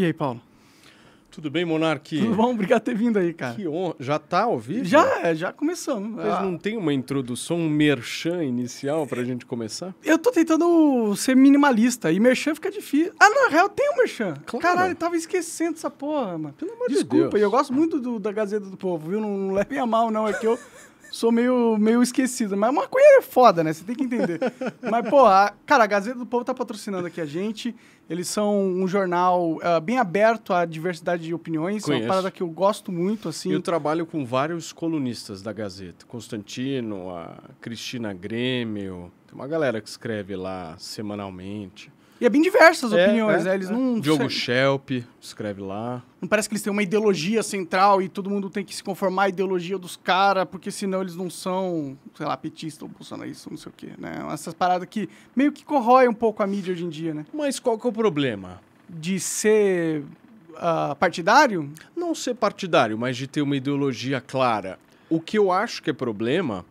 E aí, Paulo? Tudo bem, Monarque? Tudo bom, obrigado por ter vindo aí, cara. Que honra. Já tá ao vivo? Já, é, já começamos. Mas ah. não tem uma introdução, um merchan inicial pra gente começar? Eu tô tentando ser minimalista e merchan fica difícil. Ah, na real tem um merchan. Claro. Caralho, tava esquecendo essa porra, mano. Pelo amor Desculpa, de Deus. Desculpa, eu gosto muito do, da Gazeta do Povo, viu? Não, não levem a mal, não. É que eu sou meio, meio esquecido. Mas maconheiro é foda, né? Você tem que entender. mas, pô, a, cara, a Gazeta do Povo tá patrocinando aqui a gente. Eles são um jornal uh, bem aberto à diversidade de opiniões. Conheço. É uma parada que eu gosto muito, assim. Eu trabalho com vários colunistas da Gazeta. Constantino, a Cristina Grêmio. Tem uma galera que escreve lá semanalmente. E é bem diversas é, opiniões, é, né? Eles é. não. Diogo se... Shelp, escreve lá. Não parece que eles têm uma ideologia central e todo mundo tem que se conformar à ideologia dos caras, porque senão eles não são, sei lá, petista ou bolsonarista, não sei o quê, né? Essas paradas que meio que corroem um pouco a mídia hoje em dia, né? Mas qual que é o problema? De ser uh, partidário? Não ser partidário, mas de ter uma ideologia clara. O que eu acho que é problema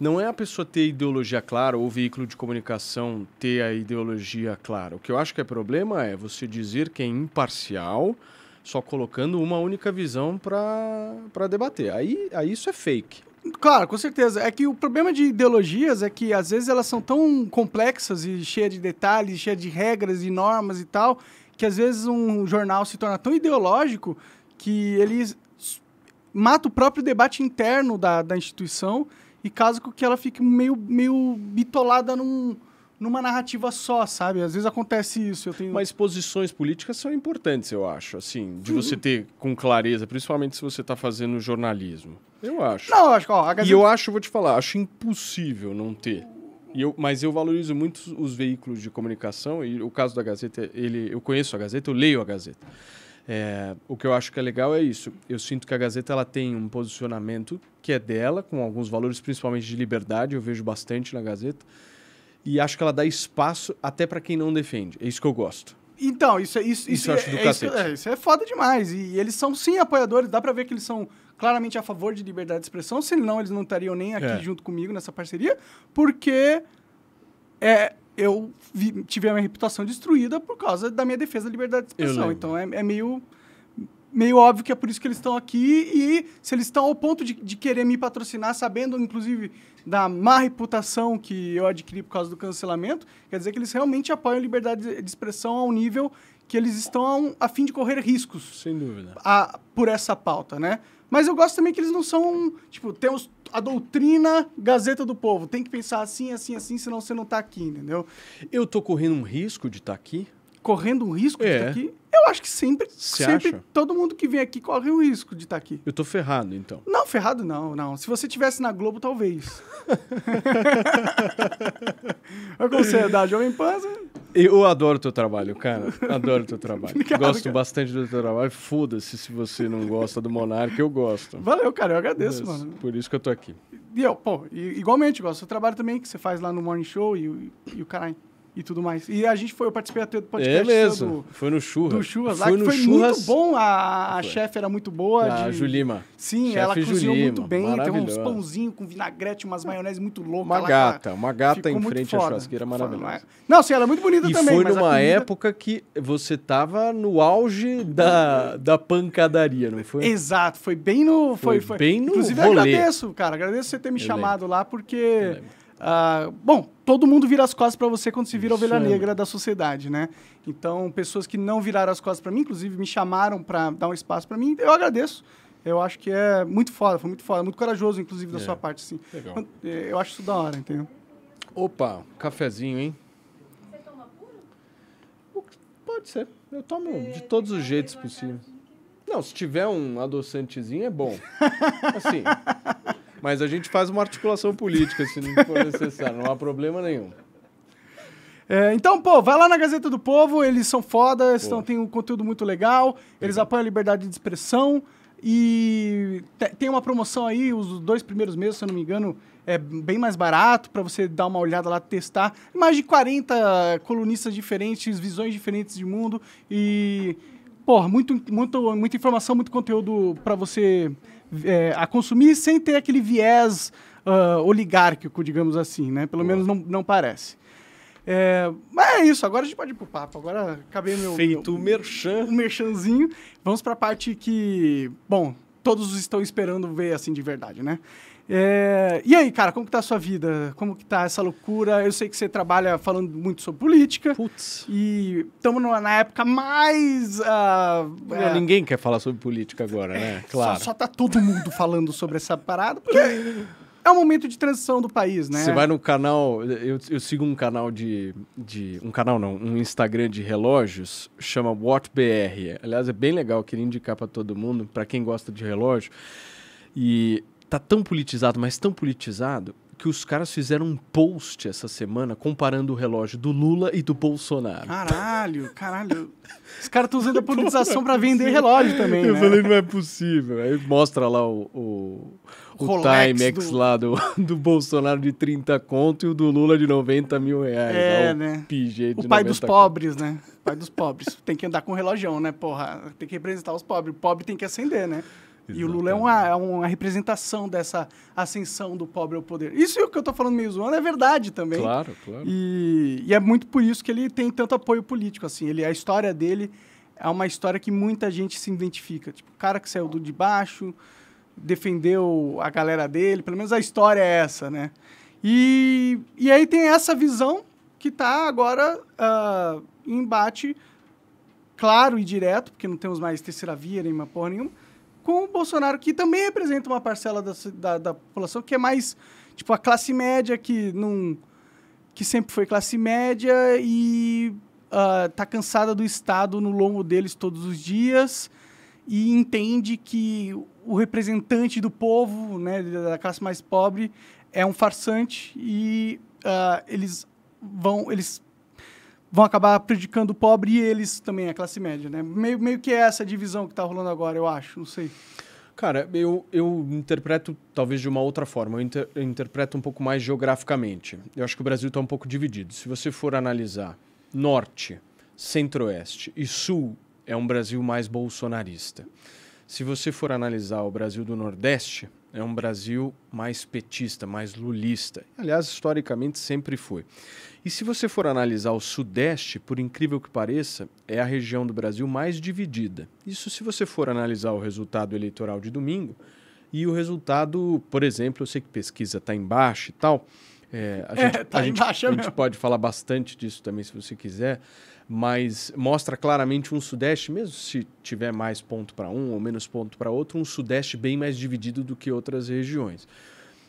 não é a pessoa ter ideologia clara ou o veículo de comunicação ter a ideologia clara. O que eu acho que é problema é você dizer que é imparcial, só colocando uma única visão para debater. Aí, aí isso é fake. Claro, com certeza. É que o problema de ideologias é que às vezes elas são tão complexas e cheias de detalhes, cheias de regras e normas e tal, que às vezes um jornal se torna tão ideológico que ele mata o próprio debate interno da, da instituição e caso com que ela fique meio, meio bitolada num, numa narrativa só, sabe? Às vezes acontece isso. Eu tenho... Mas posições políticas são importantes, eu acho, assim, de uhum. você ter com clareza, principalmente se você está fazendo jornalismo. Eu acho. Não, eu acho, ó, Gazeta... E eu acho, vou te falar, acho impossível não ter. E eu, mas eu valorizo muito os veículos de comunicação e o caso da Gazeta, ele, eu conheço a Gazeta, eu leio a Gazeta. É, o que eu acho que é legal é isso. Eu sinto que a Gazeta ela tem um posicionamento que é dela, com alguns valores, principalmente de liberdade, eu vejo bastante na Gazeta. E acho que ela dá espaço até para quem não defende. É isso que eu gosto. Então, isso é isso. Isso, isso eu acho é, do é, é Isso, é, isso é foda demais. E, e eles são sim apoiadores, dá para ver que eles são claramente a favor de liberdade de expressão, senão eles não estariam nem aqui é. junto comigo nessa parceria, porque é, eu vi, tive a minha reputação destruída por causa da minha defesa da liberdade de expressão. Então é, é, meio, meio óbvio que é por isso que eles estão aqui. E se eles estão ao ponto de, de, querer me patrocinar, sabendo, inclusive, da má reputação que eu adquiri por causa do cancelamento, quer dizer que eles realmente apoiam a liberdade de expressão ao nível que eles estão a, um, a fim de correr riscos. Sem dúvida. A, por essa pauta, né? Mas eu gosto também que eles não são, tipo, temos a doutrina Gazeta do Povo. Tem que pensar assim, assim, assim, senão você não está aqui, entendeu? Eu tô correndo um risco de estar tá aqui correndo um risco é. de tá estar aqui? Eu acho que sempre, sempre acha? todo mundo que vem aqui corre um risco de estar tá aqui. Eu tô ferrado, então. Não, ferrado não, não. Se você tivesse na Globo, talvez. Olha como você é da Jovem Pan. Eu adoro teu trabalho, cara. Adoro teu trabalho. Obrigado, gosto cara. bastante do teu trabalho. Foda-se se você não gosta do Monarca, eu gosto. Valeu, cara. Eu agradeço, Mas, mano. Por isso que eu tô aqui. E eu, pô, igualmente, gosto do trabalho também que você faz lá no Morning Show e, e o caralho e tudo mais. E a gente foi, eu participei até do podcast. É mesmo. Do, foi no Churras. Do Churras foi lá, no foi Churras... muito bom. A, a chefe era muito boa. A ah, de... Julima. Sim, Chef ela cozinhou Julima. muito bem. Tem uns pãozinhos com vinagrete, umas maionese muito loucas. Uma lá, gata, uma gata em frente à churrasqueira é? maravilhosa. Não, sim, ela é muito bonita e também. E foi numa comida... época que você tava no auge da, da pancadaria, não foi? Exato, foi bem no... Foi, foi, foi. bem no Inclusive, rolê. agradeço, cara. Agradeço você ter me eu chamado lembro. lá, porque... Uh, bom, todo mundo vira as costas para você quando se vira Isso ovelha é. negra da sociedade, né? Então, pessoas que não viraram as costas para mim, inclusive me chamaram para dar um espaço para mim, eu agradeço. Eu acho que é muito foda, foi muito foda, muito corajoso, inclusive, da é. sua parte, sim eh, Eu acho isso da hora, entendeu? Opa, cafezinho, hein? Você toma puro? Pode ser. Eu tomo é, de todos os jeitos possíveis. Assim? Não, se tiver um adoçantezinho é bom. assim, mas a gente faz uma articulação política, se não for necessário, não há problema nenhum. É, então, pô, vai lá na Gazeta do Povo, eles são foda, estão, tem um conteúdo muito legal, eles apoiam a liberdade de expressão e te, tem uma promoção aí, os dois primeiros meses, se eu não me engano, é bem mais barato para você dar uma olhada lá, testar. Mais de 40 colunistas diferentes, visões diferentes de mundo e, pô, muito, muito, muita informação, muito conteúdo para você é, a consumir sem ter aquele viés uh, oligárquico, digamos assim, né? Pelo Boa. menos não, não parece. É, mas é isso, agora a gente pode ir pro papo. Agora acabei meu. Feito o merchan. O merchanzinho. Vamos para a parte que, bom, todos estão esperando ver assim de verdade, né? É, e aí, cara, como que tá a sua vida? Como que tá essa loucura? Eu sei que você trabalha falando muito sobre política. Putz. E estamos na época mais... Uh, é... Ninguém quer falar sobre política agora, né? É, claro. Só, só tá todo mundo falando sobre essa parada, porque... é um momento de transição do país, né? Você vai no canal, eu, eu sigo um canal de, de, Um canal não, um Instagram de relógios, chama WhatBR. Aliás, é bem legal, queria indicar para todo mundo, para quem gosta de relógio. E tá tão politizado, mas tão politizado, que os caras fizeram um post essa semana comparando o relógio do Lula e do Bolsonaro. Caralho, caralho. Os caras estão usando a politização para vender relógio também. Eu né? falei, não é possível. Aí mostra lá o, o, o, Timex do... lá do, do Bolsonaro de 30 conto e o do Lula de 90 mil reais. É, lá, o né? PG de o pai dos pobres, né? O pai dos pobres. Tem que andar com relógio, né? Porra, tem que representar os pobres. O pobre tem que acender, né? Exatamente. E o Lula é uma, é uma representação dessa ascensão do pobre ao poder. Isso é que eu estou falando meio zoando é verdade também. Claro, claro. E, e é muito por isso que ele tem tanto apoio político, assim. Ele, a história dele é uma história que muita gente se identifica. Tipo, o cara que saiu do de baixo, defendeu a galera dele, pelo menos a história é essa, né? E, e aí tem essa visão que está agora uh, em embate claro e direto, porque não temos mais terceira via nem uma porra nenhuma, com o Bolsonaro, que também representa uma parcela da, da, da população que é mais, tipo, a classe média, que num que sempre foi classe média e uh, tá cansada do Estado no longo deles todos os dias e entende que o representante do povo, né, da classe mais pobre, é um farsante e uh, eles vão, eles vão acabar prejudicando o pobre e eles também, a classe média, né? Meio, meio que é essa divisão que está rolando agora, eu acho, não sei. Cara, eu, eu interpreto talvez de uma outra forma, eu, inter, eu interpreto um pouco mais geograficamente. Eu acho que o Brasil está um pouco dividido. Se você for analisar norte, centro-oeste e sul, é um Brasil mais bolsonarista. Se você for analisar o Brasil do Nordeste, é um Brasil mais petista, mais lulista. Aliás, historicamente sempre foi. E se você for analisar o Sudeste, por incrível que pareça, é a região do Brasil mais dividida. Isso se você for analisar o resultado eleitoral de domingo e o resultado, por exemplo, eu sei que pesquisa está embaixo e tal. É, a é, gente, é, tá a, gente, a gente pode falar bastante disso também se você quiser mas mostra claramente um Sudeste, mesmo se tiver mais ponto para um ou menos ponto para outro, um Sudeste bem mais dividido do que outras regiões.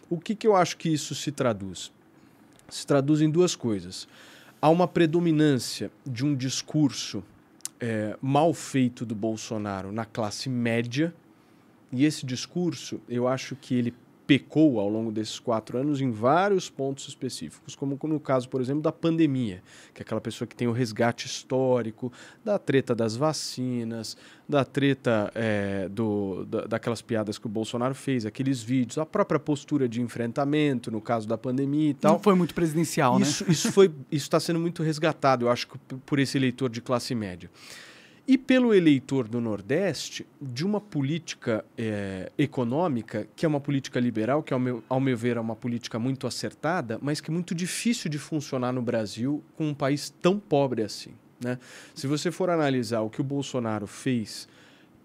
O que, que eu acho que isso se traduz? Se traduz em duas coisas. Há uma predominância de um discurso é, mal feito do Bolsonaro na classe média, e esse discurso eu acho que ele pecou ao longo desses quatro anos em vários pontos específicos, como, no caso, por exemplo, da pandemia, que é aquela pessoa que tem o resgate histórico, da treta das vacinas, da treta é, do, da, daquelas piadas que o Bolsonaro fez, aqueles vídeos, a própria postura de enfrentamento no caso da pandemia e tal. Não foi muito presidencial, isso, né? Isso está sendo muito resgatado, eu acho, por esse eleitor de classe média e pelo eleitor do Nordeste de uma política é, econômica, que é uma política liberal, que, ao meu, ao meu ver, é uma política muito acertada, mas que é muito difícil de funcionar no Brasil com um país tão pobre assim. Né? Se você for analisar o que o Bolsonaro fez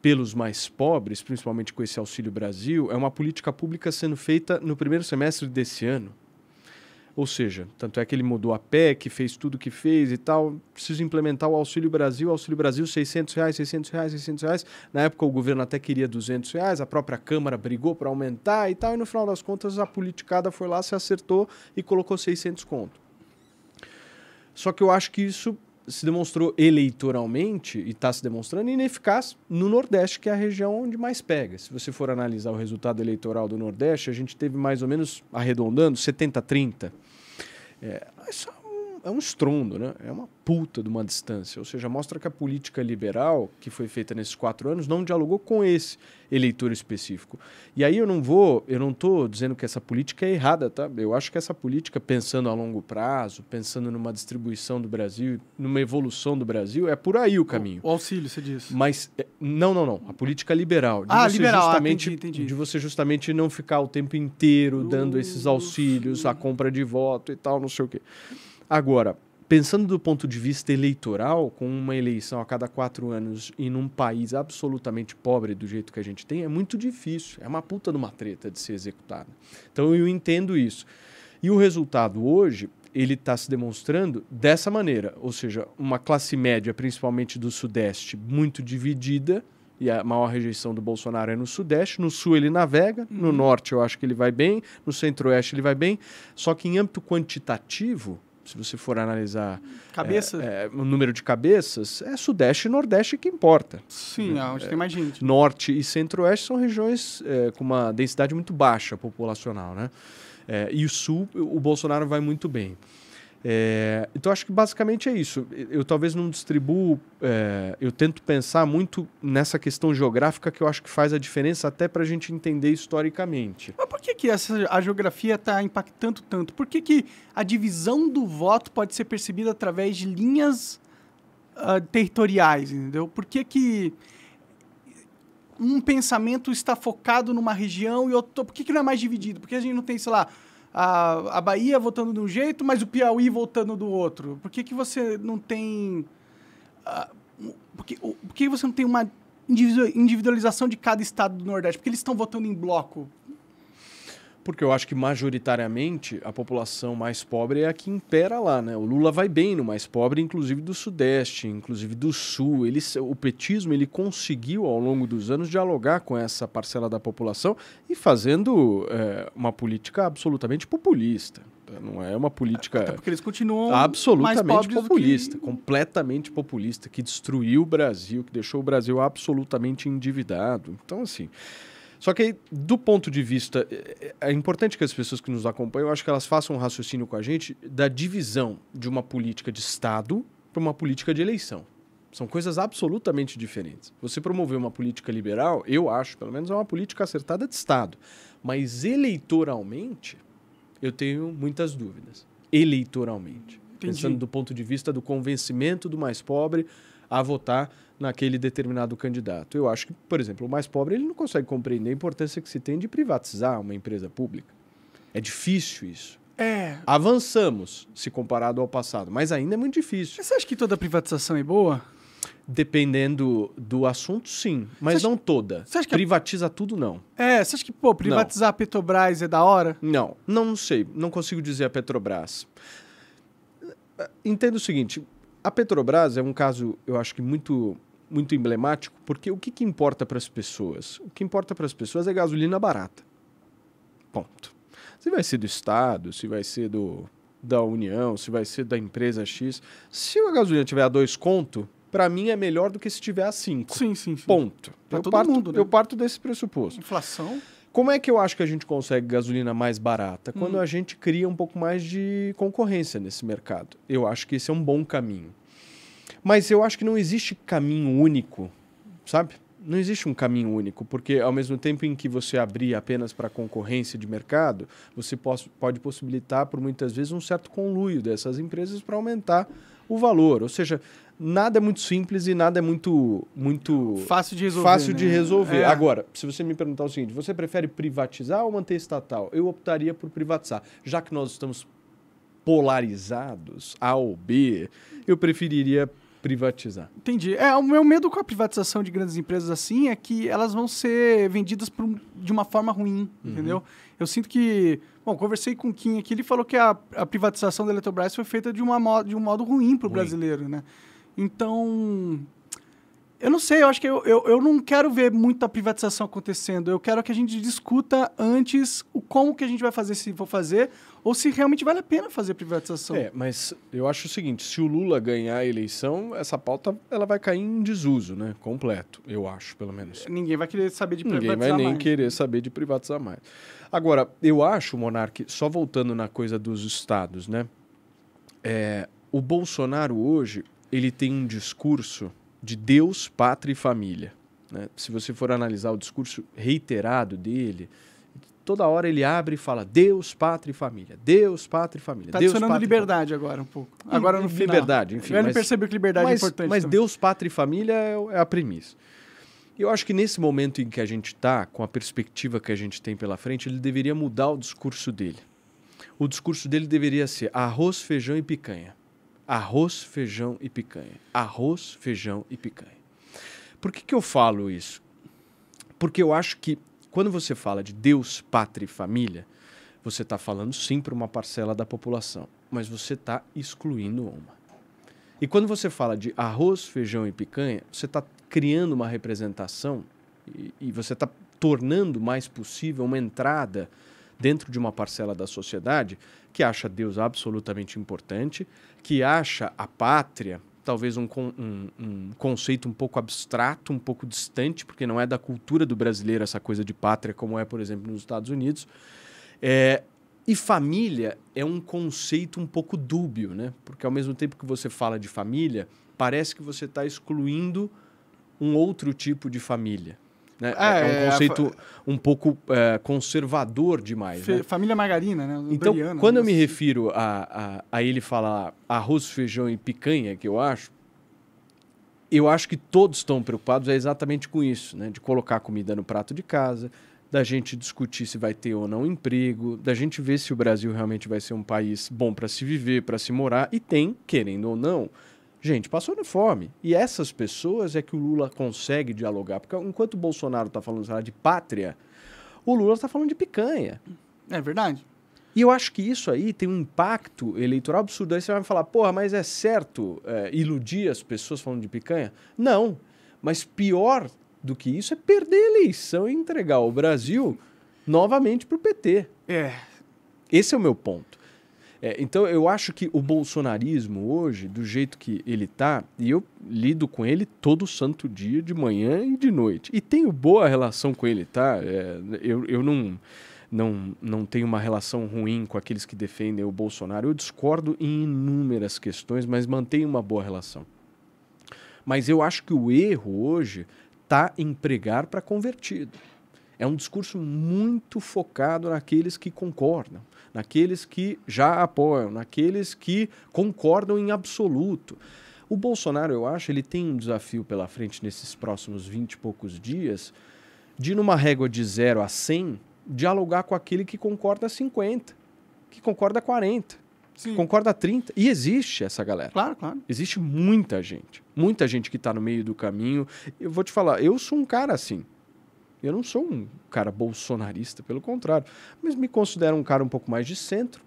pelos mais pobres, principalmente com esse Auxílio Brasil, é uma política pública sendo feita no primeiro semestre desse ano. Ou seja, tanto é que ele mudou a PEC, fez tudo o que fez e tal. Preciso implementar o Auxílio Brasil. Auxílio Brasil, 600 reais, 600 reais, 600 reais. Na época o governo até queria 200 reais, a própria Câmara brigou para aumentar e tal. E no final das contas a politicada foi lá, se acertou e colocou 600 conto. Só que eu acho que isso se demonstrou eleitoralmente e está se demonstrando ineficaz no Nordeste, que é a região onde mais pega. Se você for analisar o resultado eleitoral do Nordeste, a gente teve mais ou menos, arredondando, 70-30. Yeah, I saw é um estrondo, né? é uma puta de uma distância. Ou seja, mostra que a política liberal que foi feita nesses quatro anos não dialogou com esse eleitor específico. E aí eu não vou, eu não estou dizendo que essa política é errada, tá? Eu acho que essa política, pensando a longo prazo, pensando numa distribuição do Brasil, numa evolução do Brasil, é por aí o caminho. O, auxílio, você disse. Mas é, não, não, não. A política liberal. De ah, você liberal. Ah, justamente, ah, entendi, entendi. De você justamente não ficar o tempo inteiro dando esses auxílios, a compra de voto e tal, não sei o quê. Agora, pensando do ponto de vista eleitoral, com uma eleição a cada quatro anos e num país absolutamente pobre do jeito que a gente tem, é muito difícil. É uma puta de uma treta de ser executado né? Então eu entendo isso. E o resultado hoje, ele está se demonstrando dessa maneira, ou seja, uma classe média, principalmente do Sudeste, muito dividida, e a maior rejeição do Bolsonaro é no Sudeste, no Sul ele navega, no uhum. Norte eu acho que ele vai bem, no Centro-Oeste ele vai bem, só que em âmbito quantitativo, se você for analisar Cabeça? É, é, o número de cabeças, é Sudeste e Nordeste que importa. Sim, é, né? onde tem mais é, gente. Norte e Centro-Oeste são regiões é, com uma densidade muito baixa populacional, né? É, e o Sul, o Bolsonaro vai muito bem. É, então acho que basicamente é isso. Eu talvez não distribuo, é, eu tento pensar muito nessa questão geográfica que eu acho que faz a diferença até para a gente entender historicamente. Mas por que, que essa, a geografia está impactando tanto? Por que, que a divisão do voto pode ser percebida através de linhas uh, territoriais, entendeu? Por que que um pensamento está focado numa região e outro... Por que, que não é mais dividido? Por que a gente não tem, sei lá, a, a Bahia votando de um jeito, mas o Piauí votando do outro? Por que, que você não tem. Uh, por, que, por que você não tem uma individualização de cada estado do Nordeste? Porque eles estão votando em bloco. Porque eu acho que majoritariamente a população mais pobre é a que impera lá, né? O Lula vai bem no mais pobre, inclusive do Sudeste, inclusive do Sul. Ele, o petismo ele conseguiu ao longo dos anos dialogar com essa parcela da população e fazendo é, uma política absolutamente populista. Tá? Não é uma política. Até porque eles continuam. Absolutamente populista. Que... Completamente populista. Que destruiu o Brasil, que deixou o Brasil absolutamente endividado. Então, assim. Só que aí, do ponto de vista, é, é, é importante que as pessoas que nos acompanham, eu acho que elas façam um raciocínio com a gente da divisão de uma política de Estado para uma política de eleição. São coisas absolutamente diferentes. Você promover uma política liberal, eu acho, pelo menos é uma política acertada de Estado. Mas eleitoralmente, eu tenho muitas dúvidas. Eleitoralmente. Entendi. Pensando do ponto de vista do convencimento do mais pobre a votar naquele determinado candidato. Eu acho que, por exemplo, o mais pobre ele não consegue compreender a importância que se tem de privatizar uma empresa pública. É difícil isso. É. Avançamos se comparado ao passado, mas ainda é muito difícil. você acha que toda privatização é boa? Dependendo do assunto, sim, mas acha... não toda. Você acha que privatiza a... tudo não? É, você acha que pô, privatizar não. a Petrobras é da hora? Não, não, não sei, não consigo dizer a Petrobras. Entendo o seguinte, a Petrobras é um caso, eu acho que muito muito emblemático, porque o que, que importa para as pessoas? O que importa para as pessoas é gasolina barata. Ponto. Se vai ser do Estado, se vai ser do, da União, se vai ser da empresa X. Se a gasolina tiver a dois conto, para mim é melhor do que se tiver a cinco. Sim, sim, sim. Ponto. Pra eu, parto, mundo, né? eu parto desse pressuposto. Inflação. Como é que eu acho que a gente consegue gasolina mais barata? Quando hum. a gente cria um pouco mais de concorrência nesse mercado. Eu acho que esse é um bom caminho. Mas eu acho que não existe caminho único, sabe? Não existe um caminho único, porque ao mesmo tempo em que você abrir apenas para concorrência de mercado, você pode possibilitar, por muitas vezes, um certo conluio dessas empresas para aumentar o valor. Ou seja, nada é muito simples e nada é muito muito fácil de resolver. Fácil né? de resolver. É. Agora, se você me perguntar o seguinte, você prefere privatizar ou manter estatal? Eu optaria por privatizar, já que nós estamos polarizados A ou B, eu preferiria privatizar. Entendi. É, o meu medo com a privatização de grandes empresas assim é que elas vão ser vendidas por, de uma forma ruim, uhum. entendeu? Eu sinto que. Bom, conversei com o Kim aqui, ele falou que a, a privatização da Eletrobras foi feita de, uma, de um modo ruim para o brasileiro, né? Então, eu não sei, eu acho que eu, eu, eu, não quero ver muita privatização acontecendo. Eu quero que a gente discuta antes o como que a gente vai fazer, se for fazer, ou se realmente vale a pena fazer privatização. É, mas eu acho o seguinte, se o Lula ganhar a eleição, essa pauta ela vai cair em desuso, né? Completo, eu acho, pelo menos. Ninguém vai querer saber de privatizar mais. Ninguém vai mais. nem querer saber de privatizar mais. Agora, eu acho, Monarque, só voltando na coisa dos estados, né? É, o Bolsonaro hoje, ele tem um discurso de Deus, pátria e família. Né? Se você for analisar o discurso reiterado dele, toda hora ele abre e fala Deus, pátria e família, Deus, pátria e família. Está adicionando liberdade agora um pouco. Agora no final. Liberdade, enfim. Eu mas, percebeu que liberdade é mas, é importante. Mas também. Deus, pátria e família é, é, a premissa. Eu acho que nesse momento em que a gente está, com a perspectiva que a gente tem pela frente, ele deveria mudar o discurso dele. O discurso dele deveria ser arroz, feijão e picanha. Arroz, feijão e picanha. Arroz, feijão e picanha. Por que, que eu falo isso? Porque eu acho que quando você fala de Deus, pátria e família, você está falando sim para uma parcela da população, mas você está excluindo uma. E quando você fala de arroz, feijão e picanha, você está criando uma representação e, e você está tornando mais possível uma entrada dentro de uma parcela da sociedade que acha Deus absolutamente importante, que acha a pátria talvez um, um, um, conceito um pouco abstrato, um pouco distante, porque não é da cultura do brasileiro essa coisa de pátria, como é, por exemplo, nos Estados Unidos. É, e família é um conceito um pouco dúbio, né? Porque ao mesmo tempo que você fala de família, parece que você está excluindo um outro tipo de família. Né? é, é, um conceito é, um é, pouco é, conservador demais. Né? Família margarina, né? Então, quando eu né? me refiro a, a, a ele falar arroz, feijão e picanha, que eu acho, eu acho que todos estão preocupados é exatamente com isso, né? De colocar comida no prato de casa, da gente discutir se vai ter ou não emprego, da gente ver se o Brasil realmente vai ser um país bom para se viver, para se morar, e tem, querendo ou não, gente passou fome E essas pessoas é que o Lula consegue dialogar. Porque enquanto o Bolsonaro está falando de pátria, o Lula está falando de picanha. É verdade. E eu acho que isso aí tem um impacto eleitoral absurdo. Aí você vai me falar, porra, mas é certo é, iludir as pessoas falando de picanha? Não. Mas pior do que isso é perder a eleição e entregar o Brasil novamente para o PT. É. Esse é o meu ponto. É, então eu acho que o bolsonarismo hoje, do jeito que ele está e eu lido com ele todo santo dia, de manhã e de noite. E tenho boa relação com ele, tá? É, eu, eu não não, não tenho uma relação ruim com aqueles que defendem o Bolsonaro. Eu discordo em inúmeras questões, mas mantenho uma boa relação. Mas eu acho que o erro hoje está em pregar para convertido. É um discurso muito focado naqueles que concordam naqueles que já apoiam, naqueles que concordam em absoluto. O Bolsonaro, eu acho, ele tem um desafio pela frente nesses próximos 20 e poucos dias de, numa régua de 0 a 100, dialogar com aquele que concorda 50, que concorda 40, Sim. que concorda 30. E existe essa galera. Claro, claro. Existe muita gente. Muita gente que está no meio do caminho. Eu vou te falar, eu sou um cara assim. Eu não sou um cara bolsonarista, pelo contrário, mas me considero um cara um pouco mais de centro,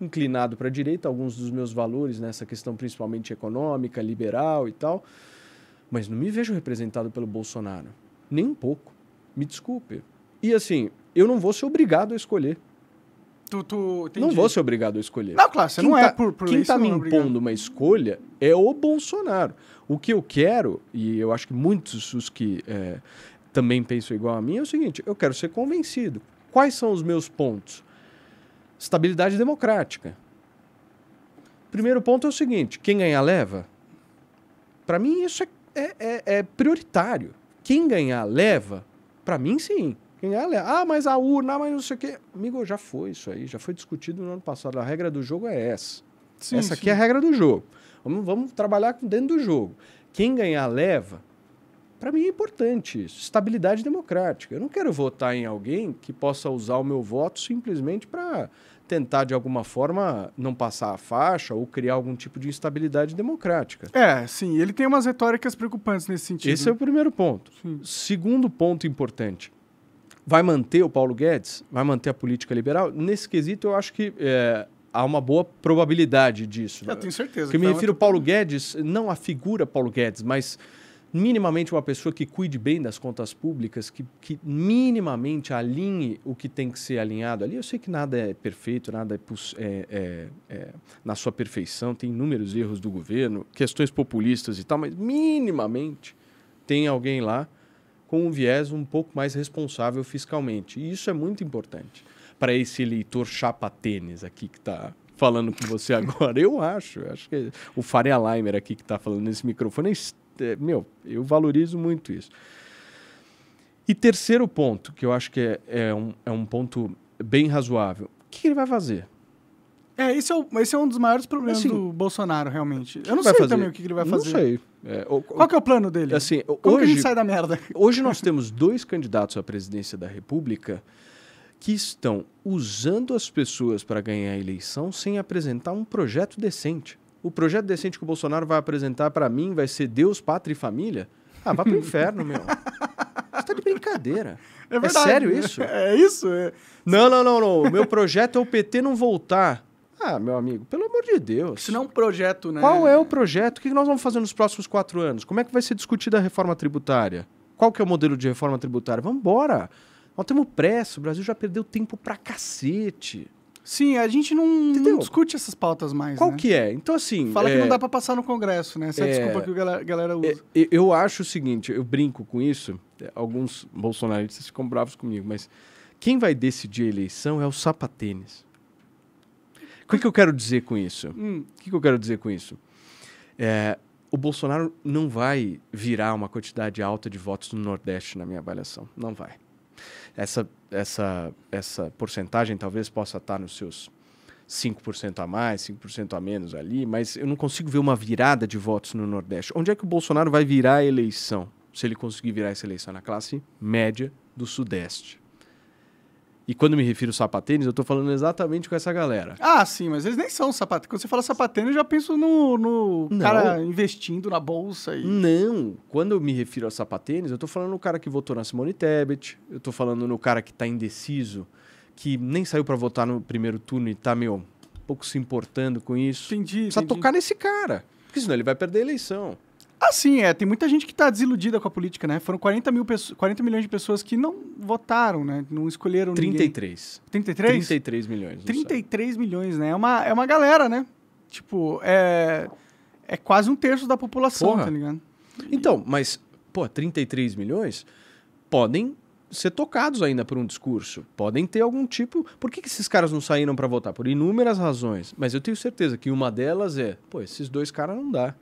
inclinado para a direita, alguns dos meus valores nessa questão principalmente econômica, liberal e tal. Mas não me vejo representado pelo Bolsonaro, nem um pouco. Me desculpe. E assim, eu não vou ser obrigado a escolher. Tu, tu, não vou ser obrigado a escolher. Não, claro, você quem não é tá, é por, por Quem está me é impondo uma escolha é o Bolsonaro. O que eu quero, e eu acho que muitos os que é, também pensam igual a mim, é o seguinte: eu quero ser convencido. Quais são os meus pontos? Estabilidade democrática. Primeiro ponto é o seguinte: quem ganhar leva. Para mim, isso é, é, é, é, prioritário. Quem ganhar leva, para mim, sim. Quem ganhar leva. Ah, mas a urna, ah, mas não sei o quê. Amigo, já foi isso aí, já foi discutido no ano passado. A regra do jogo é essa. Sim, essa sim. aqui é a regra do jogo. Vamos, vamos trabalhar dentro do jogo. Quem ganhar leva, para mim é importante isso, estabilidade democrática. Eu não quero votar em alguém que possa usar o meu voto simplesmente para tentar de alguma forma não passar a faixa ou criar algum tipo de instabilidade democrática. É, sim, ele tem umas retóricas preocupantes nesse sentido. Esse é o primeiro ponto. Sim. Segundo ponto importante. Vai manter o Paulo Guedes? Vai manter a política liberal? Nesse quesito, eu acho que é, há uma boa probabilidade disso. Eu tenho certeza. Que, que eu me refiro ao Paulo Guedes, não a figura Paulo Guedes, mas minimamente uma pessoa que cuide bem das contas públicas, que, que minimamente alinhe o que tem que ser alinhado ali. Eu sei que nada é perfeito, nada é, é, é, é, na sua perfeição, tem inúmeros erros do governo, questões populistas e tal, mas minimamente tem alguém lá com um viés um pouco mais responsável fiscalmente. E isso é muito importante para esse eleitor chapa tênis aqui que está falando com você agora. Eu acho, acho que o Faria Limer aqui que está falando nesse microfone é é, meu, eu valorizo muito isso. E terceiro ponto, que eu acho que é, é, um, é um ponto bem razoável: o que ele vai fazer? É, esse é, o, esse é um dos maiores problemas assim, do Bolsonaro, realmente. Eu não sei fazer? também o que ele vai fazer. Não sei. É, o, Qual que é o plano dele? Assim, Como hoje, que a gente sai da merda? Hoje nós temos dois candidatos à presidência da República que estão usando as pessoas para ganhar a eleição sem apresentar um projeto decente. O projeto decente que o Bolsonaro vai apresentar para mim vai ser Deus, Pátria e Família? Ah, vá pro inferno, meu. Você tá de brincadeira. É, é verdade. é sério isso? É, é isso? É... Não, não, não, não. O meu projeto é o PT não voltar. Ah, meu amigo, pelo amor de Deus. Isso não é um projeto, né? Qual é o projeto? O que nós vamos fazer nos próximos quatro anos? Como é que vai ser discutida a reforma tributária? Qual que é o modelo de reforma tributária? Vamos embora. Nós temos pressa, o Brasil já perdeu tempo pra cacete. Sim, a gente não, não discute essas pautas mais. Qual né? que é? Então, assim. Fala é... que não dá para passar no Congresso, né? Essa é... é desculpa que a galera, galera é, usa. É, eu acho o seguinte, eu brinco com isso. É, alguns bolsonaristas ficam bravos comigo, mas quem vai decidir a eleição é o sapatênis. O que, que eu quero dizer com isso? Hum. O que, que eu quero dizer com isso? É, o Bolsonaro não vai virar uma quantidade alta de votos no Nordeste, na minha avaliação. Não vai essa, essa, essa porcentagem talvez possa estar nos seus 5% a mais, 5% a menos ali, mas eu não consigo ver uma virada de votos no Nordeste. Onde é que o Bolsonaro vai virar a eleição? Se ele conseguir virar essa eleição na classe média do Sudeste. E quando me refiro sapatênis, eu tô falando exatamente com essa galera. Ah, sim, mas eles nem são sapatênis. Quando você fala sapatênis, eu já penso no, no cara investindo na bolsa. E... Não, quando eu me refiro a sapatênis, eu tô falando no cara que votou na Simone Tebet, eu tô falando no cara que tá indeciso, que nem saiu para votar no primeiro turno e tá, meu, um pouco se importando com isso. Entendi. Precisa entendi. tocar nesse cara, porque senão ele vai perder a eleição. Assim, é, tem muita gente que está desiludida com a política, né? Foram 40, mil 40 milhões de pessoas que não votaram, né? Não escolheram 33. Ninguém. 33? 33 33 milhões. 33 milhões, né? É uma, é uma galera, né? Tipo, é, é quase um terço da população, Porra. tá ligado? Então, mas, pô, 33 milhões podem ser tocados ainda por um discurso. Podem ter algum tipo... Por que, que esses caras não saíram para votar? Por inúmeras razões. Mas eu tenho certeza que uma delas é, pô, esses dois caras não dá.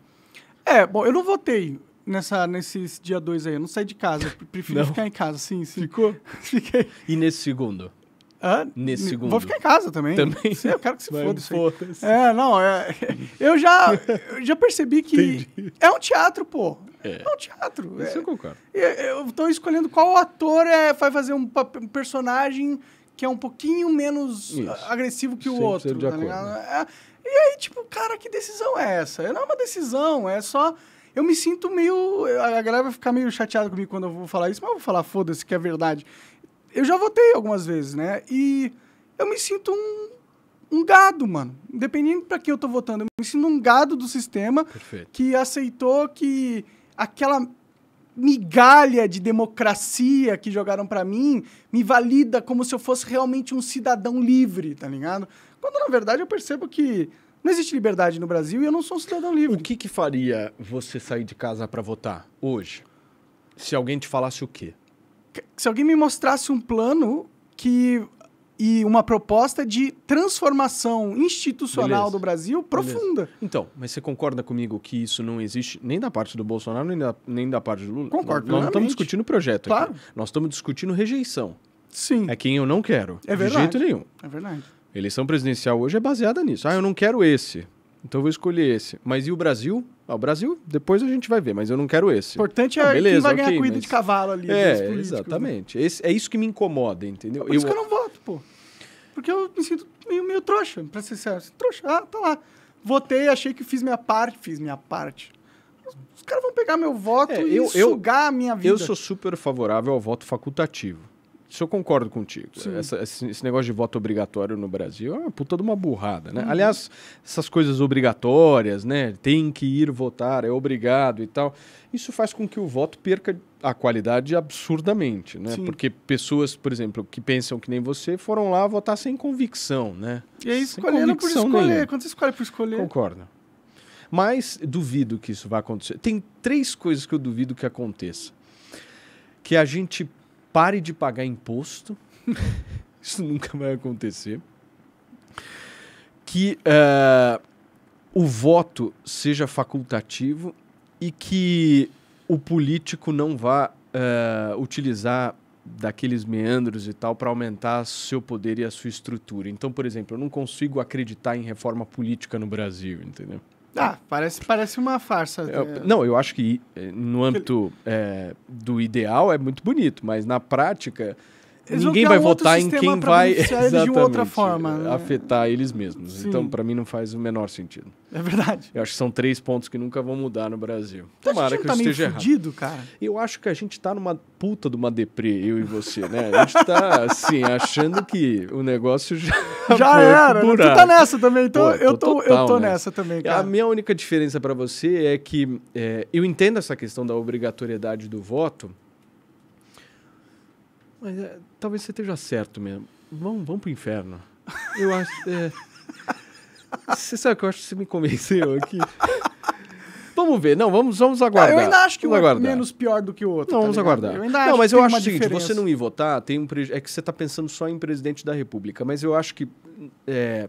É, bom, eu não votei nessa, nesses dia 2 aí. Eu não saí de casa. Prefiro ficar em casa, sim, sim. Ficou? Fiquei. E nesse segundo? Hã? nesse segundo. Vou ficar em casa também. Também. Sim, eu quero que se Vai, foda, foda isso É, não, é, eu já, eu já percebi que Entendi. é um teatro, pô. É. é um teatro. É. Isso é, eu concordo. Eu estou escolhendo qual ator é, vai fazer um, um, personagem que é um pouquinho menos isso. agressivo que o outro. De tá acordo, né? é, e aí, tipo, cara, que decisão é essa? Não é uma decisão, é só. Eu me sinto meio. A galera vai ficar meio chateada comigo quando eu vou falar isso, mas eu vou falar, foda-se, que é verdade. Eu já votei algumas vezes, né? E eu me sinto um um gado, mano. Independente para quem eu tô votando, eu me sinto um gado do sistema Perfeito. que aceitou que aquela migalha de democracia que jogaram para mim me valida como se eu fosse realmente um cidadão livre, tá ligado? Quando, na verdade, eu percebo que não existe liberdade no Brasil e eu não sou um cidadão livre. O que, que faria você sair de casa para votar hoje? Se alguém te falasse o quê? Se alguém me mostrasse um plano que e uma proposta de transformação institucional Beleza. do Brasil profunda. Beleza. Então, mas você concorda comigo que isso não existe nem da parte do Bolsonaro, nem da, nem da parte do Lula? Concordo. Nós não estamos discutindo o projeto claro. aqui. Nós estamos discutindo rejeição. Sim. É quem eu não quero. É verdade. De jeito nenhum. É verdade. Eleição presidencial hoje é baseada nisso. Ah, eu não quero esse. Então eu vou escolher esse. Mas e o Brasil? Ah, o Brasil, depois a gente vai ver, mas eu não quero esse. O importante é ah, beleza, quem vai ganhar okay, mas... de cavalo ali. É, né? exatamente. Né? Esse, é isso que me incomoda, entendeu? É por eu... isso que eu não voto, pô. Porque eu me sinto meio, meio trouxa, pra ser sincero. Trouxa, ah, tá lá. Votei, achei que fiz minha parte, fiz minha parte. Os caras vão pegar meu voto é, e eu, sugar eu, a minha vida. Eu sou super favorável ao voto facultativo. Isso eu concordo contigo. Essa, esse, negócio de voto obrigatório no Brasil é uma puta de uma burrada, né? Uhum. Aliás, essas coisas obrigatórias, né? Tem que ir votar, é obrigado e tal. Isso faz com que o voto perca a qualidade absurdamente, né? Sim. Porque pessoas, por exemplo, que pensam que nem você, foram lá votar sem convicção, né? E aí escolheram por escolher. Nenhuma. Quando você escolhe por escolher. Concordo. Mas duvido que isso vá acontecer. Tem três coisas que eu duvido que aconteça. Que a gente pare de pagar imposto. Isso nunca vai acontecer. Que uh, o voto seja facultativo e que o político não vá uh, utilizar daqueles meandros e tal para aumentar seu poder e a sua estrutura. Então, por exemplo, eu não consigo acreditar em reforma política no Brasil, entendeu? Ah, parece, parece uma farsa. Eu, é. não, eu acho que eh, no âmbito é, do ideal é muito bonito, mas na prática eles ninguém vai um votar em quem vai exatamente, forma, né? afetar eles mesmos. Sim. Então, para mim, não faz o menor sentido. É verdade. Eu acho que são três pontos que nunca vão mudar no Brasil. Então, Tomara que tá eu esteja fudido, errado. Cara. Eu acho que a gente tá numa puta de uma deprê, eu e você, né? A gente tá, assim, achando que o negócio já. Já era. Né? Tu tá nessa também. Então, Pô, eu tô, tô eu tô nessa, nessa também, cara. A minha única diferença para você é que é, eu entendo essa questão da obrigatoriedade do voto. Mas é, talvez você esteja certo mesmo. Vamos, vamos pro inferno. Eu acho. É... Você sabe que eu acho que você me convenceu aqui. Vamos ver, não, vamos, vamos aguardar. eu ainda acho que um é aguardar. é menos pior do que o outro. Não, tá vamos ligado? aguardar. Eu ainda não, mas eu acho o seguinte: você não ir votar tem um É que você está pensando só em presidente da República, mas eu acho que. É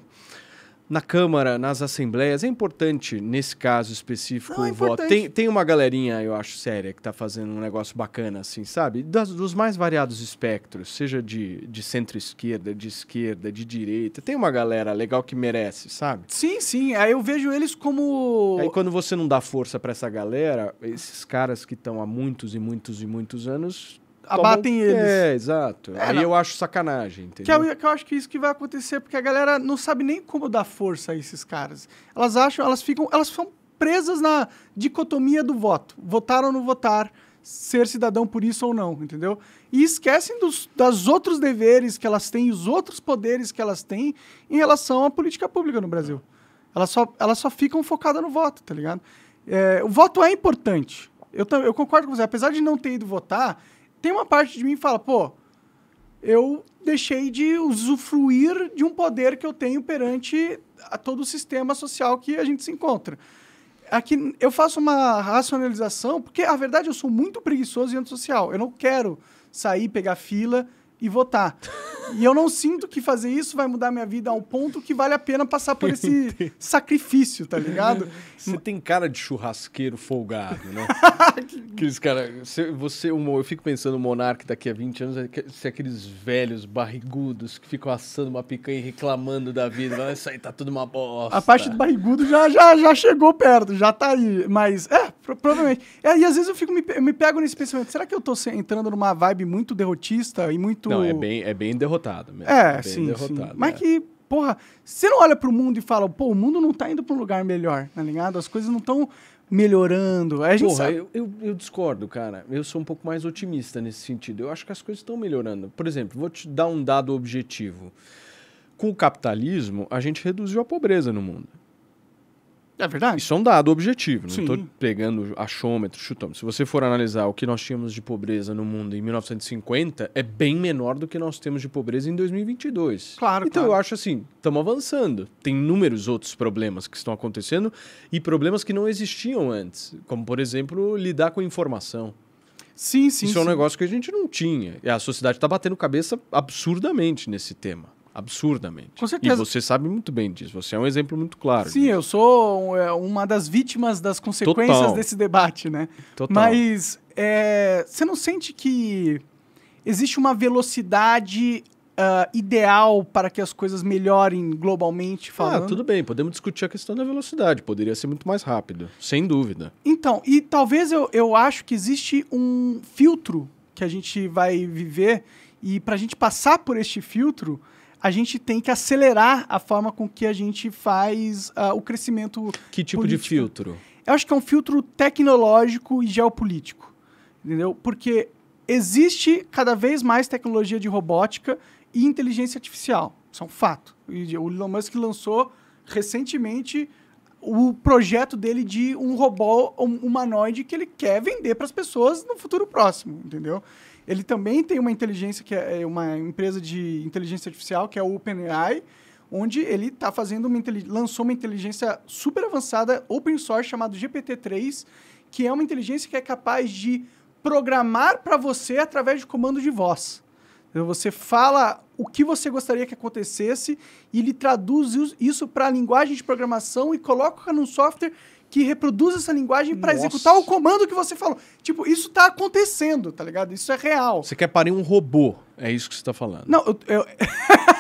na Câmara, nas assembleias, é importante, nesse caso específico, Não, é o voto. Tem, tem uma galerinha, eu acho, séria, que está fazendo um negócio bacana, assim, sabe? dos mais variados espectros, seja de, de centro-esquerda, de esquerda, de direita. Tem uma galera legal que merece, sabe? Sim, sim. Aí eu vejo eles como. Aí quando você não dá força para essa galera, esses caras que estão há muitos e muitos e muitos anos abatem tomam... eles. É, exato. É, Aí não. eu acho sacanagem, é entendeu? Que eu, que eu acho que é isso que vai acontecer, porque a galera não sabe nem como dar força a esses caras. Elas acham, elas ficam, elas são presas na dicotomia do voto. Votar ou não votar, ser cidadão por isso ou não, entendeu? E esquecem dos das outros deveres que elas têm, os outros poderes que elas têm em relação à política pública no Brasil. Elas só, elas só ficam focadas no voto, tá ligado? É, o voto é importante. Eu, eu concordo com você. Apesar de não ter ido votar, tem uma parte de mim que fala, pô, eu deixei de usufruir de um poder que eu tenho perante a todo o sistema social que a gente se encontra. Aqui eu faço uma racionalização, porque a verdade eu sou muito preguiçoso e antissocial. Eu não quero sair, pegar fila, e votar. e eu não sinto que fazer isso vai mudar minha vida ao ponto que vale a pena passar por esse sacrifício, tá ligado? Você tem cara de churrasqueiro folgado, né? aqueles cara Você, você, eu fico pensando, o Monark daqui a 20 anos, é se é aqueles velhos barrigudos que ficam assando uma picanha e reclamando da vida. Isso aí tá tudo uma bosta. A parte do barrigudo já, já, já chegou perto, já tá aí. Mas, é, provavelmente. É, e às vezes eu fico me, eu me pego nesse pensamento: será que eu tô entrando numa vibe muito derrotista e muito não, é bem, é bem derrotado mesmo. É, é bem sim, derrotado, sim. Mas é. que, porra, você não olha pro mundo e fala, pô, o mundo não tá indo pra um lugar melhor, tá ligado? As coisas não estão melhorando. A gente Porra, sabe... eu, eu, eu, discordo, cara. Eu sou um pouco mais otimista nesse sentido. Eu acho que as coisas estão melhorando. Por exemplo, vou te dar um dado objetivo. Com o capitalismo, a gente reduziu a pobreza no mundo. É verdade. Isso é um dado objetivo. Não estou pegando achômetro, chutômetro. Se você for analisar o que nós tínhamos de pobreza no mundo em 1950, é bem menor do que nós temos de pobreza em 2022. Claro, Então claro. eu acho assim, estamos avançando. Tem inúmeros outros problemas que estão acontecendo e problemas que não existiam antes. Como, por exemplo, lidar com informação. Sim, sim. Isso sim. é um negócio que a gente não tinha. E a sociedade está batendo cabeça absurdamente nesse tema. Absurdamente. Com certeza. E você sabe muito bem disso. Você é um exemplo muito claro. Sim, disso. eu sou é, uma das vítimas das consequências Total. desse debate, né? Total. Mas é, você não sente que existe uma velocidade Uh, ideal para que as coisas melhorem globalmente ah, falando? Ah, tudo bem, podemos discutir a questão da velocidade, poderia ser muito mais rápido, sem dúvida. Então, e talvez eu, eu acho que existe um filtro que a gente vai viver, e para a gente passar por este filtro, a gente tem que acelerar a forma com que a gente faz uh, o crescimento. Que tipo político. de filtro? Eu acho que é um filtro tecnológico e geopolítico. Entendeu? Porque existe cada vez mais tecnologia de robótica e inteligência artificial. Isso é um fato. O Elon Musk lançou recentemente o projeto dele de um robô um humanoide que ele quer vender para as pessoas no futuro próximo, entendeu? Ele também tem uma inteligência que é, é uma empresa de inteligência artificial que é o OpenAI, onde ele está fazendo uma lançou uma inteligência super avançada open source chamado GPT-3, que é uma inteligência que é capaz de programar para você através de comando de voz. Você fala o que você gostaria que acontecesse e ele traduz isso para a linguagem de programação e coloca num software que reproduz essa linguagem para executar o comando que você falou. Tipo, isso está acontecendo, tá ligado? Isso é real. Você quer parir um robô, é isso que você está falando. Não, eu... eu...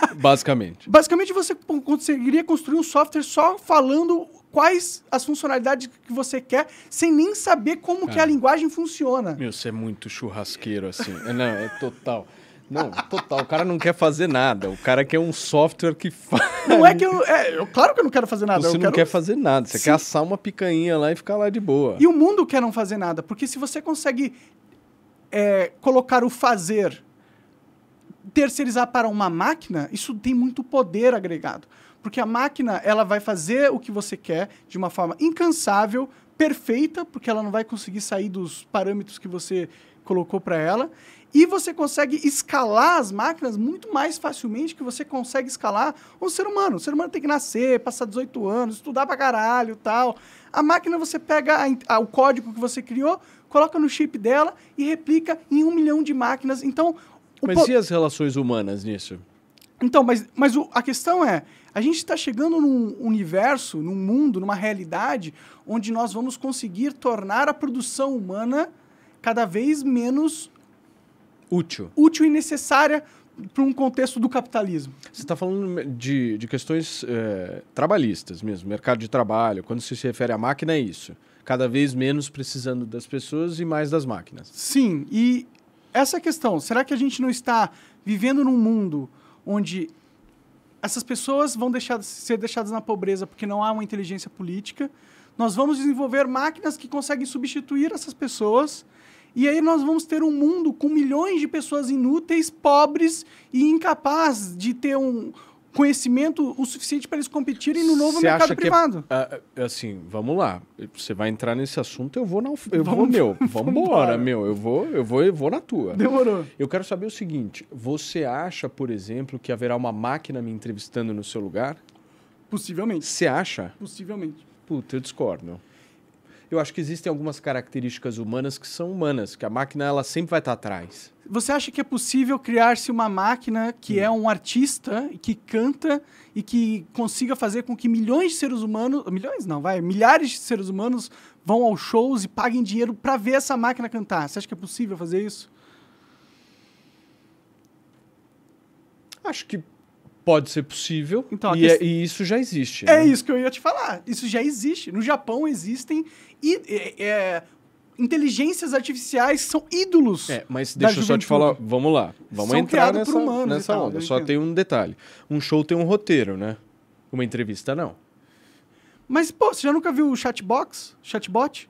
Basicamente. Basicamente, você conseguiria construir um software só falando quais as funcionalidades que você quer, sem nem saber como que a linguagem funciona. Meu, você é muito churrasqueiro, assim. É, não, é total. Não, total. O cara não quer fazer nada. O cara quer um software que faz. Não é que eu, é, eu. claro que eu não quero fazer nada. Você eu não quero... quer fazer nada. Você Sim. quer assar uma picanha lá e ficar lá de boa. E o mundo quer não fazer nada. Porque se você consegue é, colocar o fazer, terceirizar para uma máquina, isso tem muito poder agregado. Porque a máquina, ela vai fazer o que você quer de uma forma incansável, perfeita, porque ela não vai conseguir sair dos parâmetros que você colocou para ela e você consegue escalar as máquinas muito mais facilmente que você consegue escalar um ser humano. O ser humano tem que nascer, passar 18 anos, estudar pra caralho tal. A máquina você pega a, a, o código que você criou, coloca no chip dela e replica em um milhão de máquinas. Então. Mas po... e as relações humanas nisso? Então, mas, mas o, a questão é: a gente está chegando num universo, num mundo, numa realidade onde nós vamos conseguir tornar a produção humana cada vez menos Útil. Útil e necessária para um contexto do capitalismo. Você está falando de, de questões é, trabalhistas mesmo, mercado de trabalho. Quando se refere à máquina, é isso. Cada vez menos precisando das pessoas e mais das máquinas. Sim, e essa questão, será que a gente não está vivendo num mundo onde essas pessoas vão deixar, ser deixadas na pobreza porque não há uma inteligência política? Nós vamos desenvolver máquinas que conseguem substituir essas pessoas e aí nós vamos ter um mundo com milhões de pessoas inúteis, pobres e incapazes de ter um conhecimento o suficiente para eles competirem no novo Cê mercado é privado. É, assim, vamos lá. Você vai entrar nesse assunto, eu vou na eu vamos, vou meu, vamos embora, meu, eu vou, eu vou, eu vou na tua. Demorou. Eu quero saber o seguinte, você acha, por exemplo, que haverá uma máquina me entrevistando no seu lugar? Possivelmente. Você acha? Possivelmente. Puta, eu discordo eu acho que existem algumas características humanas que são humanas, que a máquina ela sempre vai estar tá atrás. Você acha que é possível criar-se uma máquina que hum. é um artista, que canta e que consiga fazer com que milhões de seres humanos, milhões não, vai, milhares de seres humanos vão aos shows e paguem dinheiro para ver essa máquina cantar? Você acha que é possível fazer isso? Acho que Pode ser possível. Então, e, questão... é, e, isso já existe. É né? isso que eu ia te falar. Isso já existe. No Japão existem e, é, é, inteligências artificiais são ídolos. É, mas deixa eu só te falar. Vamos lá. Vamos são entrar nessa, nessa tal, então, onda. Só tem um detalhe. Um show tem um roteiro, né? Uma entrevista não. Mas, pô, você já nunca viu o chatbox? Chatbot?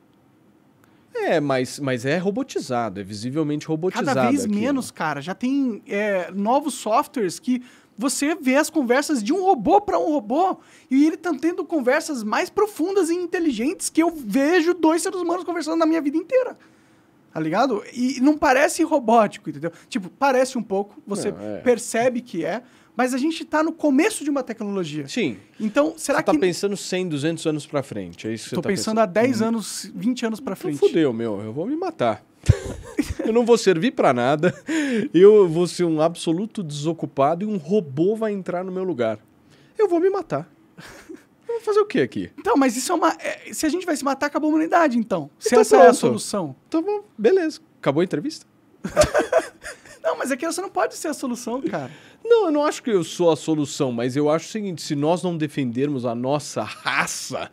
É, mas, mas é robotizado, é visivelmente robotizado. Cada vez aqui, menos, cara. Já tem é, novos softwares que você vê as conversas de um robô para um robô e ele tá tendo conversas mais profundas e inteligentes que eu vejo dois seres humanos conversando na minha vida inteira. Tá ligado? E não parece robótico, entendeu? Tipo, parece um pouco, você não, é. percebe que é, mas a gente está no começo de uma tecnologia. Sim. Então, será você tá que. Você está pensando 100, 200 anos para frente, é isso que Tô você tá pensando, pensando há 10 uhum. anos, 20 anos para então frente. fudeu, meu, eu vou me matar. eu não vou servir para nada, eu vou ser um absoluto desocupado e um robô vai entrar no meu lugar. Eu vou me matar. Eu vou fazer o que aqui? Então, mas isso é uma. É, se a gente vai se matar, acabou a humanidade, então. Se então, essa pronto. é a solução. Então, bom, beleza. Acabou a entrevista? não, mas é que você não pode ser a solução, cara. Não, eu não acho que eu sou a solução, mas eu acho o seguinte: se nós não defendermos a nossa raça,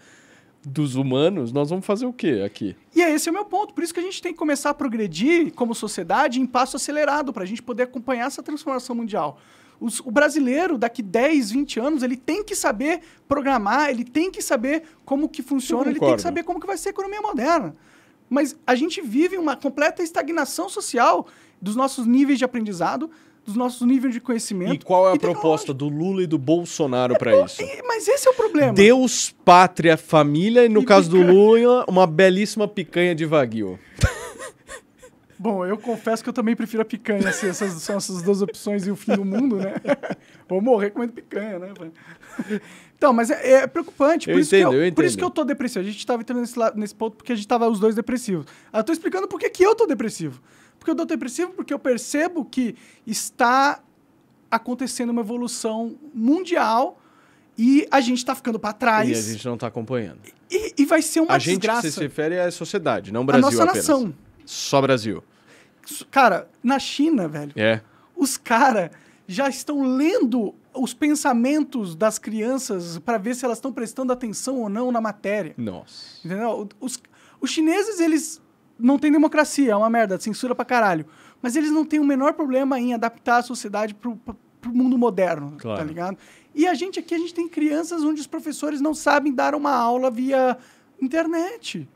dos humanos, nós vamos fazer o quê aqui? E é esse é o meu ponto. Por isso que a gente tem que começar a progredir como sociedade em passo acelerado, para a gente poder acompanhar essa transformação mundial. Os, o brasileiro, daqui 10, 20 anos, ele tem que saber programar, ele tem que saber como que funciona, ele tem que saber como que vai ser a economia moderna. Mas a gente vive uma completa estagnação social dos nossos níveis de aprendizado, dos nossos níveis de conhecimento. E qual é a proposta do Lula e do Bolsonaro é, para isso? Mas esse é o problema. Deus, pátria, família e, no e caso picanha. do Lula, uma belíssima picanha de vaguio. Bom, eu confesso que eu também prefiro a picanha, assim, essas são essas duas opções e o fim do mundo, né? Vou morrer comendo picanha, né? Então, mas é, é preocupante. Por, eu isso entendo, que eu, eu por isso que eu tô depressivo. A gente tava entrando nesse, nesse ponto porque a gente tava os dois depressivos. Eu tô explicando por que, que eu tô depressivo. Porque eu dou depressivo porque eu percebo que está acontecendo uma evolução mundial e a gente está ficando para trás. E a gente não está acompanhando. E, e, vai ser uma a desgraça. É a gente se refere à sociedade, não Brasil a nossa apenas. nação. Só Brasil. Cara, na China, velho, é. os caras já estão lendo os pensamentos das crianças para ver se elas estão prestando atenção ou não na matéria. Nossa. Entendeu? Os, os chineses, eles não tem democracia, é uma merda, censura pra caralho. Mas eles não têm o menor problema em adaptar a sociedade pro, pro, pro mundo moderno, tá claro. tá ligado? E a gente aqui, a gente tem crianças onde os professores não sabem dar uma aula via internet.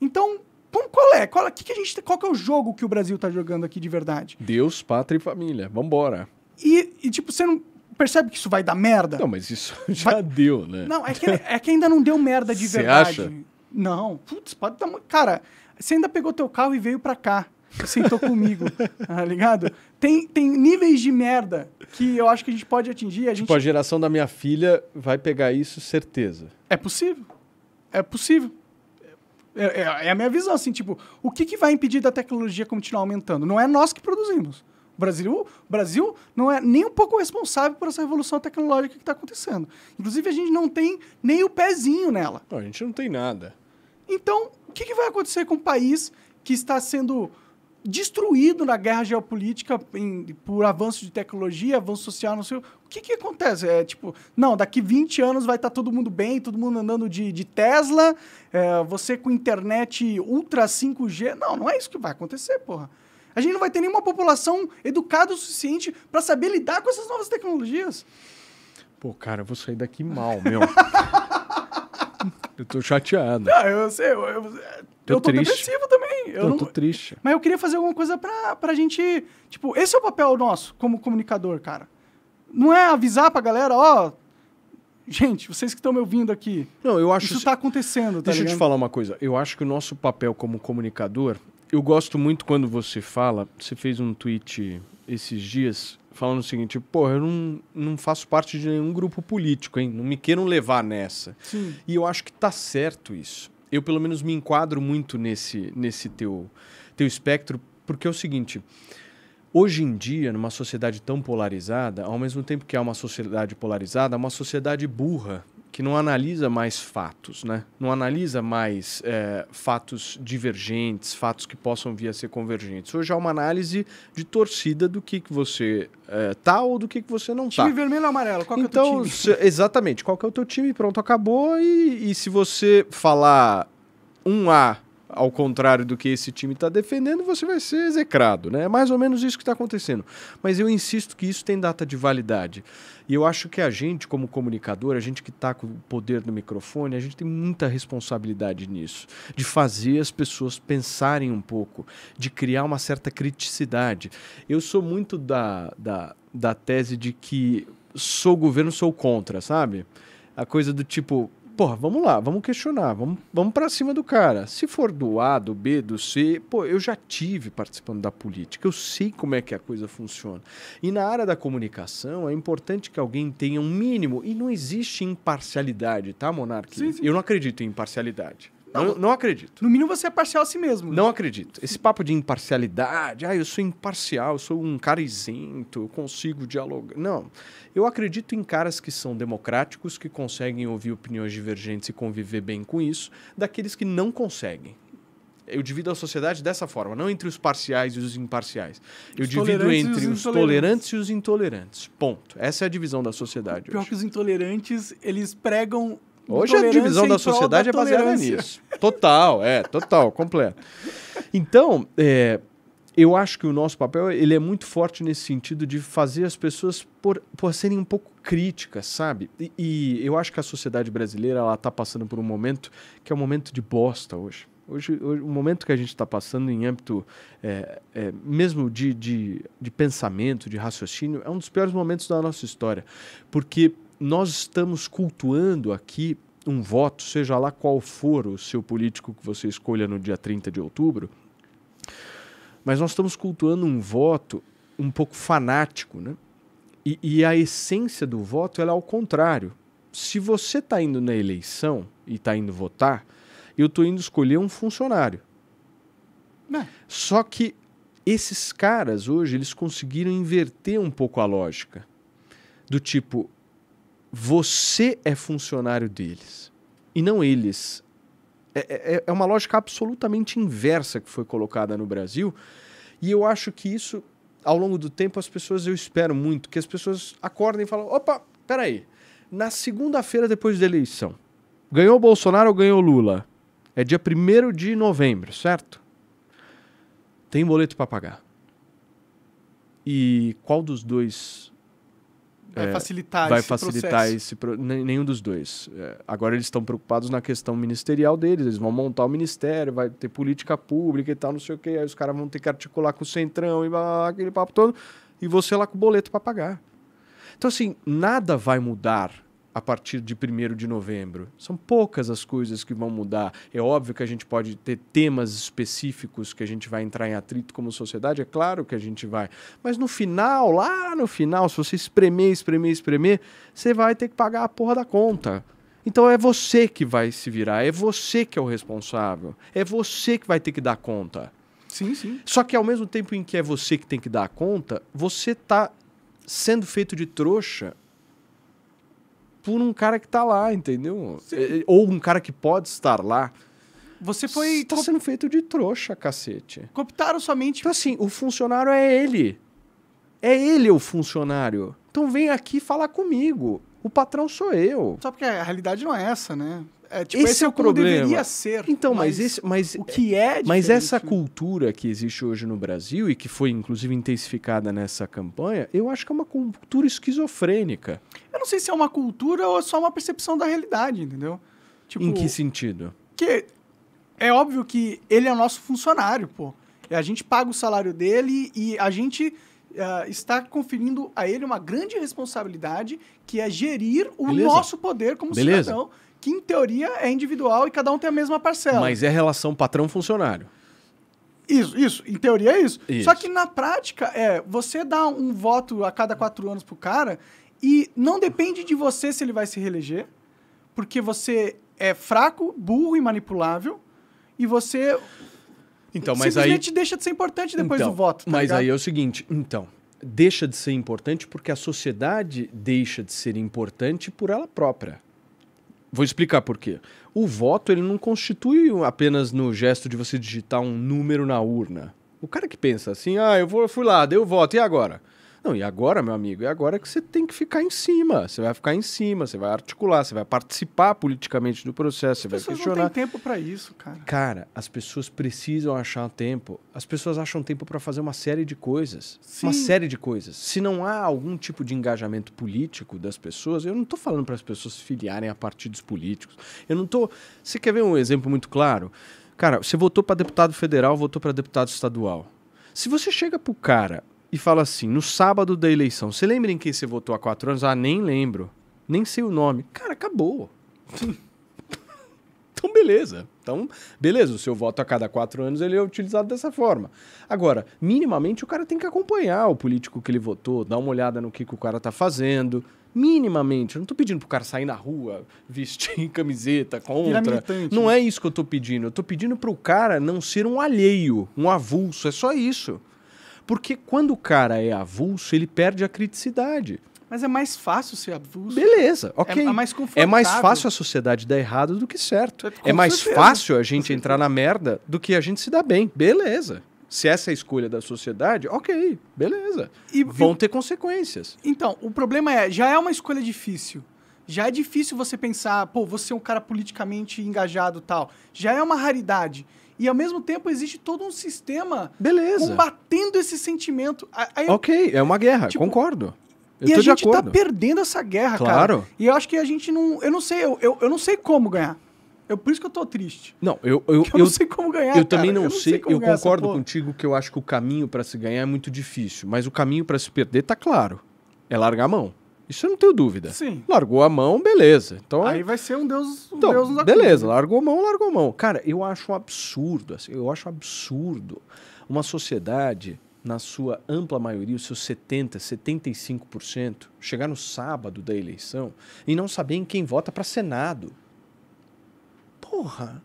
Então, qual é? Qual, que que a gente, tá, qual que é o jogo que o Brasil tá jogando aqui de verdade? Deus, pátria e família. Vambora. E, e tipo, você não percebe que isso vai dar merda? Não, mas isso já vai... deu, né? Não, é que, é que ainda não deu merda de Cê verdade. Acha? Não. Putz, pode dar. Cara, você ainda pegou teu carro e veio para cá. Sentou comigo, tá ligado? Tem, tem níveis de merda que eu acho que a gente pode atingir. A tipo, gente... a geração da minha filha vai pegar isso, certeza. É possível. É possível. É, é, é a minha visão, assim, tipo, o que, que vai impedir da tecnologia continuar aumentando? Não é nós que produzimos. O Brasil, o Brasil não é nem um pouco responsável por essa revolução tecnológica que está acontecendo. Inclusive, a gente não tem nem o pezinho nela. Não, a gente não tem nada. Então, o que, que vai acontecer com o um país que está sendo destruído na guerra geopolítica em, por avanço de tecnologia, avanço social, não sei o que que acontece? É tipo, não, daqui 20 anos vai estar tá todo mundo bem, todo mundo andando de, de Tesla, é, você com internet ultra 5G. Não, não é isso que vai acontecer, porra. A gente não vai ter nenhuma população educada o suficiente para saber lidar com essas novas tecnologias. Pô, cara, eu vou sair daqui mal, meu. Eu tô chateado. Ah, eu sei. Eu, eu, tô, eu tô depressivo também. Eu, eu não... tô triste. Mas eu queria fazer alguma coisa pra, pra gente. Tipo, esse é o papel nosso como comunicador, cara. Não é avisar pra galera, ó. gente, vocês que estão me ouvindo aqui. Não, eu acho. Isso se... tá acontecendo, tá Deixa eu te falar uma coisa. Eu acho que o nosso papel como comunicador. Eu gosto muito quando você fala. Você fez um tweet esses dias falando o seguinte, pô, eu não, não faço parte de nenhum grupo político, hein? Não me queiram levar nessa. Sim. E eu acho que tá certo isso. Eu, pelo menos, me enquadro muito nesse, nesse teu, teu espectro, porque é o seguinte... Hoje em dia, numa sociedade tão polarizada, ao mesmo tempo que há uma sociedade polarizada, há uma sociedade burra que não analisa mais fatos, né? não analisa mais é, fatos divergentes, fatos que possam vir a ser convergentes. Hoje é uma análise de torcida do que, que você é, tá ou do que, que você não time tá. Time vermelho ou amarelo, qual então, é o teu então, time? exatamente, qual que é o teu time, pronto, acabou. E, e se você falar um A ao contrário do que esse time está defendendo, você vai ser execrado. Né? É mais ou menos isso que está acontecendo. Mas eu insisto que isso tem data de validade. E eu acho que a gente, como comunicador, a gente que está com o poder no microfone, a gente tem muita responsabilidade nisso. De fazer as pessoas pensarem um pouco, de criar uma certa criticidade. Eu sou muito da, da, da tese de que sou governo, sou contra, sabe? A coisa do tipo, porra, vamos lá, vamos questionar, vamos, vamos para cima do cara. Se for do A, do B, do C, pô, eu já tive participando da política, eu sei como é que a coisa funciona. E na área da comunicação, é importante que alguém tenha um mínimo, e não existe imparcialidade, tá, Monarque? Eu não acredito em imparcialidade. Não, não acredito. No mínimo você é parcial a si mesmo. Não acredito. Esse papo de imparcialidade, ah, eu sou imparcial, eu sou um cara isento, eu consigo dialogar. Não. Eu acredito em caras que são democráticos, que conseguem ouvir opiniões divergentes e conviver bem com isso, daqueles que não conseguem. Eu divido a sociedade dessa forma, não entre os parciais e os imparciais. Eu os divido entre os, os tolerantes e os intolerantes. Ponto. Essa é a divisão da sociedade. Pior hoje. É que os intolerantes, eles pregam Hoje a divisão da sociedade da é baseada nisso. Total, é, total, completo. Então, é, eu acho que o nosso papel ele é muito forte nesse sentido de fazer as pessoas por, por serem um pouco críticas, sabe? E, e eu acho que a sociedade brasileira ela está passando por um momento que é um momento de bosta hoje. Hoje, hoje, o momento que a gente está passando em âmbito é, é, mesmo de, de, de pensamento, de raciocínio, é um dos piores momentos da nossa história. Porque nós estamos cultuando aqui um voto, seja lá qual for o seu político que você escolha no dia 30 de outubro, mas nós estamos cultuando um voto um pouco fanático, né? E, e a essência do voto é ao contrário. Se você está indo na eleição e está indo votar, eu estou indo escolher um funcionário. É. Só que esses caras hoje, eles conseguiram inverter um pouco a lógica. Do tipo, você é funcionário deles e não eles. É, é, é, é uma lógica absolutamente inversa que foi colocada no Brasil. E eu acho que isso, ao longo do tempo, as pessoas, eu espero muito que as pessoas acordem e falem: opa, peraí, na segunda-feira depois da eleição, ganhou Bolsonaro ou ganhou Lula? É dia 1 de novembro, certo? Tem boleto para pagar. E qual dos dois Vai é, facilitar vai esse facilitar processo. esse pro... nenhum dos dois. É, agora eles estão preocupados na questão ministerial deles, eles vão montar o ministério, vai ter política pública e tal, não sei o quê, aí os caras vão ter que articular com o Centrão e blá, blá, aquele papo todo, e você lá com o boleto para pagar. Então assim, nada vai mudar a partir de 1 de novembro. São poucas as coisas que vão mudar. É óbvio que a gente pode ter temas específicos que a gente vai entrar em atrito como sociedade, é claro que a gente vai. Mas no final, lá no final, se você espremer, espremer, espremer, você vai ter que pagar a porra da conta. Então é você que vai se virar, é você que é o responsável, é você que vai ter que dar conta. Sim, sim. Só que ao mesmo tempo em que é você que tem que dar conta, você está sendo feito de trouxa por um cara que tá lá, entendeu? É, é, ou um cara que pode estar lá. Você foi. Tá sendo feito de trouxa, cacete. Coptaram somente. Então, assim, o funcionário é ele. É ele o funcionário. Então vem aqui falar comigo. O patrão sou eu. Só porque a realidade não é essa, né? É, tipo, esse, esse, é, é o problema. deveria ser. Então, mas, mas, esse, mas o que é? Mas essa né? cultura que existe hoje no Brasil e que foi inclusive intensificada nessa campanha, eu acho que é uma cultura esquizofrênica. Eu não sei se é uma cultura ou é só uma percepção da realidade, entendeu? Tipo, em que sentido? Que é óbvio que ele é o nosso funcionário, pô. A gente paga o salário dele e a gente Uh, está conferindo a ele uma grande responsabilidade, que é gerir o Beleza. nosso poder como Beleza. cidadão que em teoria é individual e cada um tem a mesma parcela. Mas é relação patrão-funcionário. Isso, isso. Em teoria é isso. isso. Só que na prática é você dá um voto a cada quatro anos pro cara e não depende de você se ele vai se reeleger, porque você é fraco, burro e manipulável e você então, mas simplesmente aí... deixa de ser importante depois então, do voto. Tá mas ligado? aí é o seguinte, então deixa de ser importante porque a sociedade deixa de ser importante por ela própria. Vou explicar por quê. O voto ele não constitui apenas no gesto de você digitar um número na urna. O cara que pensa assim, ah, eu vou, fui lá, dei o voto, e agora? Não, e agora, meu amigo, é agora que você tem que ficar em cima. Você vai ficar em cima, você vai articular, você vai participar politicamente do processo, as você vai questionar. Não tem tempo para isso, cara. Cara, as pessoas precisam achar tempo. As pessoas acham tempo para fazer uma série de coisas, Sim. uma série de coisas. Se não há algum tipo de engajamento político das pessoas, eu não estou falando para as pessoas se filiarem a partidos políticos. Eu não tô. Você quer ver um exemplo muito claro? Cara, você votou para deputado federal, votou para deputado estadual. Se você chega pro cara e fala assim: no sábado da eleição, você lembra em quem você votou há quatro anos? Ah, nem lembro. Nem sei o nome. Cara, acabou. então, beleza. Então, beleza, o seu voto a cada quatro anos ele é utilizado dessa forma. Agora, minimamente o cara tem que acompanhar o político que ele votou, dar uma olhada no que, que o cara tá fazendo. Minimamente, eu não tô pedindo pro cara sair na rua, vestir camiseta contra. Não né? é isso que eu tô pedindo. Eu tô pedindo pro cara não ser um alheio, um avulso. É só isso. Porque quando o cara é avulso, ele perde a criticidade. Mas é mais fácil ser avulso. Beleza, é ok. É, é mais confortável. É mais fácil a sociedade dar errado do que certo. É com é mais certeza. fácil a gente entrar na merda do que a gente se dar bem. Beleza. Se essa é a escolha da sociedade, ok, beleza. E vão ter consequências. Então, o problema é, já é uma escolha difícil. Já é difícil você pensar, pô, você é um cara politicamente engajado tal. Já é uma raridade. E ao mesmo tempo existe todo um sistema Beleza. combatendo esse sentimento. Aí, ok, é uma guerra, tipo, concordo. Eu e a gente está perdendo essa guerra, claro. cara. E eu acho que a gente não. Eu não sei, eu, eu, eu não sei como ganhar. Eu, por isso que eu tô triste. Não, eu. Eu, eu não sei como ganhar. Eu cara. também não, eu não sei, sei. eu concordo contigo que eu acho que o caminho para se ganhar é muito difícil. Mas o caminho para se perder tá claro. É largar a mão. Isso eu não tenho dúvida. Sim. Largou a mão, beleza. Então, Aí vai ser um deus, um então, deus nos Beleza, né? largou a mão, largou a mão. Cara, eu acho um absurdo, assim, eu acho um absurdo uma sociedade, na sua ampla maioria, os seus 70%, 75%, chegar no sábado da eleição e não saber em quem vota para Senado. Porra!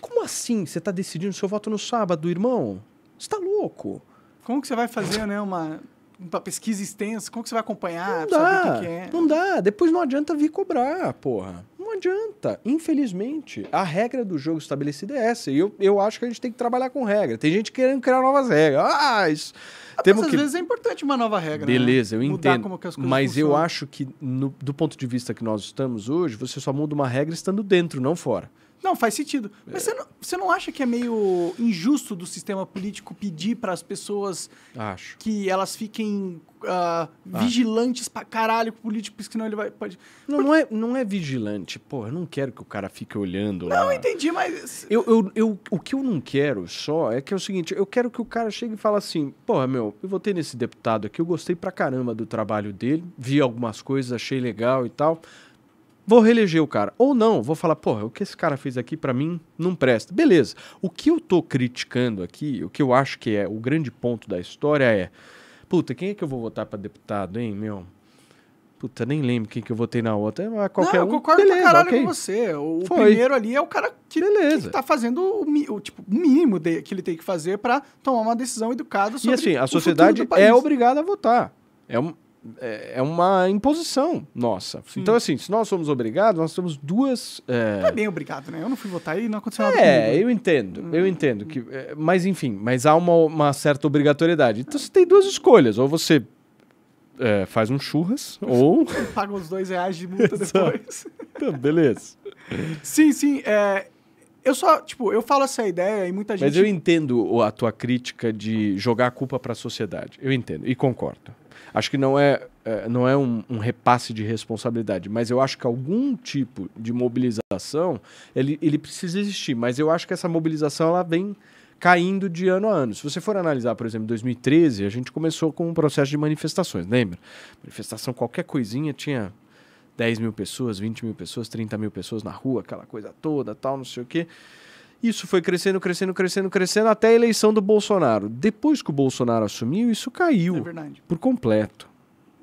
Como assim você está decidindo seu voto no sábado, irmão? Você está louco? Como que você vai fazer, né, uma uma pesquisa extensa, como que você vai acompanhar? Não dá, que é? não dá. Depois não adianta vir cobrar, porra. Não adianta. Infelizmente, a regra do jogo estabelecida é essa. E eu, eu acho que a gente tem que trabalhar com regra. Tem gente querendo criar novas regras. Ah, isso... Ah, Temos que... às vezes é importante uma nova regra. Né? Beleza, né? eu Mudar entendo. mas funcionam. eu acho que, no, do ponto de vista que nós estamos hoje, você só muda uma regra estando dentro, não fora. Não, faz sentido. Mas é. você não, você não acha que é meio injusto do sistema político pedir para as pessoas Acho. que elas fiquem uh, vigilantes pra caralho com o político, porque senão ele vai. Pode... Não, porque... não, é, não é vigilante, porra, eu não quero que o cara fique olhando não, lá. Não, entendi, mas. Eu, eu, eu, o que eu não quero só é que é o seguinte: eu quero que o cara chegue e fale assim, porra, meu, eu votei nesse deputado aqui, eu gostei pra caramba do trabalho dele, vi algumas coisas, achei legal e tal. Vou reeleger o cara. Ou não, vou falar, porra, o que esse cara fez aqui para mim não presta. Beleza. O que eu tô criticando aqui, o que eu acho que é o grande ponto da história é. Puta, quem é que eu vou votar para deputado, hein, meu? Puta, nem lembro quem que eu votei na outra. É qualquer não, eu concordo Beleza, pra caralho okay. com você. O Foi. primeiro ali é o cara que, Beleza. que tá fazendo o, o tipo, mínimo de, que ele tem que fazer para tomar uma decisão educada sobre E assim, a sociedade é obrigada a votar. É, um, é, é uma imposição nossa. Sim. Então, assim, se nós somos obrigados, nós temos duas. É... Não é bem obrigado, né? Eu não fui votar e não aconteceu nada. É, comigo. Né? eu entendo, hum. eu entendo. que é, Mas, enfim, mas há uma, uma certa obrigatoriedade. Então, você tem duas escolhas. Ou você é, faz um churras, ou. Paga os dois reais de multa depois. então, beleza. sim, sim. É, eu só, tipo, eu falo essa ideia e muita gente. Mas eu entendo a tua crítica de jogar a culpa para a sociedade. Eu entendo e concordo. Acho que não é, é não é um, um, repasse de responsabilidade, mas eu acho que algum tipo de mobilização ele, ele precisa existir. Mas eu acho que essa mobilização ela vem caindo de ano a ano. Se você for analisar, por exemplo, 2013, a gente começou com um processo de manifestações, lembra? Manifestação, qualquer coisinha tinha 10 mil pessoas, 20 mil pessoas, 30 mil pessoas na rua, aquela coisa toda, tal, não sei o quê. Isso foi crescendo, crescendo, crescendo, crescendo até a eleição do Bolsonaro. Depois que o Bolsonaro assumiu, isso caiu é por completo.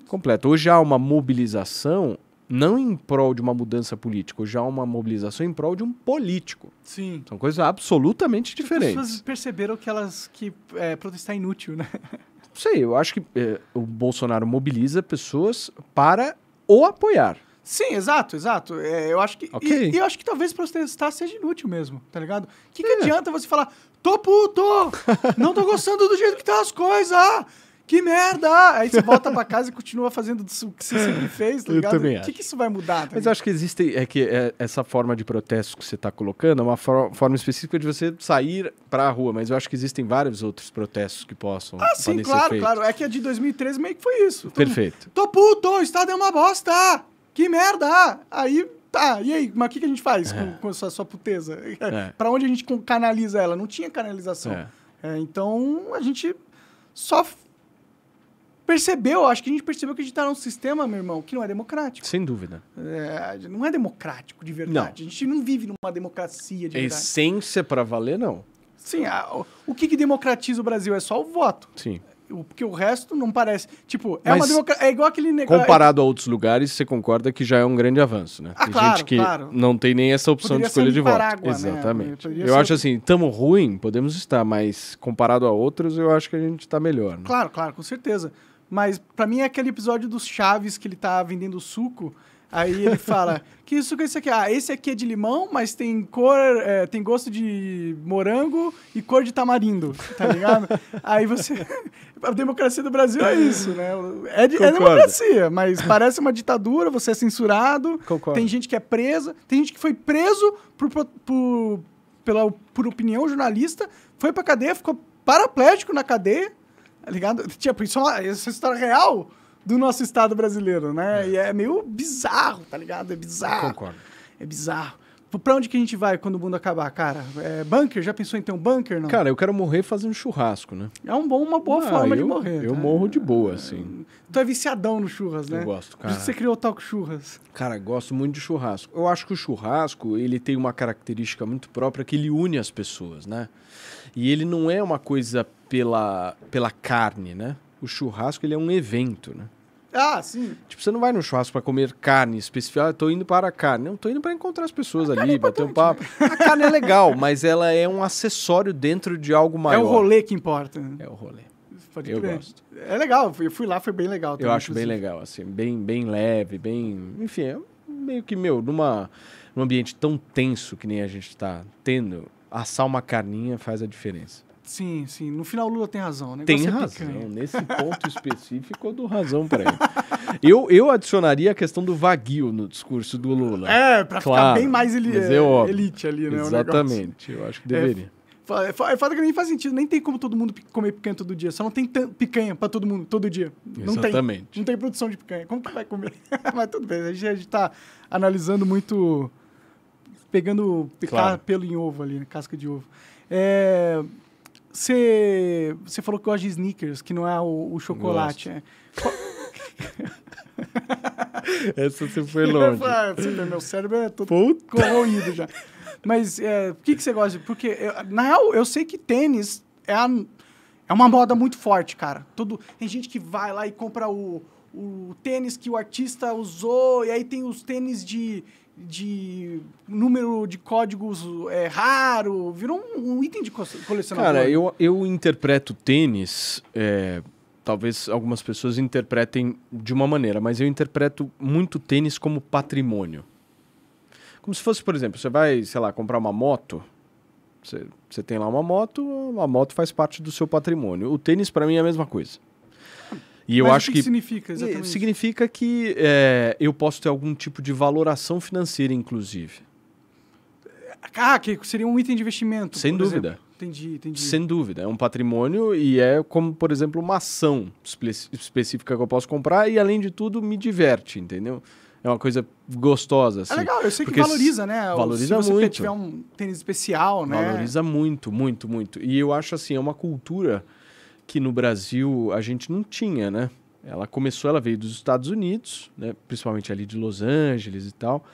Completo. Hoje há uma mobilização não em prol de uma mudança política, já uma mobilização em prol de um político. Sim. São coisas absolutamente diferentes. As pessoas perceberam que elas que é, protestar é inútil, né? Não Sei, eu acho que é, o Bolsonaro mobiliza pessoas para o apoiar. Sim, exato, exato. É, eu acho que. Okay. E, e, eu acho que talvez protestar seja inútil mesmo, tá ligado? O que, que é. adianta você falar, tô puto! Não tô gostando do jeito que tá as coisas! Que merda! Aí você volta pra casa e continua fazendo o que você sempre fez, tá ligado? O que, que isso vai mudar? Tá Mas eu acho que existe. É que é, essa forma de protesto que você tá colocando é uma for forma específica de você sair pra rua, mas eu acho que existem vários outros protestos que possam. Ah, sim, claro, claro. É que a de 2013 meio que foi isso. Perfeito. Tô puto, o Estado é uma bosta! que merda! Ah, aí, tá, e aí, mas o que, que a gente faz é. com, com a sua, sua puteza? É. para onde a gente canaliza ela? Não tinha canalização. É. é então, a gente só percebeu, acho que a gente percebeu que a gente tá num sistema, meu irmão, que não é democrático. Sem dúvida. É, não é democrático de verdade. Não. A gente não vive numa democracia de verdade. Essência para valer, não. Sim, a, o que, que democratiza o Brasil? É só o voto. Sim. Porque o resto não parece. Tipo, é, é igual aquele negócio. Comparado a outros lugares, você concorda que já é um grande avanço, né? Ah, tem claro, gente que claro. não tem nem essa opção Poderia de escolha de voto. Né? Exatamente. eu ser... acho assim, estamos ruim, podemos estar, mas comparado a outros, eu acho que a gente está melhor. Né? Claro, claro, com certeza. Mas para mim é aquele episódio dos Chaves que ele tá vendendo suco Aí ele fala: Que suco é isso aqui? Ah, esse aqui é de limão, mas tem cor, é, tem gosto de morango e cor de tamarindo, tá ligado? Aí você. A democracia do Brasil é isso, né? É, de, é democracia, mas parece uma ditadura, você é censurado, Concordo. tem gente que é presa, tem gente que foi preso por, por, pela, por opinião jornalista, foi pra cadeia, ficou paraplégico na cadeia, tá ligado? Tipo, isso é uma, essa história é real do nosso Estado brasileiro, né? É. E é meio bizarro, tá ligado? É bizarro. Eu concordo. É bizarro. Pra onde que a gente vai quando o mundo acabar, cara? É, bunker? Já pensou em ter um bunker, não? Cara, eu quero morrer fazendo churrasco, né? É um bom, uma boa ah, forma eu, de morrer. Eu né? morro de boa, assim. Tu é viciadão no churras, né? Eu gosto, cara. Por isso que você criou o talk churras. Cara, gosto muito de churrasco. Eu acho que o churrasco, ele tem uma característica muito própria que ele une as pessoas, né? E ele não é uma coisa pela, pela carne, né? O churrasco, ele é um evento, né? Ah, sim. Tipo, você não vai no churrasco para comer carne especial, estou ah, indo para a carne. Não, estou indo para encontrar as pessoas a ali, é bater um papo. A carne é legal, mas ela é um acessório dentro de algo maior. É o rolê que importa. É o rolê. Pode eu crer. gosto. É legal, eu fui lá, foi bem legal. Também, eu acho inclusive. bem legal, assim, bem, bem leve, bem. Enfim, é meio que, meu, numa, num ambiente tão tenso que nem a gente está tendo, assar uma carninha faz a diferença. Sim, sim. No final, Lula tem razão. né? Tem é razão. Nesse ponto específico, eu dou razão para ele. Eu, eu adicionaria a questão do vaguio no discurso do Lula. É, para claro, ficar bem mais ele, eu, é elite ali, né? Exatamente. Eu acho que é, deveria. É, é, foda que nem faz sentido. Nem tem como todo mundo comer picanha todo dia. Só não tem picanha para todo mundo todo dia. Não Exatamente. Tem, não tem produção de picanha. Como que vai comer? Mas tudo bem. A gente está analisando muito... Pegando picar claro. pelo em ovo ali, né, casca de ovo. É... Você falou que gosta de sneakers, que não é o, o chocolate. É. Essa você foi longe. Ah, meu cérebro é todo Puta. corroído já. Mas é, que, que você gosta? Porque, eu, na real, eu sei que tênis é, a, é uma moda muito forte, cara. Todo, tem gente que vai lá e compra o, o tênis que o artista usou, e aí tem os tênis de de número de códigos é, raro, virou um, um item de colecionador. Cara, eu, eu interpreto tênis, é, talvez algumas pessoas interpretem de uma maneira, mas eu interpreto muito tênis como patrimônio. Como se fosse, por exemplo, você vai, sei lá, comprar uma moto, você, você tem lá uma moto, a moto faz parte do seu patrimônio. O tênis, para mim, é a mesma coisa. E eu acho o que, que significa exatamente? Significa que é, eu posso ter algum tipo de valoração financeira, inclusive. Ah, que seria um item de investimento. Sem dúvida. Exemplo. Entendi, entendi. Sem dúvida. É um patrimônio e é como, por exemplo, uma ação espe específica que eu posso comprar e, além de tudo, me diverte, entendeu? É uma coisa gostosa. Assim. É legal, eu sei que valoriza, né? Valoriza se muito. Se tiver um tênis especial, né? Valoriza muito, muito, muito. E eu acho assim, é uma cultura que no Brasil a gente não tinha, né? Ela começou, ela veio dos Estados Unidos, né? principalmente ali de Los Angeles e tal.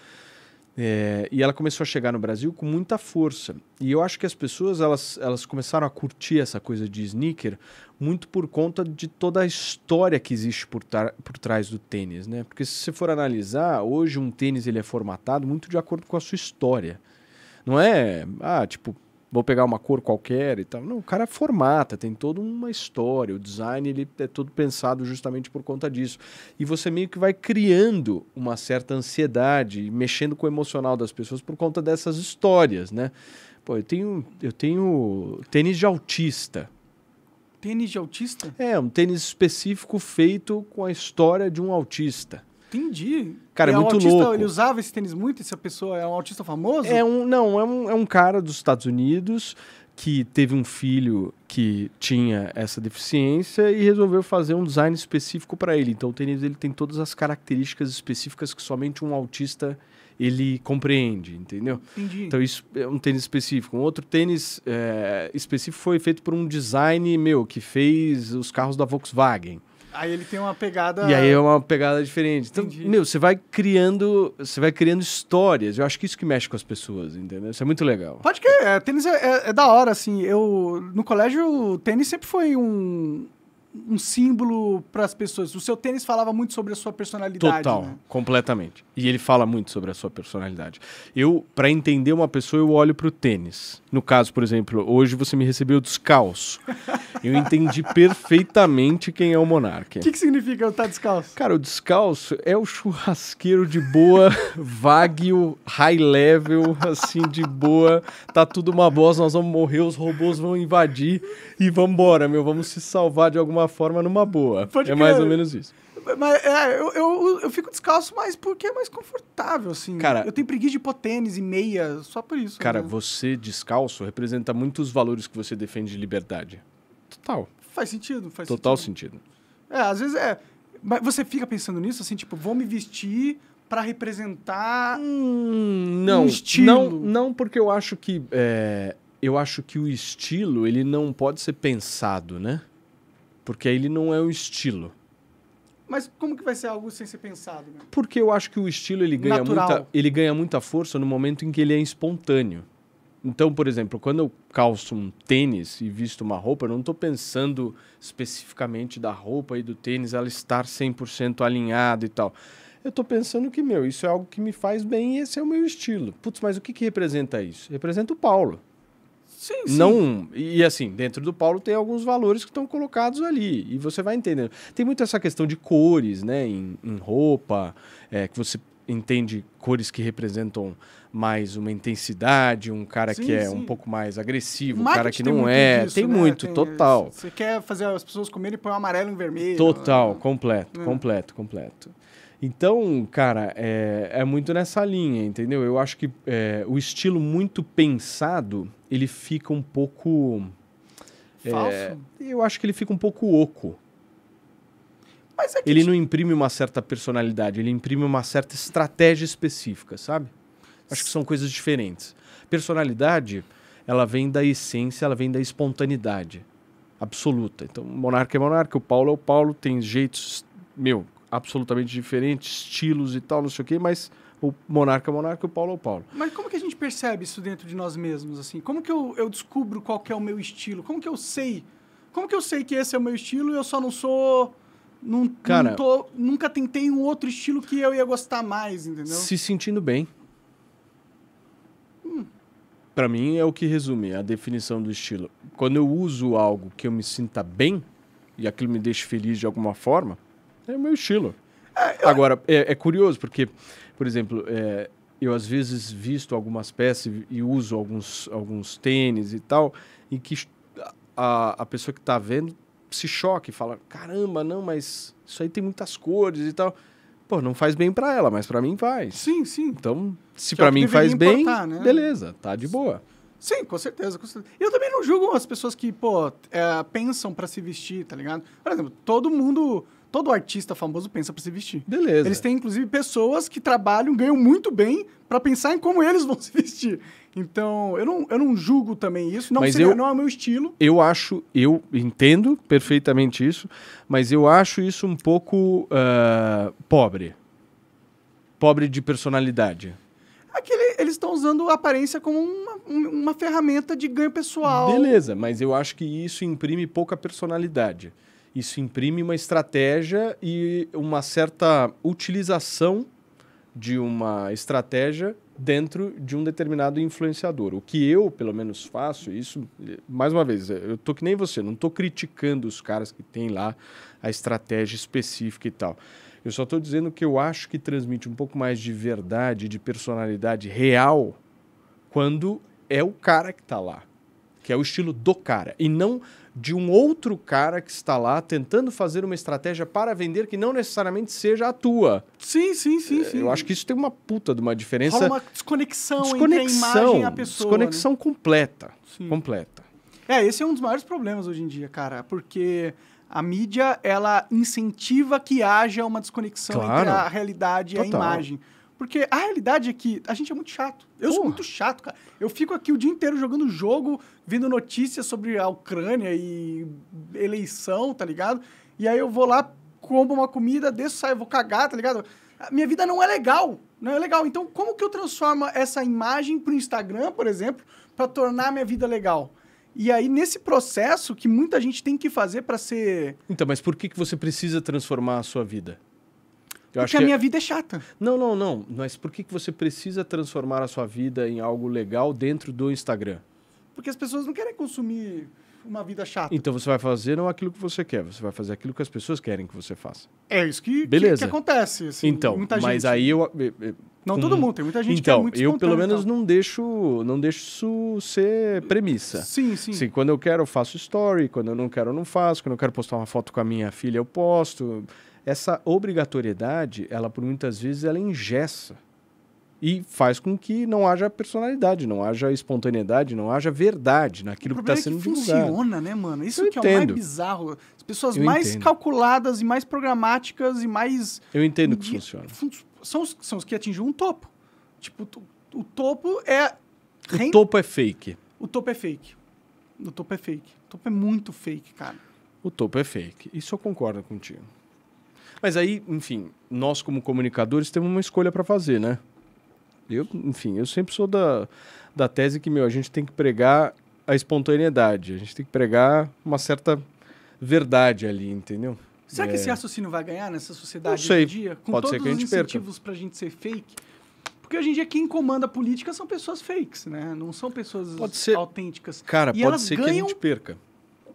É, e ela começou a chegar no Brasil com muita força. E eu acho que as pessoas elas, elas começaram a curtir essa coisa de sneaker muito por conta de toda a história que existe por, por trás do tênis, né? Porque se você for analisar, hoje um tênis ele é formatado muito de acordo com a sua história. Não é, ah, tipo, vou pegar uma cor qualquer e tal. Não, o cara formata, tem toda uma história. O design ele é todo pensado justamente por conta disso. E você meio que vai criando uma certa ansiedade, mexendo com o emocional das pessoas por conta dessas histórias, né? Pô, eu tenho, eu tenho tênis de autista. Tênis de autista? É, um tênis específico feito com a história de um autista. Entendi. Cara, e é, é, um muito autista, louco. Ele usava esse tênis muito? Essa pessoa é um autista famoso? É um, não, é um, é um cara dos Estados Unidos que teve um filho que tinha essa deficiência e resolveu fazer um design específico para ele. Então o tênis ele tem todas as características específicas que somente um autista ele compreende, entendeu? Entendi. Então isso é um tênis específico. Um outro tênis é, específico foi feito por um design meu que fez os carros da Volkswagen. Aí ele tem uma pegada. E aí é uma pegada diferente. Então, Entendi. meu, você vai criando. Você vai criando histórias. Eu acho que isso que mexe com as pessoas, entendeu? Isso é muito legal. Pode que é, tênis é, é, é da hora, assim. Eu. No colégio, o tênis sempre foi um, um símbolo para as pessoas. O seu tênis falava muito sobre a sua personalidade. Total, né? completamente. E ele fala muito sobre a sua personalidade. Eu, para entender uma pessoa, eu olho para o tênis. No caso, por exemplo, hoje você me recebeu descalço. Eu entendi perfeitamente quem é o monarca. O que, que significa eu estar tá descalço? Cara, o descalço é o churrasqueiro de boa, vago, high level, assim, de boa. Tá tudo uma bosta, nós vamos morrer, os robôs vão invadir e vamos embora, meu. Vamos se salvar de alguma uma forma numa boa. Pode é mais ou menos isso. Mas é, eu, eu, eu, fico descalço, mais porque é mais confortável, assim. Cara, eu tenho preguiça de pôr tênis e meia, só por isso. Cara, né? você descalço representa muitos valores que você defende de liberdade. Total. Faz sentido, faz Total sentido. sentido. É, às vezes é. Mas você fica pensando nisso, assim, tipo, vou me vestir para representar hum, não, um estilo. Não, não, porque eu acho que. É, eu acho que o estilo, ele não pode ser pensado, né? Porque ele não é um estilo. Mas como que vai ser algo sem ser pensado? Né? Porque eu acho que o estilo ele ganha, muita, ele ganha muita força no momento em que ele é espontâneo. Então, por exemplo, quando eu calço um tênis e visto uma roupa, eu não estou pensando especificamente da roupa e do tênis ela estar 100% alinhada e tal. Eu estou pensando que, meu, isso é algo que me faz bem e esse é o meu estilo. Putz, mas o que, que representa isso? Representa o Paulo. Sim, não, sim. E assim, dentro do Paulo tem alguns valores que estão colocados ali. E você vai entendendo. Tem muito essa questão de cores, né? Em, em roupa, é, que você entende cores que representam mais uma intensidade, um cara sim, que é sim. um pouco mais agressivo, um cara que não é. Disso, tem né? muito, tem, total. Você quer fazer as pessoas comerem e põe o amarelo em vermelho. Total, ah. completo, é. completo, completo. Então, cara, é, é muito nessa linha, entendeu? Eu acho que é, o estilo muito pensado, ele fica um pouco. É, Falso? É, eu acho que ele fica um pouco oco. É ele não imprime uma certa personalidade, ele imprime uma certa estratégia específica, sabe? Acho que são coisas diferentes. Personalidade, ela vem da essência, ela vem da espontaneidade absoluta. Então, monarca é monarca, o Paulo é o Paulo, tem jeitos, meu, absolutamente diferentes, estilos e tal, não sei o quê, mas o monarca é monarca, o Paulo é o Paulo. Mas como que a gente percebe isso dentro de nós mesmos, assim? Como que eu, eu descubro qual é o meu estilo? Como que eu sei? Como que eu sei que esse é o meu estilo e eu só não sou... Não, Cara, não tô, nunca tentei um outro estilo que eu ia gostar mais, entendeu? Se sentindo bem. Hum. Para mim é o que resume a definição do estilo. Quando eu uso algo que eu me sinta bem e aquilo me deixa feliz de alguma forma, é o meu estilo. É, Agora, é, é curioso, porque, por exemplo, é, eu às vezes visto algumas peças e uso alguns, alguns tênis e tal, em que a, a pessoa que está vendo se choca e fala: caramba, não, mas isso aí tem muitas cores e tal. Pô, não faz bem para ela, mas para mim faz. Sim, sim. Então, se é para mim faz bem, né? beleza, tá de boa. Sim, com certeza, com certeza. Eu também não julgo as pessoas que, pô, é, pensam para se vestir, tá ligado? Por exemplo, todo mundo todo artista famoso pensa para se vestir. Beleza. Eles têm, inclusive, pessoas que trabalham, ganham muito bem para pensar em como eles vão se vestir. Então, eu não, eu não julgo também isso, não, seria, eu, não é o meu estilo. Eu acho, eu entendo perfeitamente isso, mas eu acho isso um pouco uh, pobre. Pobre de personalidade. Aquele, eles estão usando a aparência como uma, uma ferramenta de ganho pessoal. Beleza, mas eu acho que isso imprime pouca personalidade. Isso imprime uma estratégia e uma certa utilização de uma estratégia dentro de um determinado influenciador. O que eu, pelo menos, faço, isso, mais uma vez, é, eu tô que nem você, não tô criticando os caras que têm lá a estratégia específica e tal. Eu só estou dizendo que eu acho que transmite um pouco mais de verdade, de personalidade real, quando é o cara que está lá, que é o estilo do cara, e não de um outro cara que está lá tentando fazer uma estratégia para vender que não necessariamente seja a tua. Sim, sim, sim, é, sim. Eu acho que isso tem uma puta de uma diferença. Rola uma desconexão, desconexão entre a imagem e a pessoa. Né? Desconexão né? completa. Sim. Completa. É, esse é um dos maiores problemas hoje em dia, cara, porque a mídia ela incentiva que haja uma desconexão claro. entre a realidade Total. e a imagem. Porque a realidade é que a gente é muito chato. Eu Porra. sou muito chato, cara. Eu fico aqui o dia inteiro jogando jogo, vendo notícias sobre a Ucrânia e eleição, tá ligado? E aí eu vou lá, como uma comida, desço, saio, vou cagar, tá ligado? A minha vida não é legal, não é legal. Então, como que eu transformo essa imagem pro Instagram, por exemplo, para tornar a minha vida legal? E aí, nesse processo que muita gente tem que fazer para ser. Então, mas por que, que você precisa transformar a sua vida? Eu Porque a minha vida é chata. Não, não, não. Mas por que, que você precisa transformar a sua vida em algo legal dentro do Instagram? Porque as pessoas não querem consumir uma vida chata. Então você vai fazer não aquilo que você quer, você vai fazer aquilo que as pessoas querem que você faça. É isso que, Beleza. que, que acontece. Assim, então, mas gente. aí eu. Eh, eh, não todo mundo, tem muita gente então, que é eu pelo menos não deixo, não deixo isso ser premissa. Sim, sim. Assim, quando eu quero, eu faço story, quando eu não quero, eu não faço, quando eu quero postar uma foto com a minha filha, eu posto essa obrigatoriedade, ela por muitas vezes ela engessa e faz com que não haja personalidade, não haja espontaneidade, não haja verdade naquilo que está sendo é que divulgado. funciona, né, mano? Isso eu que entendo. é o mais bizarro. As pessoas eu mais entendo. calculadas e mais programáticas e mais... Eu entendo que funciona. São os, são os que atingem um topo. Tipo, o topo é... O topo é fake. O topo é fake. O topo é fake. O topo é muito fake, cara. O topo é fake. Isso eu concordo contigo. Mas aí, enfim, nós como comunicadores temos uma escolha para fazer, né? Eu, enfim, eu sempre sou da, da tese que, meu, a gente tem que pregar a espontaneidade, a gente tem que pregar uma certa verdade ali, entendeu? Será é... que esse raciocínio vai ganhar nessa sociedade hoje em dia? Com Pode todos os incentivos para a gente ser fake? Porque hoje em dia quem comanda a política são pessoas fakes, né? Não são pessoas ser... autênticas. Cara, e pode ser que a gente perca.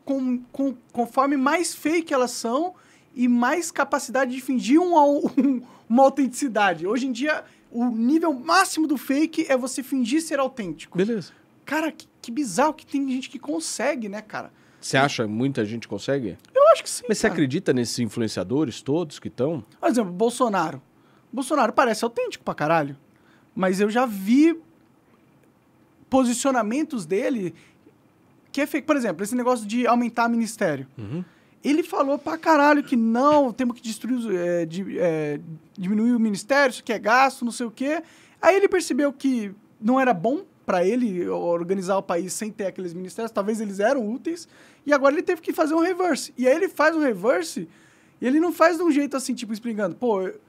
Com, com, conforme mais fake elas são, e mais capacidade de fingir um, um, uma autenticidade. Hoje em dia, o nível máximo do fake é você fingir ser autêntico. Beleza. Cara, que, que bizarro que tem gente que consegue, né, cara? Você acha que muita gente consegue? Eu acho que sim. Mas você acredita nesses influenciadores todos que estão? Por exemplo, Bolsonaro. Bolsonaro parece autêntico pra caralho. Mas eu já vi posicionamentos dele que é fake. Por exemplo, esse negócio de aumentar ministério. Uhum. Ele falou pra caralho que não, temos que destruir, é, é, diminuir o ministério, isso que é gasto, não sei o quê. Aí ele percebeu que não era bom para ele organizar o país sem ter aqueles ministérios, talvez eles eram úteis, e agora ele teve que fazer um reverse. E aí ele faz um reverse, e ele não faz de um jeito assim, tipo, explicando, pô, eu,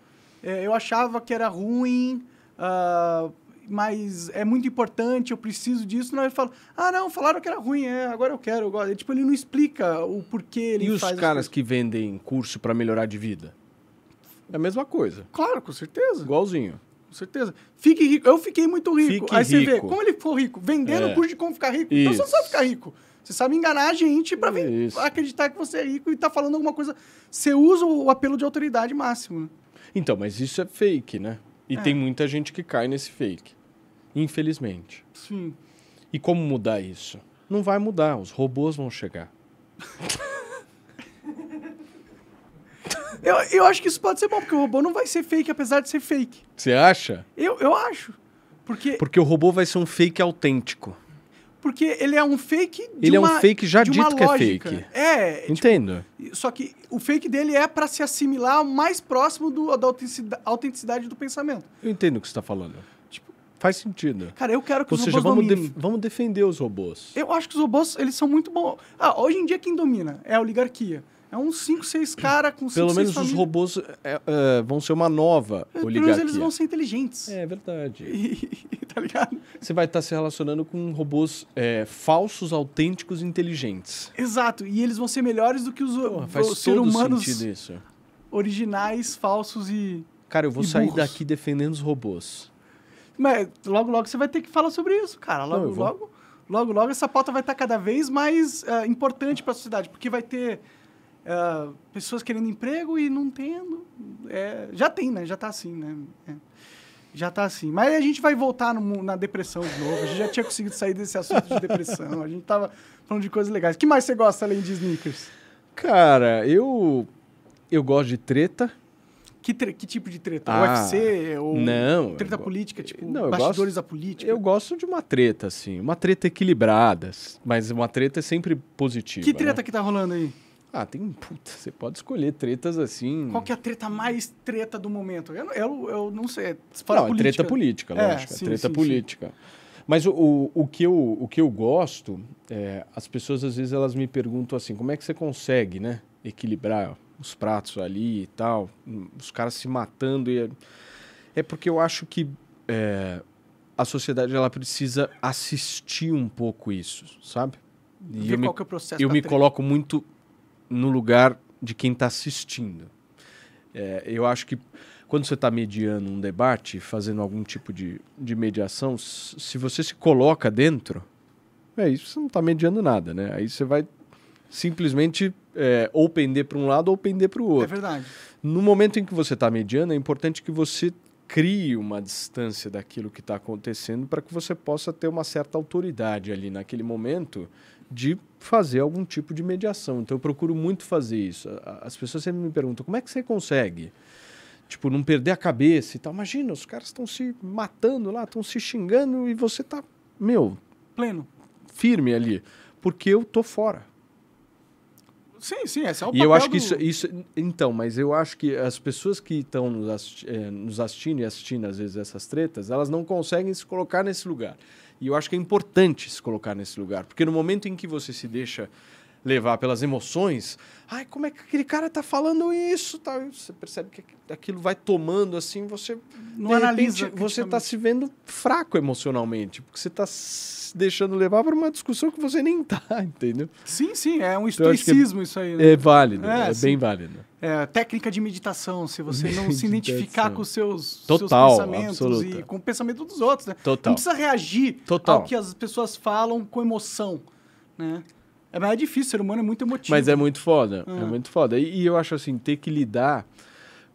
é, eu achava que era ruim, uh, mas é muito importante, eu preciso disso. Não, ele fala, ah, não, falaram que era ruim, é, agora eu quero. Eu gosto. Tipo, ele não explica o porquê ele e faz. os caras que vendem curso para melhorar de vida? É a mesma coisa. Claro, com certeza. Igualzinho. Com certeza. Fique rico. Eu fiquei muito rico. Fique Aí rico. você vê, como ele ficou rico? Vendendo é. curso de como ficar rico. Isso. Então você não sabe ficar rico. Você sabe enganar a gente para acreditar que você é rico e tá falando alguma coisa. Você usa o apelo de autoridade máximo. Né? Então, mas isso é fake, né? E é. tem muita gente que cai nesse fake. Infelizmente. Sim. E como mudar isso? Não vai mudar, os robôs vão chegar. eu, eu acho que isso pode ser bom, porque o robô não vai ser fake, apesar de ser fake. Você acha? Eu, eu acho. Porque... porque o robô vai ser um fake autêntico. Porque ele é um fake de Ele uma, é um fake já dito que é lógica. é fake. É. Tipo, entendo. Tipo, só que o fake dele é para se assimilar mais próximo do, da autenticidade do pensamento. Eu entendo o que você está falando. Faz sentido. Cara, eu quero que Ou os seja, robôs vamos Def vamos defender os robôs. Eu acho que os robôs, eles são muito bons. Ah, hoje em dia quem domina é a oligarquia. É uns 5, 6 cara com 5, Pelo menos os robôs é, é, vão ser uma nova oligarquia. É, pelo menos eles vão ser inteligentes. É verdade. tá ligado? Você vai estar se relacionando com robôs é, falsos, autênticos e inteligentes. Exato. E eles vão ser melhores do que os, Porra, faz ser humanos originais, falsos e Cara, eu vou sair daqui defendendo os robôs. Mas logo, logo você vai ter que falar sobre isso, cara. Logo, Não, logo, logo, logo essa pauta vai estar tá cada vez mais uh, importante para a sociedade, porque vai ter uh, pessoas querendo emprego e não tendo. É, já tem, né? Já está assim, né? É, já está assim. Mas a gente vai voltar no, na depressão de novo. A gente já tinha conseguido sair desse assunto de depressão. A gente tava falando de coisas legais. O que mais você gosta além de sneakers? Cara, eu eu gosto de treta. Que, que tipo de treta? Ah, UFC ou não, treta política, tipo não, bastidores gosto, da política? Eu gosto de uma treta, assim, uma treta equilibrada, mas uma treta é sempre positiva. Que treta né? que tá rolando aí? Ah, tem. Puta, você pode escolher tretas assim. Qual que é a treta mais treta do momento? Eu, eu, eu não sei. É fala não, política. é treta política, é, lógico. É, sim, treta sim, política. Sim. Mas o, o, o, que eu, o que eu gosto, é, as pessoas às vezes elas me perguntam assim: como é que você consegue, né? Equilibrar os pratos ali e tal, os caras se matando. E é, é porque eu acho que é, a sociedade ela precisa assistir um pouco isso, sabe? E eu me, é eu me coloco muito no lugar de quem está assistindo. É, eu acho que quando você está mediando um debate, fazendo algum tipo de, de mediação, se você se coloca dentro, é isso, você não está mediando nada, né? Aí você vai simplesmente é, ou pender para um lado ou pender para o é outro. É verdade. No momento em que você está mediando, é importante que você crie uma distância daquilo que está acontecendo para que você possa ter uma certa autoridade ali naquele momento de fazer algum tipo de mediação. Então eu procuro muito fazer isso. As pessoas sempre me perguntam como é que você consegue? Tipo, não perder a cabeça e tal. Imagina, os caras estão se matando lá, estão se xingando e você está meu. Pleno. Firme ali. Porque eu tô fora. Sim, sim, esse é o E eu acho do... que isso, isso. Então, mas eu acho que as pessoas que estão nos, assisti, eh, nos assistindo e assistindo, às vezes, essas tretas, elas não conseguem se colocar nesse lugar. E eu acho que é importante se colocar nesse lugar. Porque no momento em que você se deixa levar pelas emoções, ai, como é que aquele cara tá falando isso? Tá, você percebe que aquilo vai tomando assim, você não analisa. Repente, você está se vendo fraco emocionalmente, porque você está se deixando levar para uma discussão que você nem tá, entendeu? Sim, sim, é um então, estoicismo então, é, isso aí. Né? É válido, é, é bem válido. É, técnica de meditação, se você não se identificar com os seus, Total, seus pensamentos absoluta. e com o pensamento dos outros, né? Total. Não precisa reagir Total. ao que as pessoas falam com emoção, né? É, mas é difícil, o ser humano é muito emotivo. Mas é muito foda, é ah. muito foda. E, e, eu acho assim, ter que lidar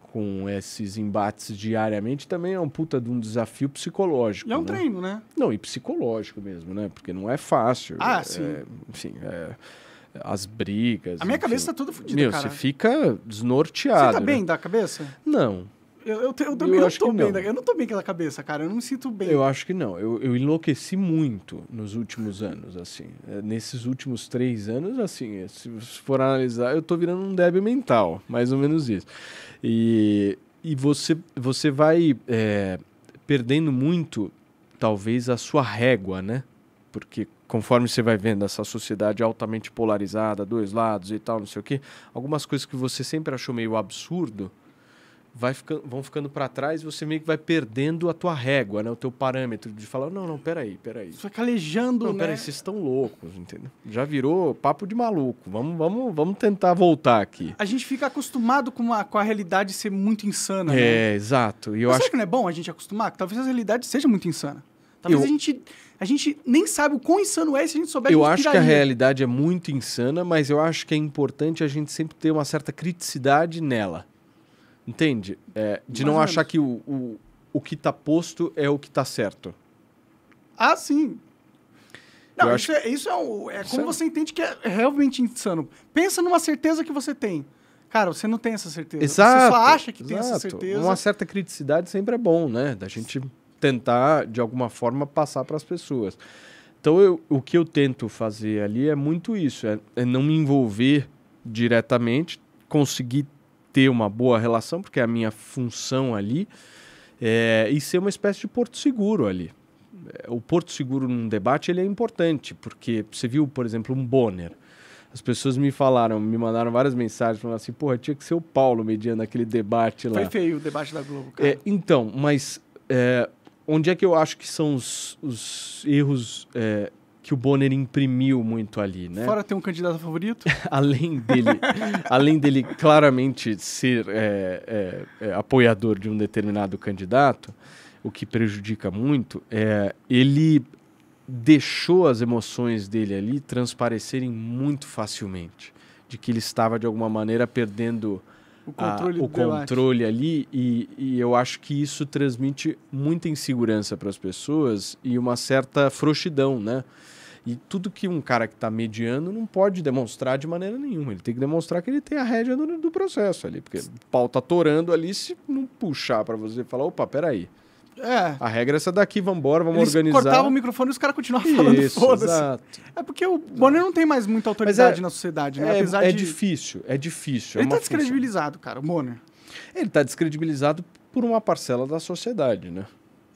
com esses embates diariamente também é um puta de um desafio psicológico. E é um né? treino, né? Não, e psicológico mesmo, né? Porque não é fácil. Ah, sim. É, enfim, é as brigas. A minha cabeça tá toda fodida, Meu, você fica desnorteado. Você tá bem né? da cabeça? Não. Eu, eu, eu também eu não tô bem. Não. Eu não tô bem com a cabeça, cara. Eu não me sinto bem. Eu acho que não. Eu, eu enlouqueci muito nos últimos anos, assim. É, nesses últimos três anos, assim, é, se for analisar, eu tô virando um débil mental. Mais ou menos isso. E, e você, você vai é, perdendo muito, talvez, a sua régua, né? Porque conforme você vai vendo essa sociedade altamente polarizada, dois lados e tal, não sei o quê, algumas coisas que você sempre achou meio absurdo vai ficando, vão ficando para trás, e você meio que vai perdendo a tua régua, né? O teu parâmetro de falar, não, não, peraí, peraí. Você calejando, não, né? peraí, vocês estão loucos, entendeu? Já virou papo de maluco. Vamos, vamos, vamos tentar voltar aqui. A gente fica acostumado com a, com a realidade ser muito insana, é, né? É, exato. E eu Mas acho que não é bom a gente acostumar? Que talvez a realidade seja muito insana. Talvez eu... a gente... A gente nem sabe o quão insano é se a gente souber. Eu acho que a realidade é muito insana, mas eu acho que é importante a gente sempre ter uma certa criticidade nela. Entende? É, de Mais não achar que o, o, o que está posto é o que está certo. Ah, sim. Não, isso, acho... é, isso é, um, é como você entende que é realmente insano. Pensa numa certeza que você tem. Cara, você não tem essa certeza. Exato, você só acha que exato. tem essa certeza. Uma certa criticidade sempre é bom, né? Da gente tentar, de alguma forma, passar para as pessoas. Então, eu, o que eu tento fazer ali é muito isso: é, é não me envolver diretamente, conseguir ter uma boa relação, porque é a minha função ali, é, e ser uma espécie de porto seguro ali. É, o porto seguro num debate ele é importante, porque você viu, por exemplo, um Bonner. As pessoas me falaram, me mandaram várias mensagens falando assim, porra, tinha que ser o Paulo mediando aquele debate lá. Foi feio o debate da Globo, cara. É, então, mas é, onde é que eu acho que são os, os erros é, que o Bonner imprimiu muito ali, né? Fora ter um candidato favorito. além dele, além dele claramente ser é, é, é, apoiador de um determinado candidato, o que prejudica muito, é, ele deixou as emoções dele ali transparecerem muito facilmente, de que ele estava de alguma maneira perdendo o controle, a, o controle ali e, e, eu acho que isso transmite muita insegurança para as pessoas e uma certa frouxidão, né? E tudo que um cara que está mediando não pode demonstrar de maneira nenhuma. Ele tem que demonstrar que ele tem a rédea do, do processo ali. Porque o pau tá torando ali, se não puxar para você falar, opa, peraí. É. A regra é essa daqui, vambora, vamos Eles organizar. cortava o microfone e os caras continuavam falando, Isso, É porque o Bonner não tem mais muita autoridade é, na sociedade, né? É, Apesar é de... difícil, é difícil. É ele é tá descredibilizado, função. cara, o Bonner. Ele tá descredibilizado por uma parcela da sociedade, né?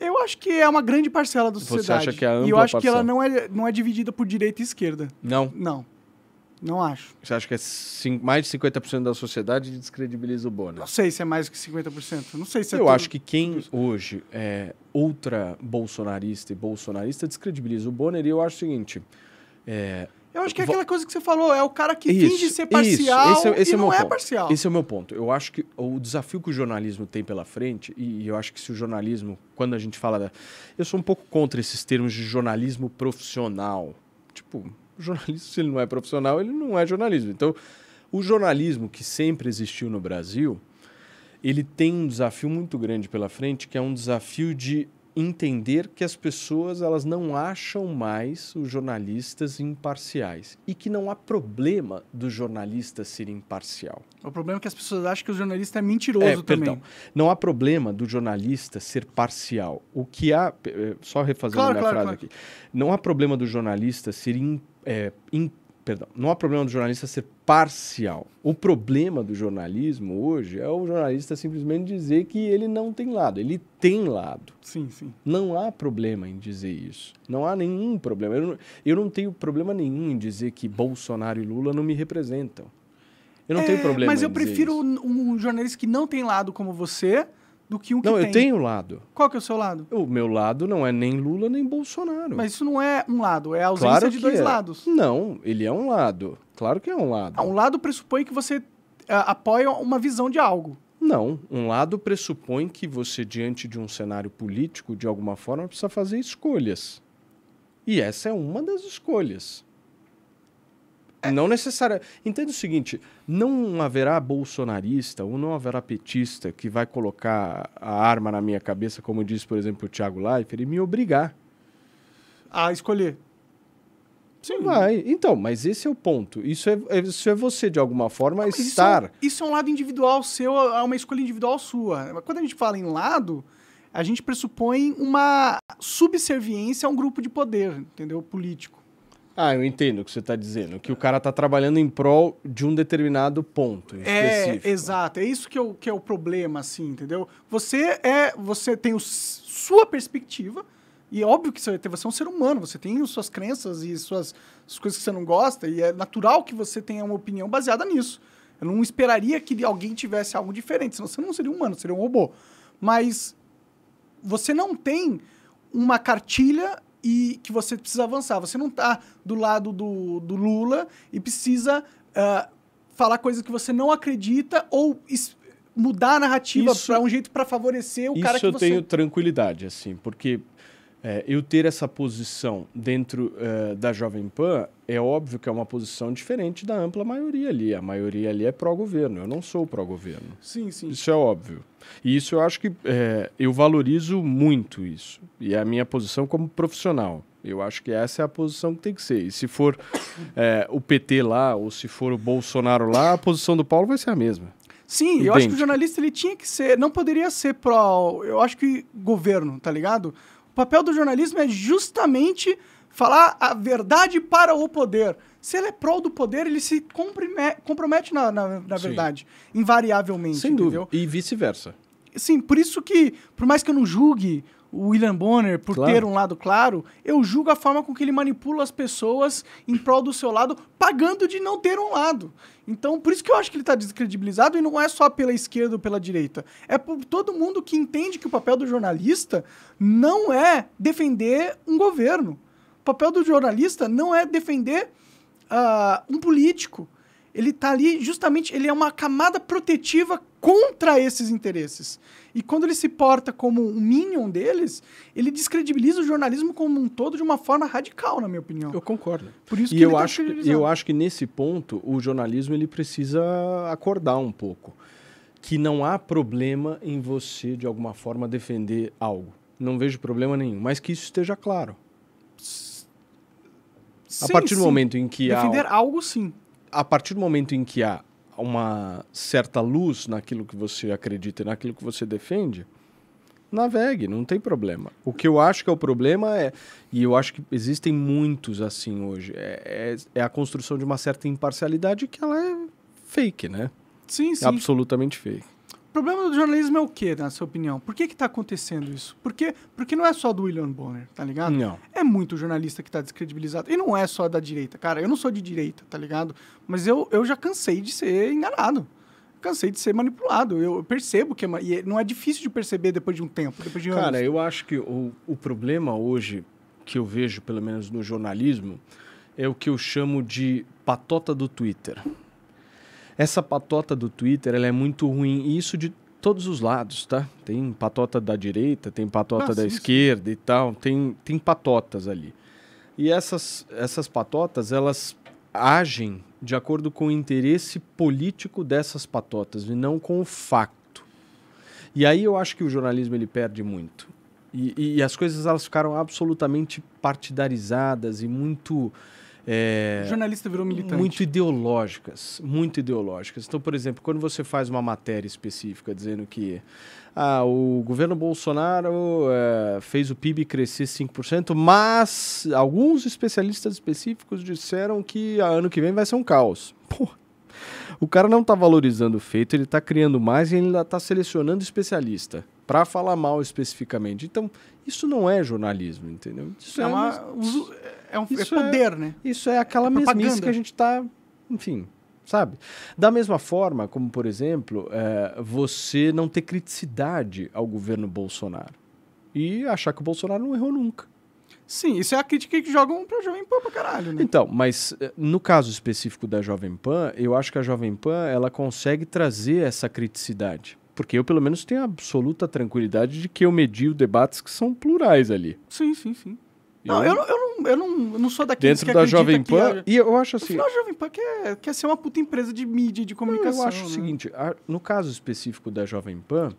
Eu acho que é uma grande parcela da sociedade. Você acha que é ampla E eu acho parcela. que ela não é, não é dividida por direita e esquerda. Não? Não. Não acho. Você acha que é mais de 50% da sociedade descredibiliza o Bonner? Não sei se é mais que 50%. Não sei se é Eu tudo... acho que quem hoje é ultra bolsonarista e bolsonarista descredibiliza o Bonner. E eu acho o seguinte: é, eu acho que é aquela coisa que você falou, é o cara que isso, finge ser parcial isso, esse, é, esse é e é não é parcial. Esse é o meu ponto. Eu acho que o desafio que o jornalismo tem pela frente, e, e eu acho que se o jornalismo, quando a gente fala... Da, eu sou um pouco contra esses termos de jornalismo profissional. Tipo, o jornalismo, se ele não é profissional, ele não é jornalismo. Então, o jornalismo que sempre existiu no Brasil, ele tem um desafio muito grande pela frente, que é um desafio de entender que as pessoas elas não acham mais os jornalistas imparciais e que não há problema do jornalista ser imparcial. O problema é que as pessoas acham que o jornalista é mentiroso é, também. Perdão, não há problema do jornalista ser parcial. O que há, eh, só refazendo claro, a minha claro, frase claro. aqui, não há problema do jornalista ser imparcial. Eh, é, Perdão, não há problema do jornalista ser parcial. O problema do jornalismo hoje é o jornalista simplesmente dizer que ele não tem lado. Ele tem lado. Sim, sim. Não há problema em dizer isso. Não há nenhum problema. Eu não, eu não tenho problema nenhum em dizer que Bolsonaro e Lula não me representam. Eu não é, tenho problema. Mas eu prefiro um jornalista que não tem lado como você do que um que Não, eu tenho um lado. Qual que é o seu lado? O meu lado não é nem Lula nem Bolsonaro. Mas isso não é um lado, é a ausência claro de dois é. lados. Não, ele é um lado. Claro que é um lado. Ah, um lado pressupõe que você uh, apoia uma visão de algo. Não, um lado pressupõe que você, diante de um cenário político, de alguma forma, precisa fazer escolhas. E essa é uma das escolhas. É. Não necessária. Entenda o seguinte: não haverá bolsonarista ou não haverá petista que vai colocar a arma na minha cabeça, como diz, por exemplo, o Thiago Leifert, e me obrigar a escolher. Sim. Vai. Então, mas esse é o ponto. Isso é, é isso é você, de alguma forma, mas estar. Isso é, isso é, um lado individual seu, é uma escolha individual sua. Quando a gente fala em lado, a gente pressupõe uma subserviência a um grupo de poder, entendeu? Político. Ah, eu entendo o que você está dizendo, que o cara está trabalhando em prol de um determinado ponto é, específico. É, exato. É isso que, é que é o problema, assim, entendeu? Você é, você tem o, sua perspectiva e é óbvio que você, você é um ser humano, você tem suas crenças e suas, coisas que você não gosta e é natural que você tenha uma opinião baseada nisso. Eu não esperaria que alguém tivesse algo diferente, senão você não seria humano, seria um robô. Mas você não tem uma cartilha e que você precisa avançar. Você não está do lado do, do Lula e precisa uh, falar coisas que você não acredita ou mudar a narrativa para um jeito para favorecer o cara que você... Isso eu tenho tranquilidade, assim, porque é, eu ter essa posição dentro uh, da Jovem Pan é óbvio que é uma posição diferente da ampla maioria ali. A maioria ali é pró-governo. Eu não sou pró-governo. Sim, sim. Isso é óbvio. E isso eu acho que é, eu valorizo muito isso. E é a minha posição como profissional. Eu acho que essa é a posição que tem que ser. E se for é, o PT lá, ou se for o Bolsonaro lá, a posição do Paulo vai ser a mesma. Sim, eu acho que o jornalista ele tinha que ser, não poderia ser pró, eu acho que governo, tá ligado? O papel do jornalismo é justamente falar a verdade para o poder se ele é prol do poder, ele se compromete, na, na, na verdade, invariavelmente. Sem entendeu? dúvida. E vice-versa. Sim, por isso que, por mais que eu não julgue o William Bonner por claro. ter um lado claro, eu julgo a forma com que ele manipula as pessoas em prol do seu lado, pagando de não ter um lado. Então, por isso que eu acho que ele está descredibilizado e não é só pela esquerda ou pela direita. É por todo mundo que entende que o papel do jornalista não é defender um governo. O papel do jornalista não é defender uh, um político, ele está ali justamente, ele é uma camada protetiva contra esses interesses. E quando ele se porta como um minion deles, ele descredibiliza o jornalismo como um todo de uma forma radical, na minha opinião. Eu concordo. Por isso e que eu tá acho, eu acho que nesse ponto o jornalismo ele precisa acordar um pouco, que não há problema em você de alguma forma defender algo. Não vejo problema nenhum, mas que isso esteja claro. Sim Sim, a partir sim. do momento em que defender há, algo sim. A partir do momento em que há uma certa luz naquilo que você acredita e naquilo que você defende, navegue, não tem problema. O que eu acho que é o problema é, e eu acho que existem muitos assim hoje, é, é, é a construção de uma certa imparcialidade que ela é fake, né? Sim, é sim. É absolutamente fake. O problema do jornalismo é o que, na sua opinião? Por que que tá acontecendo isso? Porque, porque não é só do William Bonner, tá ligado? Não. É muito jornalista que está descredibilizado. E não é só da direita, cara. Eu não sou de direita, tá ligado? Mas eu, eu já cansei de ser enganado. Cansei de ser manipulado. Eu percebo que é... E é, não é difícil de perceber depois de um tempo, depois de anos. Cara, eu acho que o, o problema hoje, que eu vejo, pelo menos no jornalismo, é o que eu chamo de patota do Twitter. Essa patota do Twitter ela é muito ruim, e isso de todos os lados, tá? Tem patota da direita, tem patota ah, da esquerda e tal, tem, tem patotas ali. E essas, essas patotas, elas agem de acordo com o interesse político dessas patotas e não com o facto. E aí eu acho que o jornalismo ele perde muito. E, e, e as coisas elas ficaram absolutamente partidarizadas e muito é, jornalista virou militante. Muito ideológicas, muito ideológicas. Então, por exemplo, quando você faz uma matéria específica dizendo que ah, o governo Bolsonaro é, fez o PIB crescer 5%, mas alguns especialistas específicos disseram que a ano que vem vai ser um caos. Pô, o cara não está valorizando o feito, ele está criando mais e ainda está selecionando especialista para falar mal especificamente. Então, isso não é jornalismo, entendeu? Isso é, é, uma, é um isso é, é poder, né? Isso é aquela é mesmice que a gente está, enfim, sabe? Da mesma forma, como por exemplo, é, você não ter criticidade ao governo Bolsonaro e achar que o Bolsonaro não errou nunca. Sim, isso é a crítica que jogam para a Jovem Pan para caralho, né? Então, mas eh, no caso específico da Jovem Pan, eu acho que a Jovem Pan, ela consegue trazer essa criticidade. Porque eu, pelo menos, tenho absoluta tranquilidade de que eu medio debates que são plurais ali. Sim, sim, sim. Eu não, eu, eu, não, eu, não, eu não sou daqueles Dentro que da Jovem Pan, que, e eu acho assim... No a Jovem Pan quer, quer ser uma puta empresa de mídia, de comunicação. Eu acho né? o seguinte, a, no caso específico da Jovem Pan,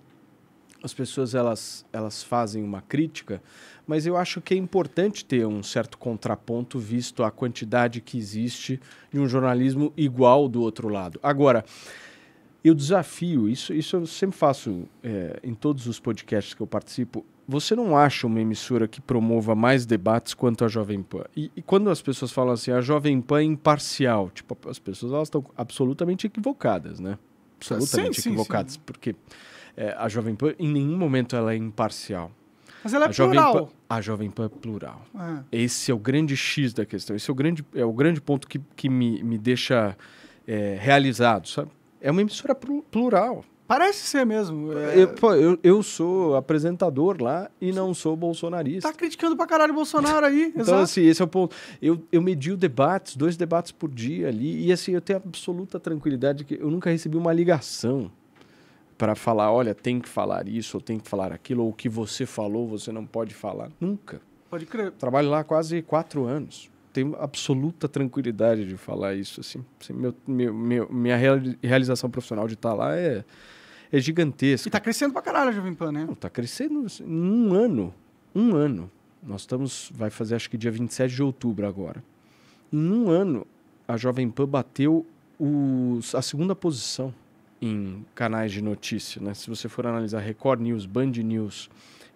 as pessoas elas, elas fazem uma crítica, mas eu acho que é importante ter um certo contraponto, visto a quantidade que existe de um jornalismo igual do outro lado. Agora e o desafio, isso, isso eu sempre faço é, em todos os podcasts que eu participo, você não acha uma emissora que promova mais debates quanto a Jovem Pan. E, e quando as pessoas falam assim, a Jovem Pan é imparcial, tipo, as pessoas elas estão absolutamente equivocadas, né? Absolutamente sim, equivocadas, sim, sim. porque é, a Jovem Pan em nenhum momento ela é imparcial. Mas ela é a plural. Jovem Pan, a Jovem Pan é plural. É. Esse é o grande X da questão, esse é o grande, é o grande ponto que, que me, me deixa é, realizado, sabe? É uma emissora plural. Parece ser mesmo. É... Eu, pô, eu, eu, sou apresentador lá e não sou bolsonarista. Tá criticando pra caralho o Bolsonaro aí. então, exato. assim, esse é o ponto. Eu, eu o debates, dois debates por dia ali. E, assim, eu tenho absoluta tranquilidade que eu nunca recebi uma ligação para falar: olha, tem que falar isso, ou tem que falar aquilo, ou o que você falou, você não pode falar. Nunca. Pode crer. Trabalho lá quase quatro anos tenho absoluta tranquilidade de falar isso, assim. assim meu, meu, meu, minha realização profissional de estar lá é, é gigantesca. E tá crescendo pra caralho a Jovem Pan, né? Não, tá crescendo assim, um ano. Um ano. Nós estamos... Vai fazer acho que dia 27 de outubro agora. Em um ano, a Jovem Pan bateu os, a segunda posição em canais de notícia, né? Se você for analisar Record News, Band News...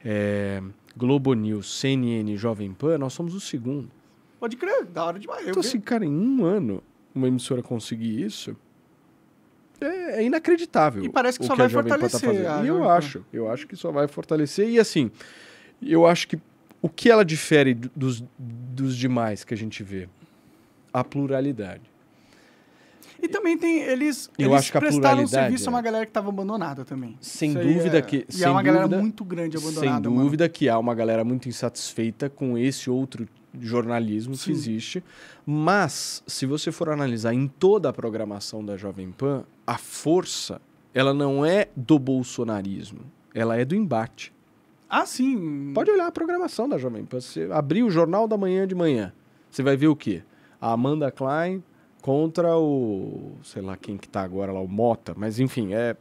É, Globo News, CNN, Jovem Pan, nós somos o segundo. Pode crer, da hora demais. Então, assim, cara, em um ano, uma emissora conseguir isso é, é inacreditável. E parece que só que vai tá fortalecer. Tá e eu acho, eu acho que só vai fortalecer. E assim, eu acho que o que ela difere dos, dos demais que a gente vê? A pluralidade. E também tem eles, eu eles acho que a prestaram um serviço é. a uma é. galera que estava abandonada também. Sem Isso dúvida é... que. E é sem é uma dúvida, galera muito grande abandonada. Sem dúvida mano. que há uma galera muito insatisfeita com esse outro jornalismo Sim. que existe. Mas, se você for analisar em toda a programação da Jovem Pan, a força, ela não é do bolsonarismo, ela é do embate. Ah, sim. Pode olhar a programação da Jovem Pan. Você abrir o Jornal da Manhã de manhã, você vai ver o quê? A Amanda Klein contra o... Sei lá quem que tá agora lá, o Mota. Mas, enfim, é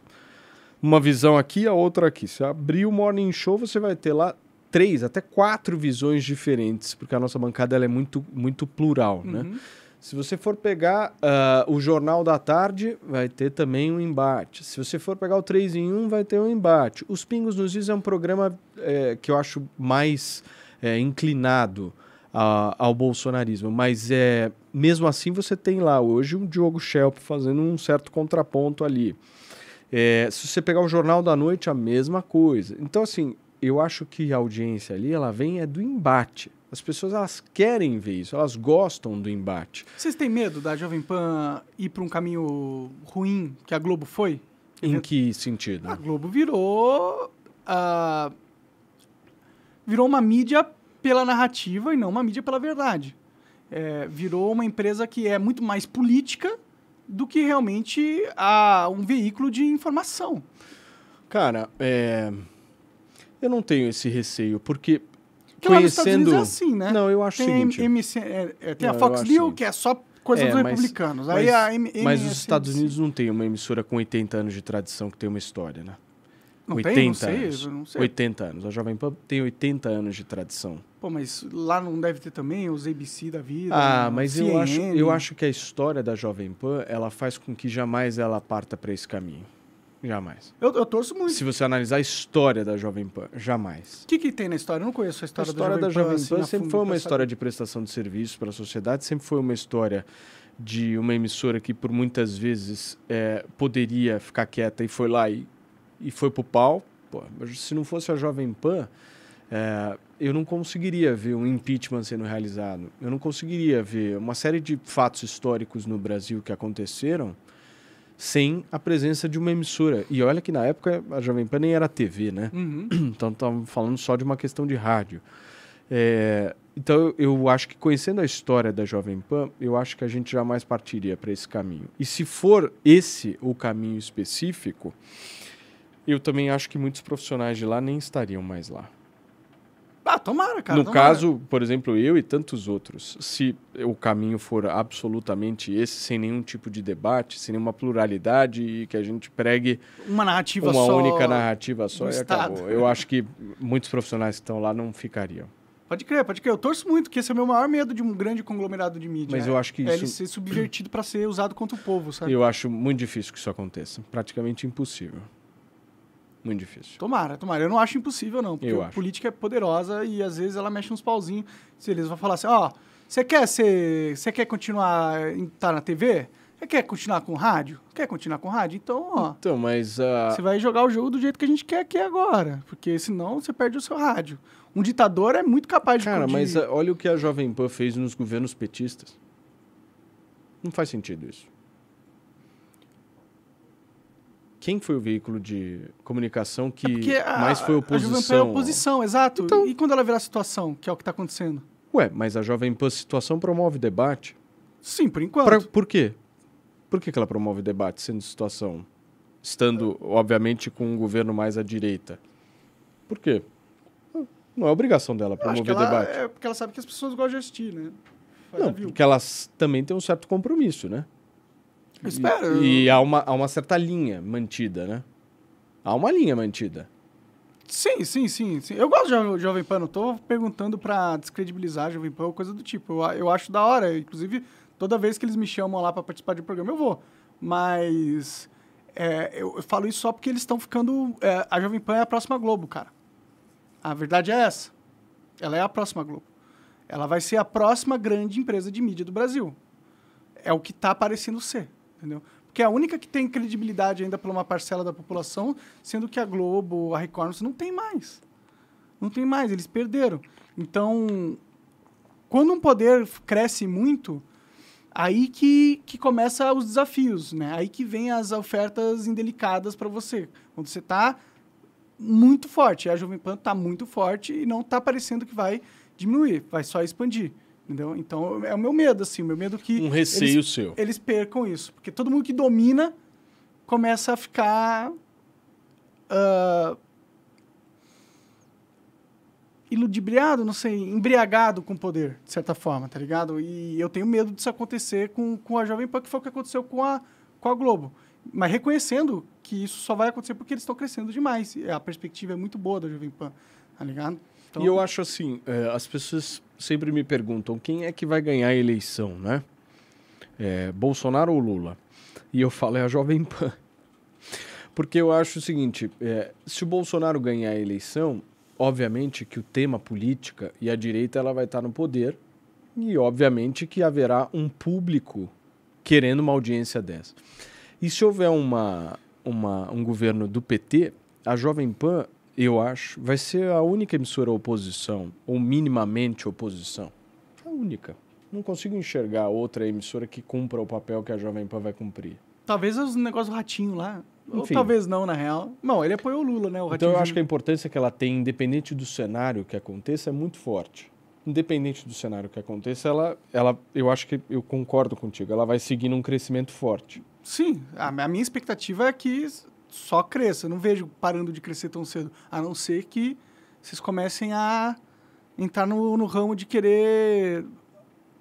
uma visão aqui a outra aqui. Se abrir o Morning Show, você vai ter lá três, até quatro visões diferentes, porque a nossa bancada ela é muito, muito plural, né? uhum. né? Se você for pegar uh, o Jornal da Tarde, vai ter também um embate. Se você for pegar o 3 em 1, vai ter um embate. Os Pingos nos Is é um programa é, que eu acho mais é, inclinado a, ao bolsonarismo. Mas é, mesmo assim, você tem lá hoje o Diogo Schelp fazendo um certo contraponto ali. É, se você pegar o Jornal da Noite, a mesma coisa. Então, assim, eu acho que a audiência ali, ela vem é do embate. As pessoas, elas querem ver isso, elas gostam do embate. Vocês têm medo da Jovem Pan ir para um caminho ruim que a Globo foi? Em que sentido? A Globo virou... Uh, virou uma mídia pela narrativa e não uma mídia pela verdade. É, virou uma empresa que é muito mais política do que realmente a, um veículo de informação. Cara, é, eu não tenho esse receio, porque Claro, é conhecendo... Estados é assim, né? Não, eu acho tem o seguinte... MC... É, é, tem não, a Fox News, que é só coisa é, dos mas, republicanos. Mas, Aí a M mas é os Estados assim. Unidos não tem uma emissora com 80 anos de tradição que tem uma história, né? Não 80 tem? Não sei, anos. Não sei. 80 anos. A Jovem Pan tem 80 anos de tradição. Pô, mas lá não deve ter também os ABC da vida. Ah, mas eu acho, eu acho que a história da Jovem Pan ela faz com que jamais ela parta para esse caminho. Jamais. Eu, eu torço muito. Se você analisar a história da Jovem Pan, jamais. O que, que tem na história? Eu não conheço a história, a história da Jovem Pan. Assim, a história da Jovem Pan, sempre foi uma história de prestação de serviço para a sociedade, sempre foi uma história de uma emissora que por muitas vezes é, poderia ficar quieta e foi lá e, e foi pro pau. Pô, se não fosse a Jovem Pan, é, eu não conseguiria ver um impeachment sendo realizado. Eu não conseguiria ver uma série de fatos históricos no Brasil que aconteceram sem a presença de uma emissora. E olha que na época a Jovem Pan nem era TV, né? Uhum. Então estamos falando só de uma questão de rádio. É, então eu acho que conhecendo a história da Jovem Pan, eu acho que a gente jamais partiria para esse caminho. E se for esse o caminho específico, eu também acho que muitos profissionais de lá nem estariam mais lá. Ah, tomara, cara. No tomara. caso, por exemplo, eu e tantos outros, se o caminho for absolutamente esse, sem nenhum tipo de debate, sem nenhuma pluralidade e que a gente pregue uma narrativa uma só, única narrativa só e acabou. Eu acho que muitos profissionais que estão lá não ficariam. Pode crer, pode crer. Eu torço muito, que esse é o meu maior medo de um grande conglomerado de mídia. Mas eu acho que é isso... ele ser subvertido para ser usado contra o povo, sabe? Eu acho muito difícil que isso aconteça. Praticamente impossível. Muito difícil. Tomara, tomara. Eu não acho impossível, não. Porque a política é poderosa e às vezes ela mexe uns pauzinhos. Se eles vão falar assim, ó, oh, você quer ser. Você quer continuar estar tá na TV? Você quer continuar com rádio? Quer continuar com rádio? Então, ó. Então, mas. Ah, você uh... vai jogar o jogo do jeito que a gente quer aqui agora. Porque senão você perde o seu rádio. Um ditador é muito capaz de. Cara, mas uh, olha o que a Jovem Pan fez nos governos petistas. Não faz sentido isso. quem foi o veículo de comunicação que é a, mais foi oposição? A Jovem Pan é oposição, exato. Então, e quando ela virar situação, que é o que está acontecendo? Ué, mas a Jovem Pan situação promove debate? Sim, por enquanto. Pra, por quê? Por que, que ela promove debate sendo situação? Estando, obviamente, com um governo mais à direita. Por quê? Não é obrigação dela promover debate. É porque ela sabe que as pessoas gostam de assistir, né? Faz não, porque elas também têm um certo compromisso, né? Espero. E, e há, uma, há uma certa linha mantida, né? Há uma linha mantida. Sim, sim, sim, sim. Eu gosto de Jovem Pan, não tô perguntando para descredibilizar Jovem Pan ou coisa do tipo. Eu, eu acho da hora. Inclusive, toda vez que eles me chamam lá para participar de um programa, eu vou. Mas é, eu, eu, falo isso só porque eles estão ficando. É, a Jovem Pan é a próxima Globo, cara. A verdade é essa. Ela é a próxima Globo. Ela vai ser a próxima grande empresa de mídia do Brasil. É o que tá parecendo ser entendeu? Porque é a única que tem credibilidade ainda para uma parcela da população, sendo que a Globo, a Record, não tem mais. Não tem mais, eles perderam. Então, quando um poder cresce muito, aí que, que começa os desafios, né? Aí que vem as ofertas indelicadas para você. Quando você está muito forte, a Jovem Pan está muito forte e não está parecendo que vai diminuir, vai só expandir. Entendeu? Então, é o meu medo, assim, o meu medo que... Um receio eles, seu. Eles percam isso. Porque todo mundo que domina começa a ficar... Uh, iludibriado, não sei, embriagado com poder, de certa forma, tá ligado? E eu tenho medo disso acontecer com, com a Jovem Pan, que foi o que aconteceu com a, com a Globo. Mas reconhecendo que isso só vai acontecer porque eles estão crescendo demais. A perspectiva é muito boa da Jovem Pan, tá ligado? Então... E eu acho assim, é, as pessoas sempre me perguntam quem é que vai ganhar a eleição, né? É, Bolsonaro ou Lula? E eu falo, é a Jovem Pan. Porque eu acho o seguinte: é, se o Bolsonaro ganhar a eleição, obviamente que o tema política e a direita ela vai estar no poder, e obviamente que haverá um público querendo uma audiência dessa. E se houver uma, uma, um governo do PT, a Jovem Pan eu acho, vai ser a única emissora oposição, ou minimamente oposição. A única. Não consigo enxergar outra emissora que cumpra o papel que a Jovem Pan vai cumprir. Talvez os negócios do ratinho lá. Enfim. Ou talvez não, na real. Não, ele apoiou o Lula, né? O então eu acho que a importância que ela tem, independente do cenário que aconteça, é muito forte. Independente do cenário que aconteça, ela, ela, eu acho que eu concordo contigo, ela vai seguindo um crescimento forte. Sim, a minha expectativa é que só cresça. não vejo parando de crescer tão cedo, a não ser que vocês comecem a entrar no, no ramo de querer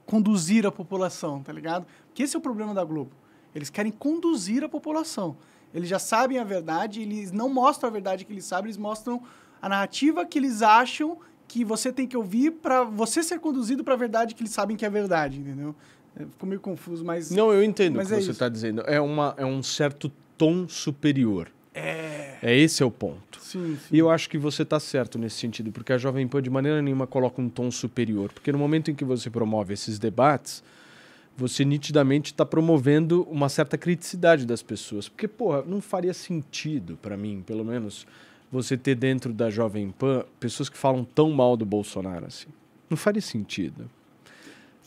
conduzir a população, tá ligado? Que esse é o problema da Globo. Eles querem conduzir a população. Eles já sabem a verdade, eles não mostram a verdade que eles sabem, eles mostram a narrativa que eles acham que você tem que ouvir para você ser conduzido para a verdade que eles sabem que é verdade, entendeu? É, ficou meio confuso, mas. Não, eu entendo o que é você está dizendo. É, uma, é um certo tom superior. É. é esse é o ponto. Sim, sim. E eu acho que você está certo nesse sentido, porque a Jovem Pan de maneira nenhuma coloca um tom superior. Porque no momento em que você promove esses debates, você nitidamente está promovendo uma certa criticidade das pessoas. Porque, porra, não faria sentido, para mim, pelo menos, você ter dentro da Jovem Pan pessoas que falam tão mal do Bolsonaro assim. Não faria sentido.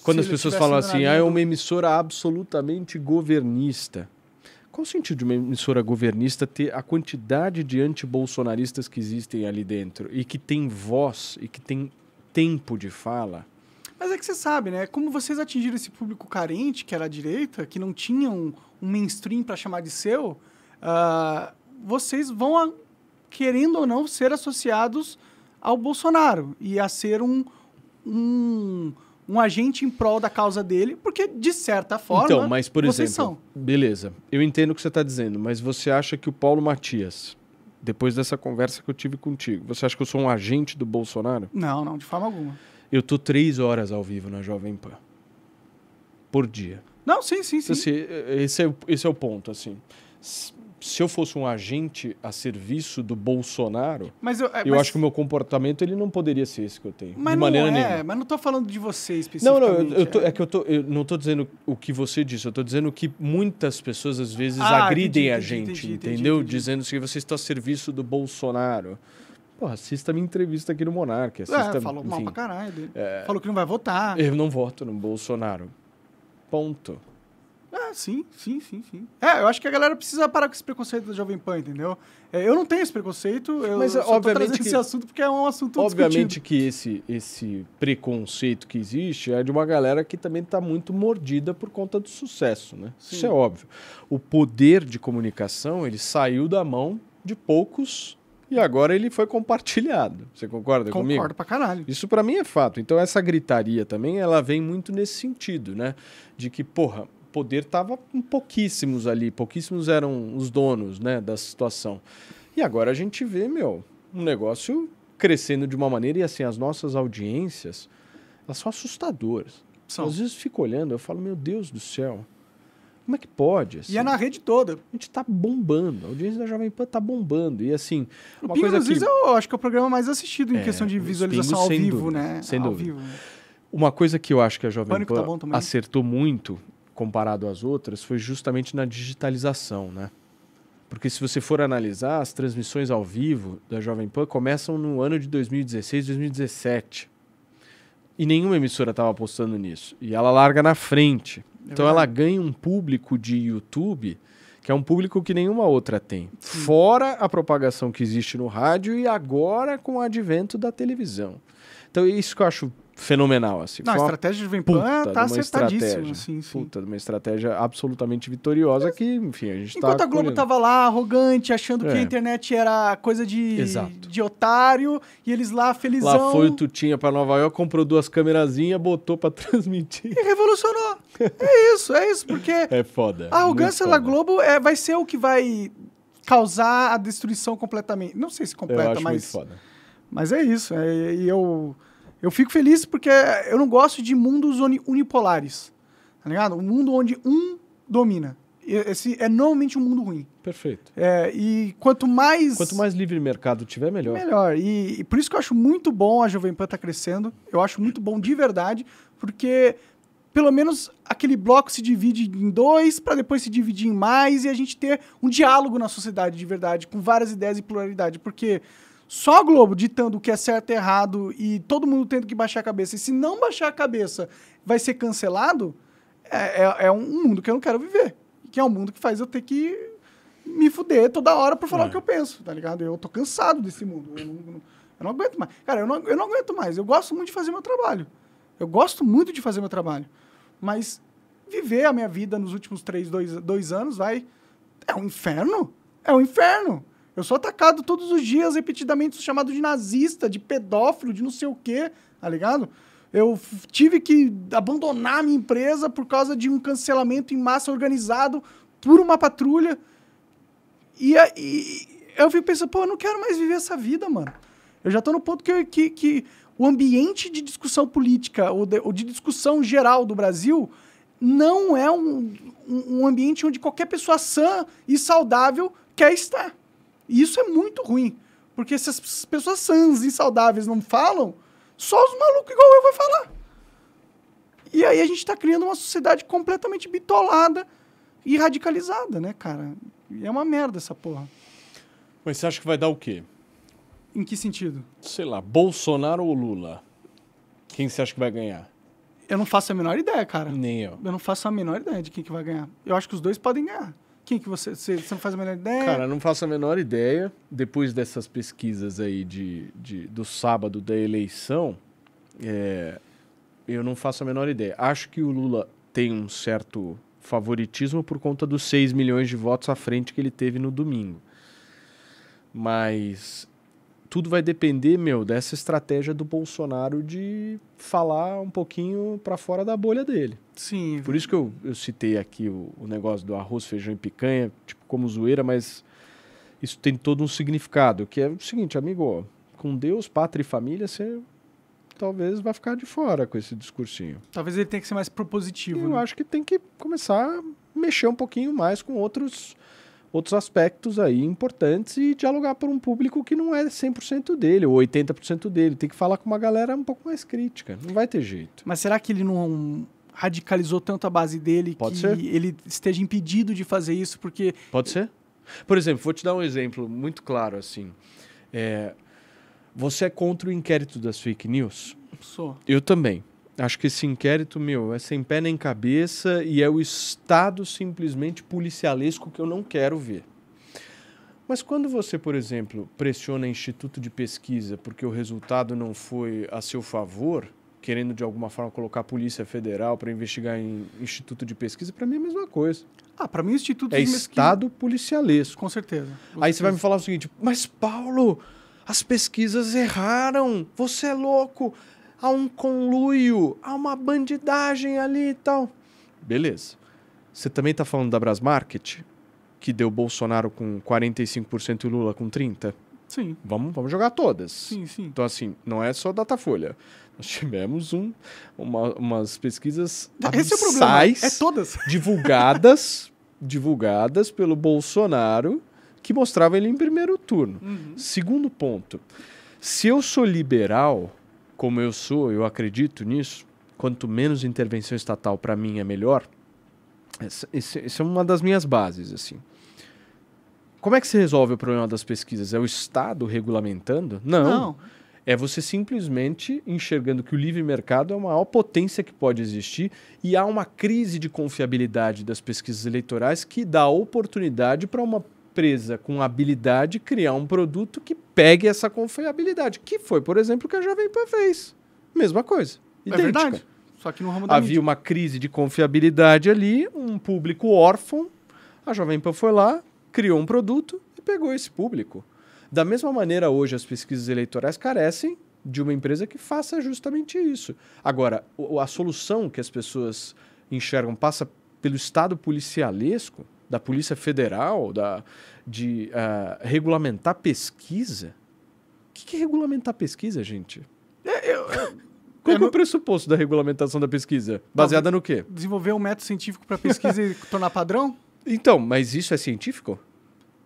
Quando Se as pessoas falam assim, ah, é uma emissora absolutamente governista. Qual o sentido de uma emissora governista ter a quantidade de antibolsonaristas que existem ali dentro e que tem voz e que tem tempo de fala? Mas é que você sabe, né? Como vocês atingiram esse público carente, que era a direita, que não tinha um, um mainstream para chamar de seu, uh, vocês vão, a, querendo ou não, ser associados ao Bolsonaro e a ser um, um um agente em prol da causa dele, porque de certa forma. Então, mas por exemplo, são. beleza, eu entendo o que você está dizendo, mas você acha que o Paulo Matias, depois dessa conversa que eu tive contigo, você acha que eu sou um agente do Bolsonaro? Não, não, de forma alguma. Eu tô três horas ao vivo na Jovem Pan por dia. Não, sim, sim, sim. Assim, é, esse, é, esse é o ponto, assim se eu fosse um agente a serviço do Bolsonaro, mas eu, é, mas... eu acho que o meu comportamento ele não poderia ser esse que eu tenho. Mas de maneira não é, nenhuma. mas não estou falando de você especificamente. Não, não, eu, eu tô, é. é. que eu, tô, eu não estou dizendo o que você disse, eu estou dizendo que muitas pessoas às vezes ah, agridem entendi, a gente, entendi, entendi, entendeu? Dizendo que você está a serviço do Bolsonaro. Pô, assista a minha entrevista aqui no Monarque. É, assista, é, falou enfim, mal pra caralho dele. É... Falou que não vai votar. Eu não voto no Bolsonaro. Ponto. Ah, sim, sim, sim, sim. É, eu acho que a galera precisa parar com esse preconceito da Jovem Pan, entendeu? É, eu não tenho esse preconceito, eu Mas, só obviamente que, esse assunto porque é um assunto Obviamente discutido. que esse, esse preconceito que existe é de uma galera que também está muito mordida por conta do sucesso, né? Sim. Isso é óbvio. O poder de comunicação, ele saiu da mão de poucos e agora ele foi compartilhado. Você concorda Concordo comigo? Concordo pra caralho. Isso para mim é fato. Então essa gritaria também, ela vem muito nesse sentido, né? De que, porra, poder estava em pouquíssimos ali, pouquíssimos eram os donos né, da situação. E agora a gente vê, meu, um negócio crescendo de uma maneira e assim, as nossas audiências, elas são assustadoras. São. Às vezes fico olhando, eu falo, meu Deus do céu, como é que pode? Assim? E é assim? na rede toda. A gente tá bombando. A audiência da Jovem Pan tá bombando. E assim. O uma coisa, às que... eu é acho que é o programa mais assistido em é, questão de visualização ao vivo, dúvida, né? Sem ao dúvida. vivo. Uma coisa que eu acho que a Jovem Pânico tá Pan tá acertou muito comparado às outras foi justamente na digitalização, né? Porque se você for analisar, as transmissões ao vivo da Jovem Pan começam no ano de 2016, 2017. E nenhuma emissora estava apostando nisso. E ela larga na frente. É então ela ganha um público de YouTube que é um público que nenhuma outra tem. Sim. Fora a propagação que existe no rádio e agora com o advento da televisão. Então, isso que eu acho fenomenal. Assim. Não, a estratégia de Venpan puta é tá acertadíssima. Sim, sim. Puta, uma estratégia absolutamente vitoriosa que, enfim, a gente tá Enquanto tá a Globo colhendo. tava lá, arrogante, achando é. que a internet era coisa de, Exato. de otário, e eles lá, felizão... Lá foi o Tutinha pra Nova York, comprou duas câmerazinhas, botou pra transmitir. E revolucionou. é isso, é isso, porque... É foda. A arrogância foda. da Globo é, vai ser o que vai causar a destruição completamente. Não sei se completa, mas... muito foda. Mas é isso, é, e eu... Eu fico feliz porque eu não gosto de mundos unipolares, tá ligado? Um mundo onde um domina. Esse é normalmente um mundo ruim. Perfeito. É, e quanto mais... Quanto mais livre mercado tiver, melhor. Melhor. E, e por isso que eu acho muito bom a Jovem Pan estar tá crescendo. Eu acho muito bom de verdade, porque pelo menos aquele bloco se divide em dois para depois se dividir em mais e a gente ter um diálogo na sociedade de verdade com várias ideias e pluralidade, porque só a Globo ditando o que é certo e errado e todo mundo tendo que baixar a cabeça, e se não baixar a cabeça vai ser cancelado, é, é, é um mundo que eu não quero viver. Que é um mundo que faz eu ter que me fuder toda hora por falar é. o que eu penso, tá ligado? Eu tô cansado desse mundo. Eu não, eu não aguento mais. Cara, eu não, eu não aguento mais. Eu gosto muito de fazer meu trabalho. Eu gosto muito de fazer meu trabalho. Mas viver a minha vida nos últimos três, dois, dois anos, vai. É um inferno. É um inferno. Eu sou atacado todos os dias, repetidamente, chamado de nazista, de pedófilo, de não sei o quê, tá ligado? Eu tive que abandonar a minha empresa por causa de um cancelamento em massa organizado por uma patrulha. E, e eu fico pensando, pô, eu não quero mais viver essa vida, mano. Eu já tô no ponto que, eu, que, que o ambiente de discussão política ou de, ou de, discussão geral do Brasil não é um, um ambiente onde qualquer pessoa sã e saudável quer estar. E isso é muito ruim. Porque se as pessoas sãs e saudáveis não falam, só os malucos igual eu vão falar. E aí a gente está criando uma sociedade completamente bitolada e radicalizada, né, cara? E é uma merda essa porra. Mas você acha que vai dar o quê? Em que sentido? Sei lá, Bolsonaro ou Lula? Quem você acha que vai ganhar? Eu não faço a menor ideia, cara. Nem eu. Eu não faço a menor ideia de quem que vai ganhar. Eu acho que os dois podem ganhar quem que você, você, você, não faz a menor ideia? Cara, não faço a menor ideia. Depois dessas pesquisas aí de, de do sábado da eleição, é, eu não faço a menor ideia. Acho que o Lula tem um certo favoritismo por conta dos 6 milhões de votos à frente que ele teve no domingo. Mas tudo vai depender, meu, dessa estratégia do Bolsonaro de falar um pouquinho para fora da bolha dele. Sim. Por isso que eu, eu citei aqui o, o, negócio do arroz, feijão e picanha, tipo, como zoeira, mas isso tem todo um significado, que é o seguinte, amigo, ó, com Deus, pátria e família, você talvez vai ficar de fora com esse discursinho. Talvez ele tenha que ser mais propositivo. Eu né? acho que tem que começar a mexer um pouquinho mais com outros outros aspectos aí importantes e dialogar para um público que não é 100% dele ou 80% dele. Tem que falar com uma galera um pouco mais crítica. Não vai ter jeito. Mas será que ele não radicalizou tanto a base dele Pode que ser. ele esteja impedido de fazer isso porque... Pode ser. Por exemplo, vou te dar um exemplo muito claro, assim. É... Você é contra o inquérito das fake news? Sou. Eu também. Acho que esse inquérito, meu, é sem pé nem cabeça e é o estado simplesmente policialesco que eu não quero ver. Mas quando você, por exemplo, pressiona instituto de pesquisa porque o resultado não foi a seu favor, querendo de alguma forma colocar a Polícia Federal para investigar em instituto de pesquisa, para mim é a mesma coisa. Ah, para mim o instituto é de estado policialesco. Com certeza. Com Aí você vai me falar o seguinte: "Mas Paulo, as pesquisas erraram. Você é louco a um conluio, a uma bandidagem ali e tal. Beleza. Você também está falando da Brasmarket, que deu Bolsonaro com 45% e Lula com 30%? Sim. Vamos, vamos jogar todas. Sim, sim. Então, assim, não é só Datafolha. Nós tivemos um, uma, umas pesquisas Esse é o problema. É todas. divulgadas, divulgadas pelo Bolsonaro, que mostrava ele em primeiro turno. Uhum. Segundo ponto, se eu sou liberal, como eu sou, eu acredito nisso, quanto menos intervenção estatal para mim é melhor. Essa, é uma das minhas bases, assim. Como é que se resolve o problema das pesquisas? É o Estado regulamentando? Não. Não. É você simplesmente enxergando que o livre mercado é a maior potência que pode existir e há uma crise de confiabilidade das pesquisas eleitorais que dá oportunidade para uma empresa com habilidade criar um produto que pegue essa confiabilidade, que foi, por exemplo, o que a Jovem Pan fez. Mesma coisa. É idêntica. É verdade. Só que no ramo da Havia mídia. uma crise de confiabilidade ali, um público órfão. A Jovem Pan foi lá, criou um produto e pegou esse público. Da mesma maneira, hoje as pesquisas eleitorais carecem de uma empresa que faça justamente isso. Agora, a solução que as pessoas enxergam passa pelo Estado policialesco, da Polícia Federal, da, de uh, regulamentar pesquisa. O que, que é regulamentar pesquisa, gente? É, eu, Qual é, é o pressuposto da regulamentação da pesquisa? Baseada no quê? Desenvolver um método científico para pesquisa e tornar padrão? Então, mas isso é científico?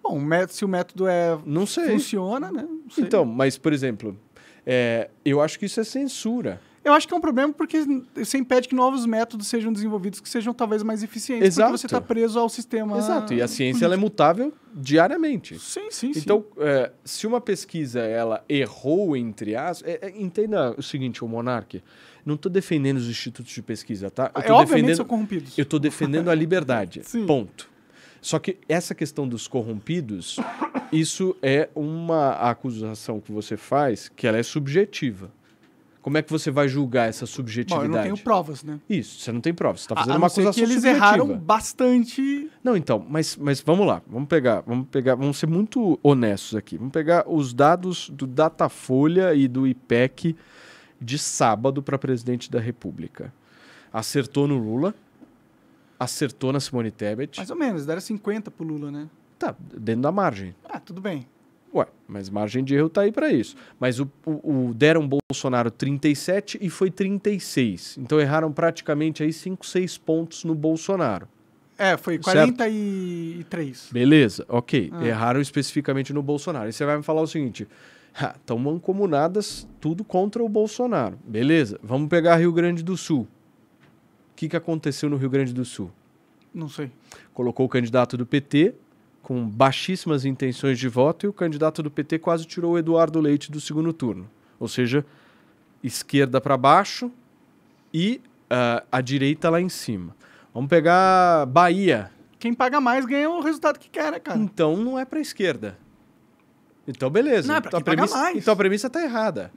Bom, se o método é não sei. funciona, né? Não sei. Então, mas por exemplo, é, eu acho que isso é censura. Eu acho que é um problema porque você impede que novos métodos sejam desenvolvidos que sejam talvez mais eficientes, Exato. porque você está preso ao sistema. Exato, e a ciência é mutável diariamente. Sim, sim, Então, sim. É, se uma pesquisa ela errou entre as... É, é, entenda o seguinte, o Monarque, não estou defendendo os institutos de pesquisa, tá? Eu é, tô é, obviamente são corrompidos. Eu estou defendendo a liberdade, sim. ponto. Só que essa questão dos corrompidos, isso é uma acusação que você faz que ela é subjetiva. Como é que você vai julgar essa subjetividade? Bom, eu não tenho provas, né? Isso, você não tem provas. Você está fazendo a, a uma acusação que eles subjetiva. erraram bastante. Não, então, mas, mas vamos lá. Vamos pegar, vamos pegar, vamos ser muito honestos aqui. Vamos pegar os dados do Datafolha e do IPEC de sábado para presidente da República. Acertou no Lula, acertou na Simone Tebet. Mais ou menos, deram 50 pro Lula, né? Tá, dentro da margem. Ah, tudo bem. Ué, mas margem de erro tá aí para isso. Mas o, o, o, deram Bolsonaro 37 e foi 36. Então erraram praticamente aí 5, 6 pontos no Bolsonaro. É, foi 43. Certo? Beleza, ok. Ah. Erraram especificamente no Bolsonaro. E você vai me falar o seguinte: estão mancomunadas tudo contra o Bolsonaro. Beleza, vamos pegar Rio Grande do Sul. O que, que aconteceu no Rio Grande do Sul? Não sei. Colocou o candidato do PT, com baixíssimas intenções de voto e o candidato do PT quase tirou o Eduardo Leite do segundo turno. Ou seja, esquerda para baixo e uh, a direita lá em cima. Vamos pegar Bahia. Quem paga mais ganha o resultado que quer, né, cara? Então não é para esquerda. Então beleza. Não, é então, a premissa, então a premissa tá errada.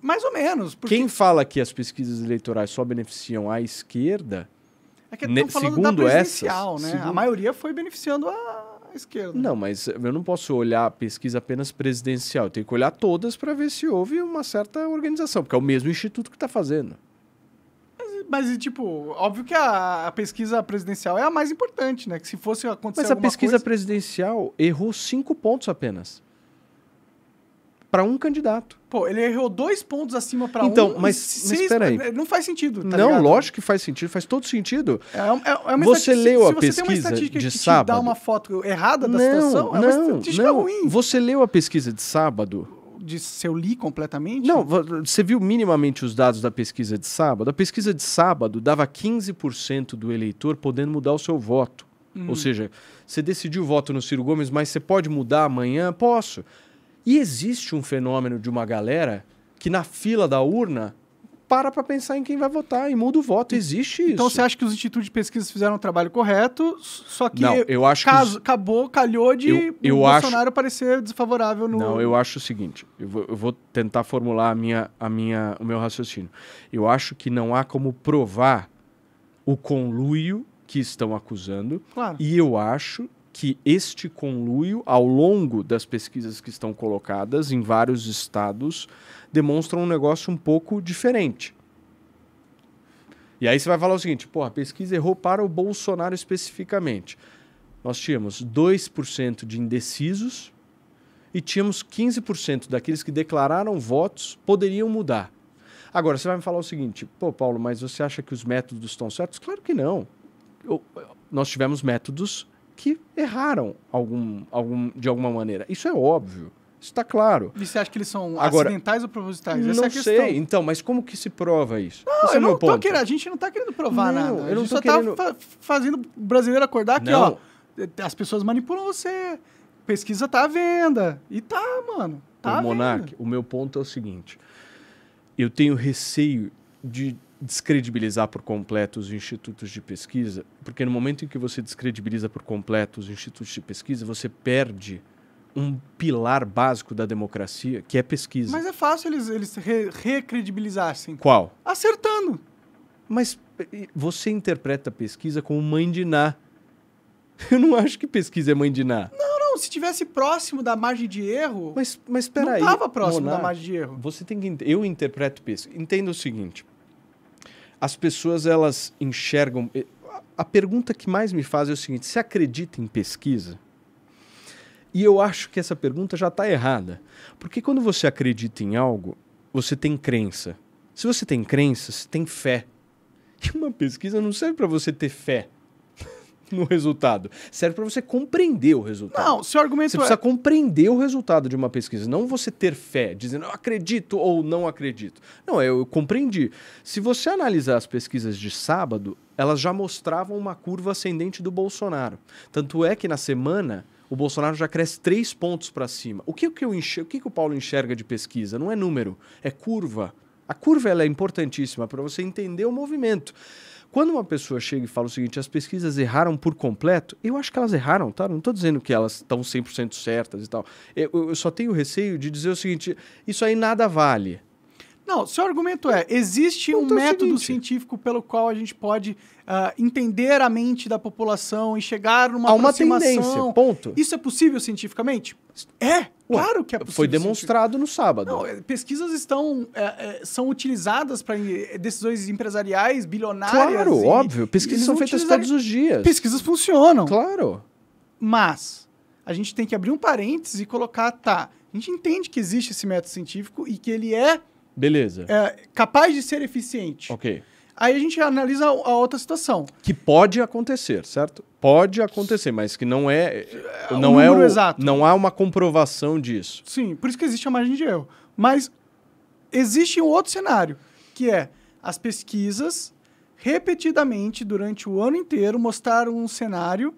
Mais ou menos. Porque... Quem fala que as pesquisas eleitorais só beneficiam a esquerda é que ne, segundo essas, né? Segundo... A maioria foi beneficiando a esquerda. Não, mas eu não posso olhar a pesquisa apenas presidencial. Eu tenho que olhar todas para ver se houve uma certa organização, porque é o mesmo instituto que está fazendo. Mas, tipo, óbvio que a, a, pesquisa presidencial é a mais importante, né? Que se fosse acontecer Mas a pesquisa coisa... presidencial errou cinco pontos apenas para um candidato. Pô, ele errou dois pontos acima para então, um. Então, mas, seis, mas Não faz sentido. Tá não, ligado? lógico que faz sentido, faz todo sentido. É, é, é você leu a se pesquisa de que sábado. dá uma foto errada da não, situação, é uma estatística não. ruim. Você leu a pesquisa de sábado? De se eu li completamente? Não, você viu minimamente os dados da pesquisa de sábado? A pesquisa de sábado dava 15% do eleitor podendo mudar o seu voto. Hum. Ou seja, você decidiu o voto no Ciro Gomes, mas você pode mudar amanhã? Posso. E existe um fenômeno de uma galera que na fila da urna para para pensar em quem vai votar e muda o voto. Existe então, isso. Então você acha que os institutos de pesquisa fizeram o trabalho correto, só que não, eu acho caso, que... acabou, calhou de eu, eu Bolsonaro acho... parecer desfavorável no. Não, eu acho o seguinte: eu vou, eu vou tentar formular a minha, a minha, o meu raciocínio. Eu acho que não há como provar o conluio que estão acusando. Claro. E eu acho que este conluio, ao longo das pesquisas que estão colocadas em vários estados, demonstra um negócio um pouco diferente. E aí você vai falar o seguinte: porra, a pesquisa errou para o Bolsonaro especificamente. Nós tínhamos 2% de indecisos e tínhamos 15% daqueles que declararam votos poderiam mudar. Agora, você vai me falar o seguinte: pô, Paulo, mas você acha que os métodos estão certos? Claro que não. Eu, nós tivemos métodos que erraram algum, algum, de alguma maneira. Isso é óbvio. Isso está claro. E você acha que eles são Agora, acidentais ou propositais? Essa não é a questão. sei. Então, mas como que se prova isso? Não, Esse é eu é não ponto. Querendo, a gente não está querendo provar não, nada. Eu a gente só está fa fazendo o brasileiro acordar que, ó, as pessoas manipulam você. Pesquisa tá à venda. E tá, mano. Tá o Monark, o meu ponto é o seguinte. Eu tenho receio de descredibilizar por completo os institutos de pesquisa, porque no momento em que você descredibiliza por completo os institutos de pesquisa, você perde um pilar básico da democracia, que é pesquisa. Mas é fácil eles, eles re recredibilizassem. Qual? Acertando. Mas você interpreta a pesquisa como mãe de Ná. Eu não acho que pesquisa é mãe de Ná. Não, não. Se tivesse próximo da margem de erro... Mas, mas peraí. Não estava próximo Monar, da margem de erro. Você tem que... Eu interpreto pesquisa. Entenda o seguinte as pessoas elas enxergam. Eh, a pergunta que mais me faz é o seguinte: você acredita em pesquisa? E eu acho que essa pergunta já está errada. Porque quando você acredita em algo, você tem crença. Se você tem crença, você tem fé. E uma pesquisa não serve para você ter fé no resultado. Serve para você compreender o resultado. Não, seu argumento Você precisa é- compreender o resultado de uma pesquisa, não você ter fé, dizendo eu acredito ou não acredito. Não, eu, eu compreendi. Se você analisar as pesquisas de sábado, elas já mostravam uma curva ascendente do Bolsonaro. Tanto é que na semana o Bolsonaro já cresce três pontos para cima. O que, que eu enxergo, o que, que o Paulo enxerga de pesquisa? Não é número, é curva. A curva ela é importantíssima para você entender o movimento. Quando uma pessoa chega e fala o seguinte, as pesquisas erraram por completo, eu acho que elas erraram, tá? Não estou dizendo que elas estão 100% certas e tal. Eu, eu, só tenho receio de dizer o seguinte, isso aí nada vale. Não, seu argumento é, existe então, um é método seguinte, científico pelo qual a gente pode uh, entender a mente da população e chegar numa a uma tendência, ponto. Isso é possível cientificamente? É, Ué, claro que é possível. Foi demonstrado no sábado. Não, é, pesquisas estão é, é, são utilizadas para é, decisões empresariais bilionárias. Claro, e, óbvio. Pesquisas são feitas utilizar... todos os dias. Pesquisas funcionam. Claro. Mas a gente tem que abrir um parênteses e colocar, tá? A gente entende que existe esse método científico e que ele é Beleza. É, capaz de ser eficiente. Ok. Aí a gente analisa a outra situação. Que pode acontecer, certo? Pode acontecer, mas que não é. é não é o, exato. Não há uma comprovação disso. Sim, por isso que existe a margem de erro. Mas existe um outro cenário, que é as pesquisas repetidamente durante o ano inteiro mostraram um cenário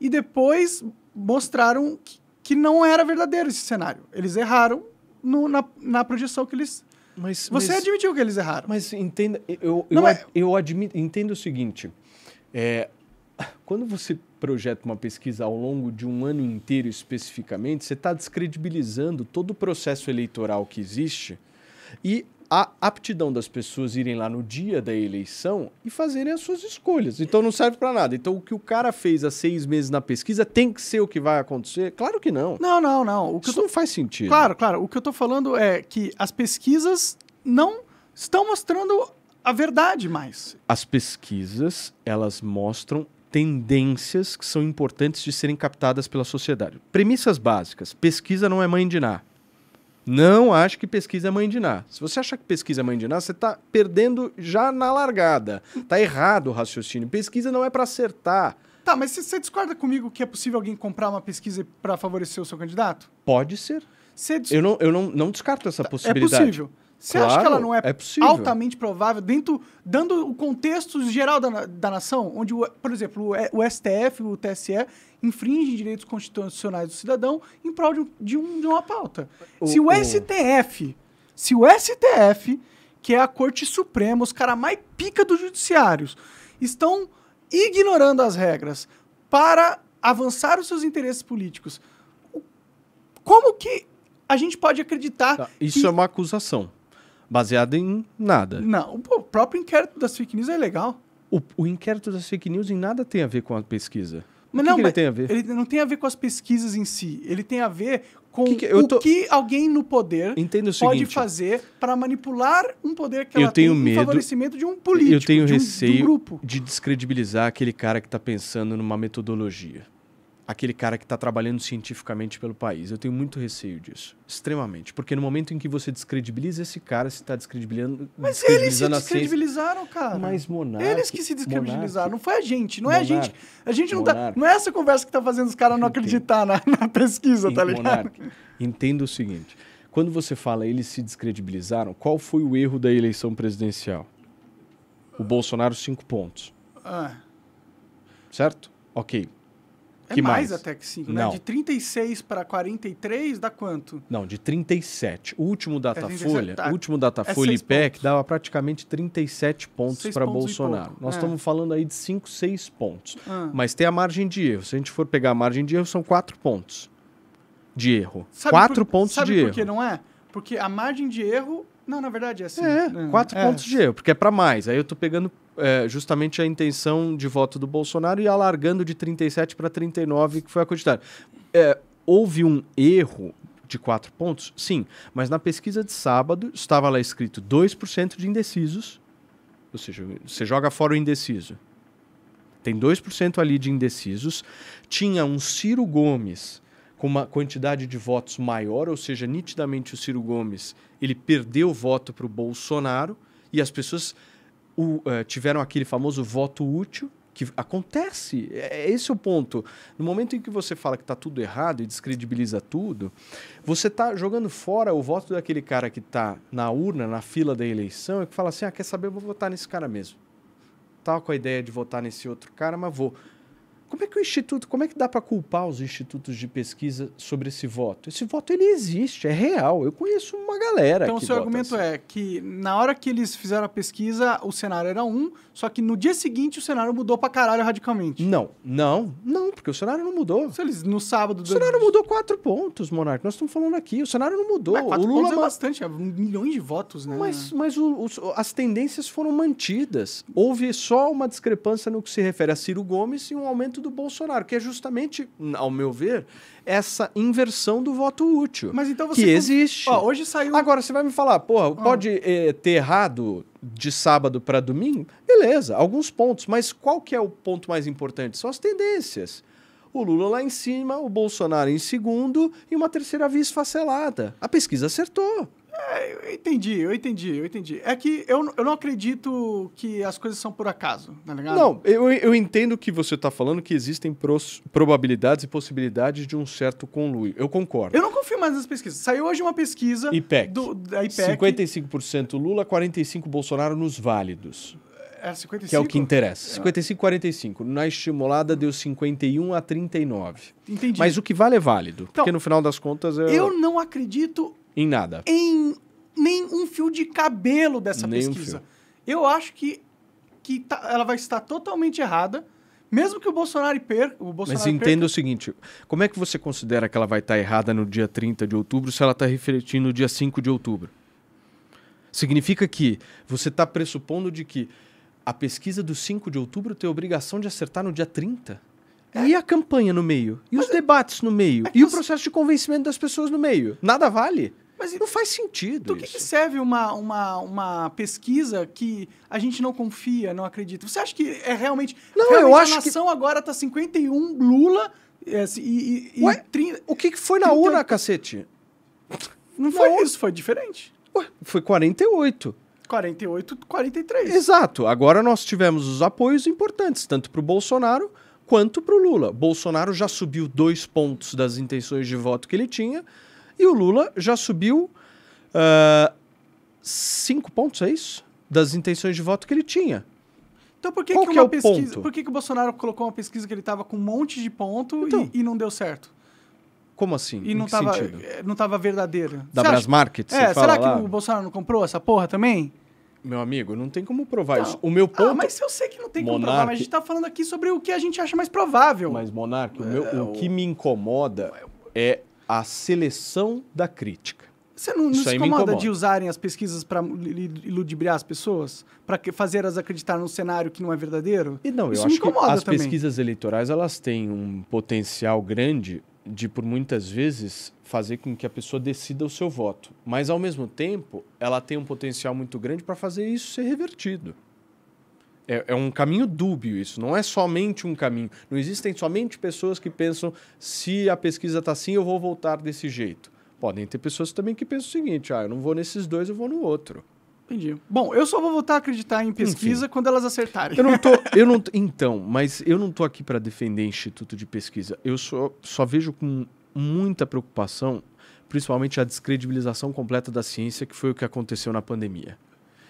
e depois mostraram que, que não era verdadeiro esse cenário. Eles erraram no, na, na projeção que eles mas, Você mas, admitiu que eles erraram. Mas entenda, eu, eu, mas... eu admito, entendo o seguinte. É, quando você projeta uma pesquisa ao longo de um ano inteiro especificamente, você está descredibilizando todo o processo eleitoral que existe e a aptidão das pessoas irem lá no dia da eleição e fazerem as suas escolhas. Então não serve para nada. Então o que o cara fez há seis meses na pesquisa tem que ser o que vai acontecer? Claro que não. Não, não, não. O que Isso tô... não faz sentido. Claro, claro. O que eu estou falando é que as pesquisas não estão mostrando a verdade mais. As pesquisas, elas mostram tendências que são importantes de serem captadas pela sociedade. Premissas básicas. Pesquisa não é mãe de nada. Não acho que pesquisa é mãe de nada. Se você achar que pesquisa é mãe de nada, você está perdendo já na largada. Tá errado o raciocínio. Pesquisa não é para acertar. Tá, mas você discorda comigo que é possível alguém comprar uma pesquisa para favorecer o seu candidato? Pode ser. Você Eu, não, eu não, não descarto essa tá, é possibilidade. É possível. Você claro, acha que ela não é, é altamente provável, dentro, dando o contexto geral da, da nação, onde, o, por exemplo, o, o STF, o TSE, infringem direitos constitucionais do cidadão em prol de, um, de, um, de uma pauta. O, se o, STF, se o STF, que é a Corte Suprema, os caras mais pica dos judiciários, estão ignorando as regras para avançar os seus interesses políticos, como que a gente pode acreditar. Tá, isso que... é uma acusação baseada em nada. Não, o próprio inquérito das fake news é legal. O, o inquérito das fake news em nada tem a ver com a pesquisa. Mas que não, que ele mas tem a ver? Ele não tem a ver com as pesquisas em si. Ele tem a ver com que que o que alguém no poder pode seguinte, fazer para manipular um poder que eu ela tenho tem medo, em favorecimento de um político. Eu tenho de um, receio de, um de descredibilizar aquele cara que está pensando numa metodologia aquele cara que está trabalhando cientificamente pelo país. Eu tenho muito receio disso. Extremamente. Porque no momento em que você descredibiliza esse cara, você está descredibilizando, Mas descredibilizando eles se descredibilizaram, cara. Mas Monark... Eles que se descredibilizaram. não foi a gente. Não é a gente. A gente não tá, monarque, tá... Não é essa conversa que está fazendo os caras não acreditar na, na, pesquisa, tá ligado? Monarque, entenda o seguinte. Quando você fala eles se descredibilizaram, qual foi o erro da eleição presidencial? O Bolsonaro, cinco pontos. Ah. Certo? Ok é que mais, mais, até que 5, né? De 36 para 43 dá quanto? Não, de 37. É, tá. O último Datafolha, é tá. último Datafolha é IPEC pontos. dava praticamente 37 pontos para Bolsonaro. Nós é. estamos falando aí de 5, 6 pontos. Ah. Mas tem a margem de erro. Se a gente for pegar a margem de erro, são 4 pontos de erro. 4 pontos de erro. Sabe por que não é? Porque a margem de erro não, na verdade é assim. É, né? quatro é. pontos de erro, porque é para mais. Aí eu tô pegando é, justamente a intenção de voto do Bolsonaro e alargando de 37 para 39, que foi a quantidade. É, houve um erro de quatro pontos? Sim, mas na pesquisa de sábado estava lá escrito 2% de indecisos, ou seja, você joga fora o indeciso. Tem 2% ali de indecisos. Tinha um Ciro Gomes com uma quantidade de votos maior, ou seja, nitidamente o Ciro Gomes ele perdeu voto para o Bolsonaro e as pessoas o, uh, tiveram aquele famoso voto útil que acontece. É, é esse é o ponto. No momento em que você fala que está tudo errado e descredibiliza tudo, você está jogando fora o voto daquele cara que está na urna, na fila da eleição, e que fala assim: ah, quer saber, eu vou votar nesse cara mesmo. Estava com a ideia de votar nesse outro cara, mas vou. Como é que o instituto, como é que dá para culpar os institutos de pesquisa sobre esse voto? Esse voto ele existe, é real. Eu conheço uma galera. Então, o seu argumento assim. é que na hora que eles fizeram a pesquisa, o cenário era um, só que no dia seguinte o cenário mudou para caralho radicalmente. Não, não, não, porque o cenário não mudou. Se eles no sábado. O cenário mudou quatro pontos, Monarca. Nós estamos falando aqui. O cenário não mudou. Mas quatro o Lula pontos é bastante, é milhões de votos, né? Mas, mas o, as tendências foram mantidas. Houve só uma discrepância no que se refere a Ciro Gomes e um aumento do Bolsonaro, que é justamente, ao meu ver, essa inversão do voto útil. Mas então você. Que existe. Ó, hoje saiu. Agora, você vai me falar, porra, ah. pode eh, ter errado de sábado para domingo? Beleza, alguns pontos. Mas qual que é o ponto mais importante? São as tendências o Lula lá em cima, o Bolsonaro em segundo e uma terceira via esfacelada. A pesquisa acertou. É, eu entendi, eu entendi, eu entendi. É que eu, eu não acredito que as coisas são por acaso, tá ligado? Não, eu, eu entendo que você tá falando que existem pros, probabilidades e possibilidades de um certo conluio. Eu concordo. Eu não confio mais nas pesquisas. Saiu hoje uma pesquisa IPEC. Do, da IPEC. 55% Lula, 45% Bolsonaro nos válidos. É, 55? Que é o que interessa. 55, é. 45. Na estimulada deu 51 a 39. Entendi. Mas o que vale é válido. Então, porque no final das contas. Eu... É eu não acredito em nada. Em nem um fio de cabelo dessa nem pesquisa. Um Eu acho que, que tá, ela vai estar totalmente errada. Mesmo que o Bolsonaro perca. O Bolsonaro Mas entenda perca... o seguinte: como é que você considera que ela vai estar errada no dia 30 de outubro se ela está refletindo no dia 5 de outubro? Significa que você está pressupondo de que a pesquisa do 5 de outubro tem a obrigação de acertar no dia 30? É. E a campanha no meio? E mas os é... debates no meio? É e você... o processo de convencimento das pessoas no meio? Nada vale? Mas não faz sentido. Do isso. que serve uma, uma, uma pesquisa que a gente não confia, não acredita? Você acha que é realmente. Não, realmente eu acho. A nação que... agora está 51 Lula eh, e. e, Ué, e 30, o que, foi na 30... urna, cacete? Não foi isso, foi diferente. Ué, foi 48. 48, 43. Exato. Agora nós tivemos os apoios importantes, tanto para o Bolsonaro quanto para o Lula. Bolsonaro já subiu dois pontos das intenções de voto que ele tinha e o Lula já subiu uh, cinco pontos, é isso? Das intenções de voto que ele tinha. Então por que, que, é uma é pesquisa, ponto? Por que, que o Bolsonaro colocou uma pesquisa que ele estava com um monte de ponto então, e, e, não deu certo? Como assim? E não estava eh, não tava verdadeira. Da Brasmarket, é, Será que o Bolsonaro não comprou essa porra também? Meu amigo, não tem como provar não. isso. O meu ah, ponto. Ah, mas eu sei que não tem Monarque... como provar, mas a gente tá falando aqui sobre o que a gente acha mais provável. Mas, Monarque, o, meu, é, o... o que me incomoda é a seleção da crítica. Você não, não se incomoda, incomoda, de usarem as pesquisas para ludibriar as pessoas? Para fazer elas acreditar num cenário que não é verdadeiro? E não, Isso eu acho que as também. pesquisas eleitorais elas têm um potencial grande de por muitas vezes fazer com que a pessoa decida o seu voto, mas ao mesmo tempo ela tem um potencial muito grande para fazer isso ser revertido. É, é, um caminho dúbio isso, não é somente um caminho. Não existem somente pessoas que pensam se a pesquisa está assim eu vou voltar desse jeito. Podem ter pessoas também que pensam o seguinte, ah, eu não vou nesses dois, eu vou no outro. Entendi. Bom, eu só vou voltar a acreditar em pesquisa Enfim. quando elas acertarem. Eu não tô, eu não, então, mas eu não tô aqui para defender instituto de pesquisa. Eu só, só vejo com muita preocupação, principalmente a descredibilização completa da ciência, que foi o que aconteceu na pandemia.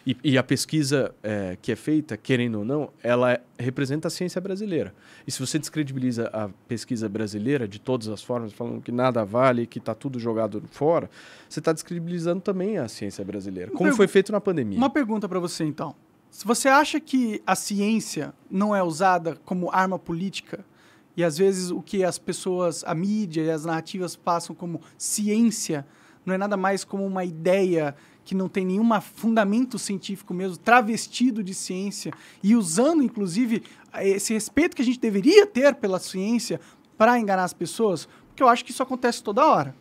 E, e a pesquisa é, que é feita, querendo ou não, ela é, representa a ciência brasileira. E se você descredibiliza a pesquisa brasileira de todas as formas, falando que nada vale, que está tudo jogado fora, você está descredibilizando também a ciência brasileira, como foi feito na pandemia. Uma pergunta para você, então. Se você acha que a ciência não é usada como arma política, e às vezes o que as pessoas, a mídia e as narrativas passam como ciência, não é nada mais como uma ideia que não tem nenhum fundamento científico mesmo, travestido de ciência e usando, inclusive, esse respeito que a gente deveria ter pela ciência para enganar as pessoas? Porque eu acho que isso acontece toda hora.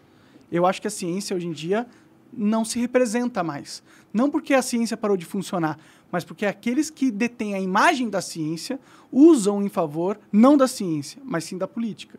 Eu acho que a ciência hoje em dia não se representa mais. Não porque a ciência parou de funcionar, mas porque aqueles que detêm a imagem da ciência usam em favor não da ciência, mas sim da política.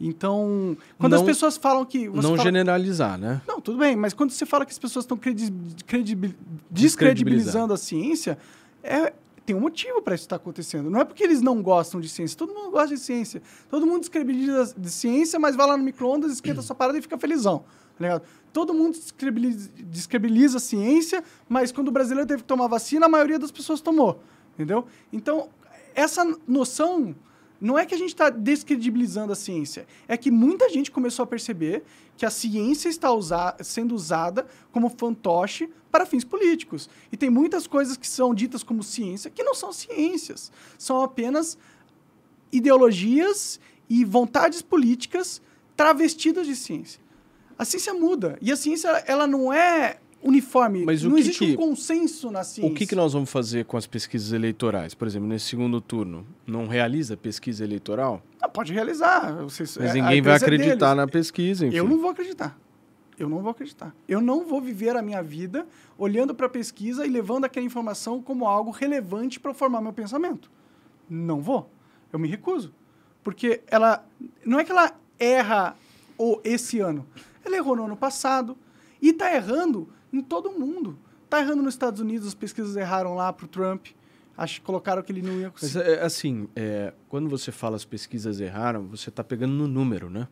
Então, quando não, as pessoas falam que. não fala, generalizar, né? Não, tudo bem, mas quando você fala que as pessoas estão credi credibil, descredibilizando a ciência, é, tem um motivo para isso estar tá acontecendo. Não é porque eles não gostam de ciência. Todo mundo gosta de ciência. Todo mundo descredibiliza de ciência, mas vai lá no micro-ondas, esquenta sua parada e fica felizão. Tá Todo mundo descredibiliza, descredibiliza a ciência, mas quando o brasileiro teve que tomar vacina, a maioria das pessoas tomou. Entendeu? Então, essa noção não é que a gente está descredibilizando a ciência, é que muita gente começou a perceber que a ciência está usa sendo usada como fantoche para fins políticos. E tem muitas coisas que são ditas como ciência que não são ciências, são apenas ideologias e vontades políticas travestidas de ciência. A ciência muda e a ciência ela não é uniforme. Mas não existe que, um consenso na ciência. O que, que nós vamos fazer com as pesquisas eleitorais? Por exemplo, nesse segundo turno, não realiza pesquisa eleitoral? Não, ah, pode realizar. Vocês, Mas é, ninguém vai é acreditar na pesquisa. Enfim. Eu não vou acreditar. Eu não vou acreditar. Eu não vou viver a minha vida olhando para a pesquisa e levando aquela informação como algo relevante para formar meu pensamento. Não vou. Eu me recuso. Porque ela. Não é que ela erra ou esse ano. Ela errou no ano passado. E está errando em todo mundo. Tá errando nos Estados Unidos, as pesquisas erraram lá para o Trump. Acho que colocaram que ele não ia conseguir. Mas, é, é assim, é, quando você fala as pesquisas erraram, você está pegando no número, né?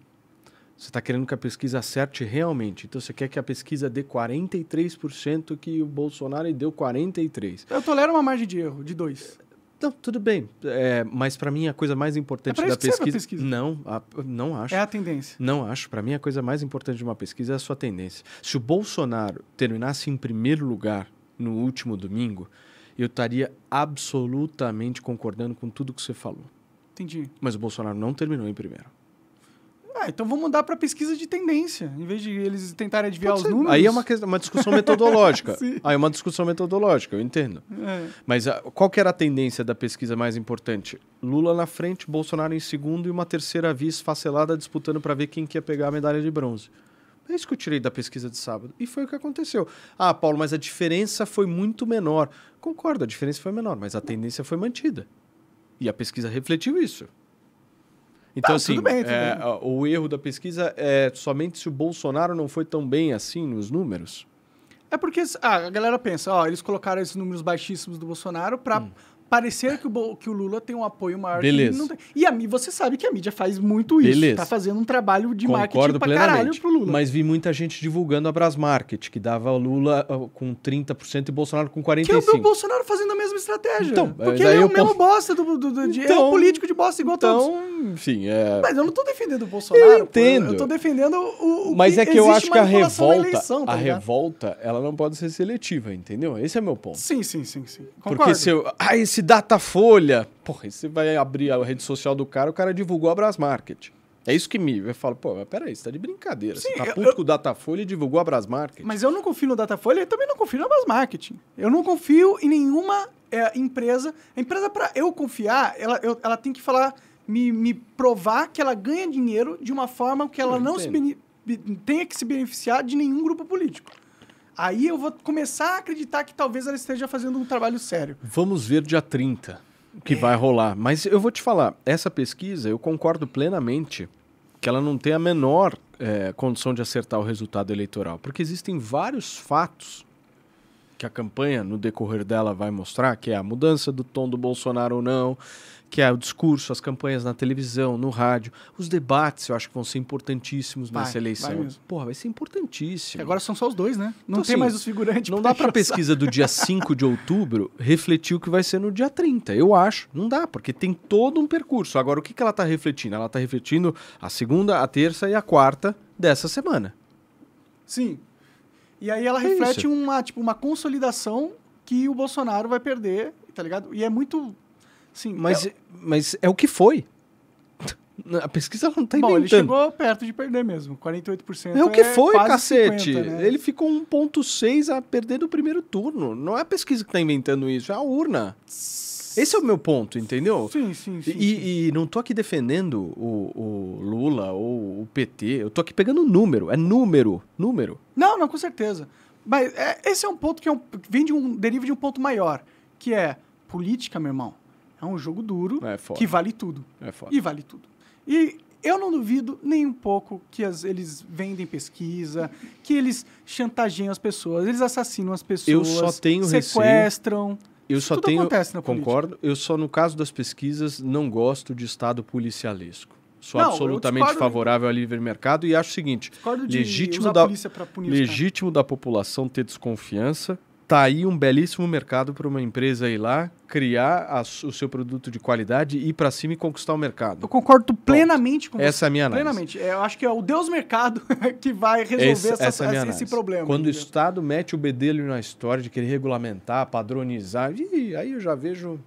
Você está querendo que a pesquisa acerte realmente. Então você quer que a pesquisa dê 43% que o Bolsonaro deu 43%. Eu tolero uma margem de erro de 2. Não, tudo bem. É, mas para mim a coisa mais importante é da pesquisa... pesquisa, Não, a, não acho. É a tendência. Não acho. Para mim a coisa mais importante de uma pesquisa é a sua tendência. Se o Bolsonaro terminasse em primeiro lugar no último domingo, eu estaria absolutamente concordando com tudo que você falou. Entendi. Mas o Bolsonaro não terminou em primeiro. Ah, então vamos mudar para pesquisa de tendência, em vez de eles tentarem adivinhar os números. Aí é uma, uma discussão metodológica. aí é uma discussão metodológica, eu entendo. É. Mas a, ah, qual que era a tendência da pesquisa mais importante? Lula na frente, Bolsonaro em segundo e uma terceira via esfacelada disputando para ver quem que ia pegar a medalha de bronze. É isso que eu tirei da pesquisa de sábado. E foi o que aconteceu. Ah, Paulo, mas a diferença foi muito menor. Concordo, a diferença foi menor, mas a tendência foi mantida. E a pesquisa refletiu isso. Então, tá, assim, tudo bem, tudo é, bem. o erro da pesquisa é somente se o Bolsonaro não foi tão bem assim nos números? É porque ah, a galera pensa, ó, eles colocaram esses números baixíssimos do Bolsonaro para hum parecer que o, que o Lula tem um apoio maior. Beleza. E a mim, você sabe que a mídia faz muito isso. Beleza. Tá fazendo um trabalho de Concordo marketing pra caralho pro Lula. Mas vi muita gente divulgando a Brasmarket, que dava Lula ah, com 30% e Bolsonaro com 45%. Que é o Bolsonaro fazendo a mesma estratégia. Então, porque ele é o posso... mesmo bosta do, do, do de, é então, é um político de bosta igual então, todos. Então, enfim, é... Mas eu não tô defendendo o Bolsonaro. Eu entendo. eu tô defendendo o, o Mas que é que eu acho que a revolta, eleição, tá a revolta, ela não pode ser seletiva, entendeu? Esse é meu ponto. Sim, sim, sim, sim. Concordo. Porque se eu... Ah, esse esse Datafolha. Porra, você vai abrir a rede social do cara, o cara divulgou a Brasmarket. É isso que me. Eu falo, pô, mas peraí, você tá de brincadeira. Sim, você tá puto eu, com o Datafolha e divulgou a Brasmarket. Mas eu não confio no Datafolha e também não confio na Brasmarket. Eu não confio em nenhuma é, empresa. A empresa, para eu confiar, ela, eu, ela tem que falar, me, me, provar que ela ganha dinheiro de uma forma que ela eu não tenha que se beneficiar de nenhum grupo político. Aí eu vou começar a acreditar que talvez ela esteja fazendo um trabalho sério. Vamos ver dia 30 o que é. vai rolar. Mas eu vou te falar, essa pesquisa eu concordo plenamente que ela não tem a menor é, condição de acertar o resultado eleitoral, porque existem vários fatos que a campanha, no decorrer dela, vai mostrar, que é a mudança do tom do Bolsonaro ou não, que é o discurso, as campanhas na televisão, no rádio, os debates, eu acho que vão ser importantíssimos vai, nessa eleição. Vai Porra, vai ser importantíssimo. agora são só os dois, né? Não então, tem assim, mais os figurantes. Não dá para pesquisa do dia 5 de outubro refletir o que vai ser no dia 30, eu acho. Não dá, porque tem todo um percurso. Agora, o que, que ela tá refletindo? Ela tá refletindo a segunda, a terça e a quarta dessa semana. Sim. E aí ela é reflete uma, tipo, uma consolidação que o Bolsonaro vai perder, tá ligado? E é muito Sim, mas é, mas é o que foi. A pesquisa não tá Bom, inventando. ele chegou perto de perder mesmo. 48% é o que é foi, cacete. 50, né? Ele ficou 1.6 a perder no primeiro turno. Não é a pesquisa que tá inventando isso, é a urna. Esse é o meu ponto, entendeu? Sim, sim, sim. E, sim. e não tô aqui defendendo o, o, Lula ou o PT. Eu tô aqui pegando número. É número. Número. Não, não, com certeza. Mas é, esse é um ponto que é um, vem de um. deriva de um ponto maior, que é política, meu irmão é um jogo duro é que vale tudo. É foda. E vale tudo. E eu não duvido nem um pouco que as, eles vendem pesquisa, que eles chantageiam as pessoas, eles assassinam as pessoas, eu só tenho sequestram. Eu Isso só tudo tenho, acontece na concordo. Política. Eu só no caso das pesquisas não gosto de estado policialesco. Sou não, absolutamente favorável ao livre mercado e acho o seguinte: legítimo da legítimo da população ter desconfiança tá aí um belíssimo mercado para uma empresa ir lá, criar a, o seu produto de qualidade, e ir para cima e conquistar o mercado. Eu concordo plenamente com você. Essa é a minha análise. Plenamente. É, eu acho que é o Deus mercado que vai resolver esse, essa, essa é esse problema. Quando o Estado mete o bedelho na história de querer regulamentar, padronizar, e aí eu já vejo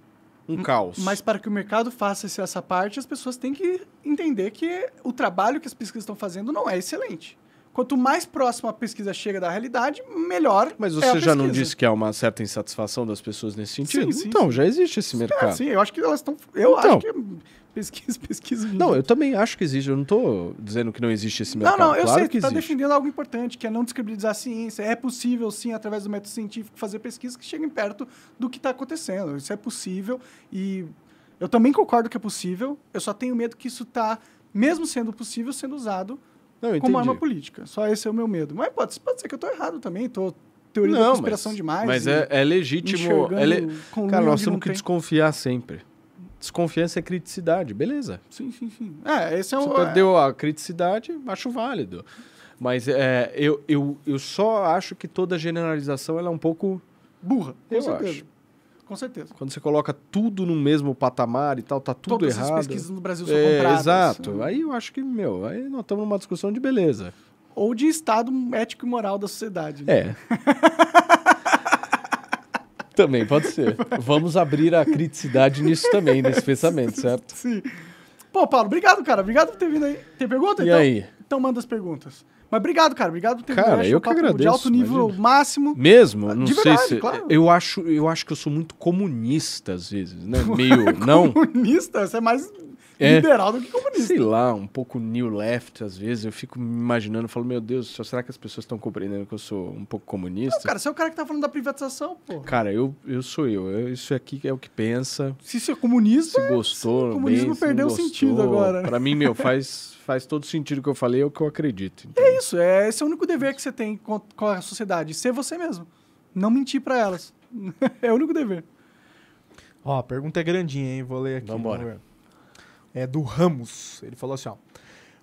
um hum, caos. Mas para que o mercado faça essa parte, as pessoas têm que entender que o trabalho que as pesquisas estão fazendo não é excelente. Quanto mais próximo a pesquisa chega da realidade, melhor. Mas é você é já pesquisa. não disse que há é uma certa insatisfação das pessoas nesse sentido? Sim, então, sim. Então, já existe esse ah, mercado. É, sim, eu acho que elas estão. Eu então. acho que é pesquisa, pesquisa. Não, eu também acho que existe. Eu não estou dizendo que não existe esse mercado. Não, não, eu claro sei. Que está defendendo algo importante, que é não descredibilizar a ciência. É possível, sim, através do método científico, fazer pesquisas que cheguem perto do que está acontecendo. Isso é possível e eu também concordo que é possível. Eu só tenho medo que isso está, mesmo sendo possível, sendo usado não, como arma política. Só esse é o meu medo. Mas pode, pode ser que eu estou errado também, estou teoria não, da conspiração mas, demais. Mas é, é, legítimo. É le... Cara, nós temos que tem. desconfiar sempre. Desconfiança é criticidade, beleza. Sim, sim, sim. É, esse é Você um, perdeu tá é... a criticidade, acho válido. Mas é, eu, eu, eu só acho que toda generalização ela é um pouco burra. eu certeza. acho. Com certeza. Quando você coloca tudo no mesmo patamar e tal, tá tudo Todas errado. Todas as pesquisas no Brasil são é, compradas. Exato. Aí eu acho que, meu, aí nós estamos numa discussão de beleza. Ou de estado ético e moral da sociedade. Né? É. também pode ser. Vamos abrir a criticidade nisso também, nesse pensamento, certo? Sim. Pô, Paulo, obrigado, cara. Obrigado por ter vindo aí. Tem pergunta? E então, aí? Então manda as perguntas. Mas obrigado, cara. Obrigado por ter Cara, eu que agradeço. De alto nível imagina. máximo. Mesmo, ah, não verdade, sei se. Claro. Eu, acho, eu acho que eu sou muito comunista às vezes, né? Meio. não. Comunista? Você é mais é, liberal do que comunista. Sei lá, um pouco new left, às vezes. Eu fico me imaginando, falo, meu Deus, será que as pessoas estão compreendendo que eu sou um pouco comunista? Não, cara, você é o cara que tá falando da privatização, pô. Cara, eu, eu sou eu. eu isso aqui é o que pensa. Se você é comunista. Se gostou. o comunismo bem, perdeu se o sentido agora. Né? Pra mim, meu, faz. faz todo sentido o que eu falei, é o que eu acredito. Então. É isso, é esse é o único dever que você tem com, a sociedade, ser você mesmo. Não mentir para elas. é o único dever. Ó, a pergunta é grandinha, hein? Vou ler aqui. Vambora. É do Ramos. Ele falou assim, ó.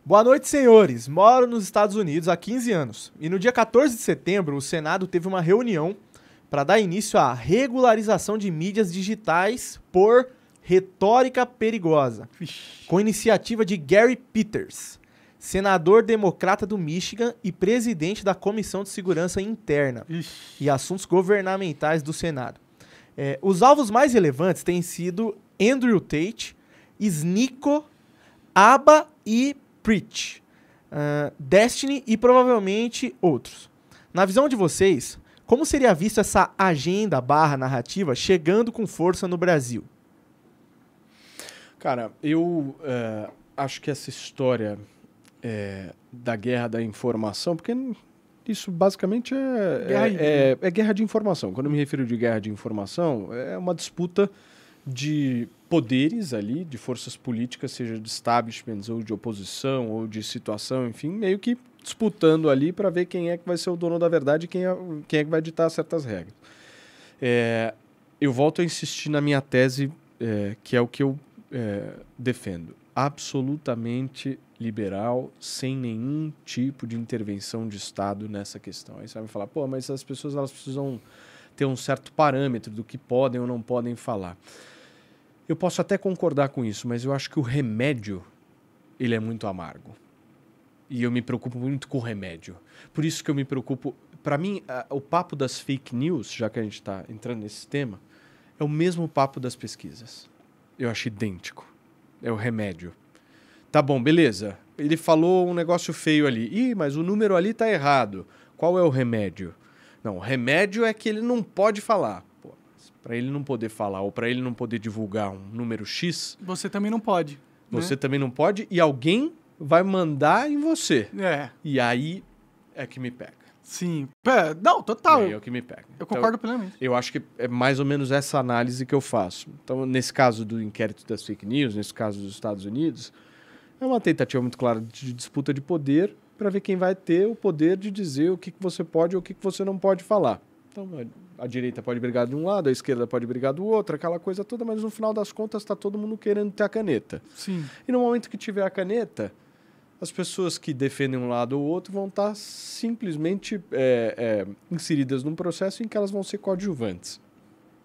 Boa noite, senhores. Moro nos Estados Unidos há 15 anos e no dia 14 de setembro o Senado teve uma reunião para dar início à regularização de mídias digitais por Retórica Perigosa, com iniciativa de Gary Peters, senador democrata do Michigan e presidente da Comissão de Segurança Interna e Assuntos Governamentais do Senado. É, os alvos mais relevantes têm sido Andrew Tate, Snico, Abba e Preach, uh, Destiny e provavelmente outros. Na visão de vocês, como seria visto essa agenda barra narrativa chegando com força no Brasil? Cara, eu é, acho que essa história é, da guerra da informação, porque isso basicamente é guerra, é, é, é, guerra de informação. Quando eu me refiro de guerra de informação, é uma disputa de poderes ali, de forças políticas, seja de establishments ou de oposição ou de situação, enfim, meio que disputando ali para ver quem é que vai ser o dono da verdade e quem é, quem é que vai ditar certas regras. É, eu volto a insistir na minha tese, é, que é o que eu é, defendo. Absolutamente liberal, sem nenhum tipo de intervenção de Estado nessa questão. Aí você vai me falar, pô, mas as pessoas elas precisam ter um certo parâmetro do que podem ou não podem falar. Eu posso até concordar com isso, mas eu acho que o remédio ele é muito amargo. E eu me preocupo muito com o remédio. Por isso que eu me preocupo. Para mim, o papo das fake news, já que a gente está entrando nesse tema, é o mesmo papo das pesquisas. Eu acho idêntico. É o remédio. Tá bom, beleza. Ele falou um negócio feio ali. Ih, mas o número ali tá errado. Qual é o remédio? Não, o remédio é que ele não pode falar. Para ele não poder falar ou para ele não poder divulgar um número X. Você também não pode. Né? Você né? também não pode e alguém vai mandar em você. É. E aí é que me pega. Sim. Pé, não, total. É eu é que me pego. Eu concordo então, plenamente. Eu acho que é mais ou menos essa análise que eu faço. Então, nesse caso do inquérito das fake news, nesse caso dos Estados Unidos, é uma tentativa muito clara de disputa de poder para ver quem vai ter o poder de dizer o que, que você pode ou o que, que você não pode falar. Então, a direita pode brigar de um lado, a esquerda pode brigar do outro, aquela coisa toda, mas no final das contas está todo mundo querendo ter a caneta. Sim. E no momento que tiver a caneta, as pessoas que defendem um lado ou outro vão estar tá simplesmente é, é, inseridas num processo em que elas vão ser coadjuvantes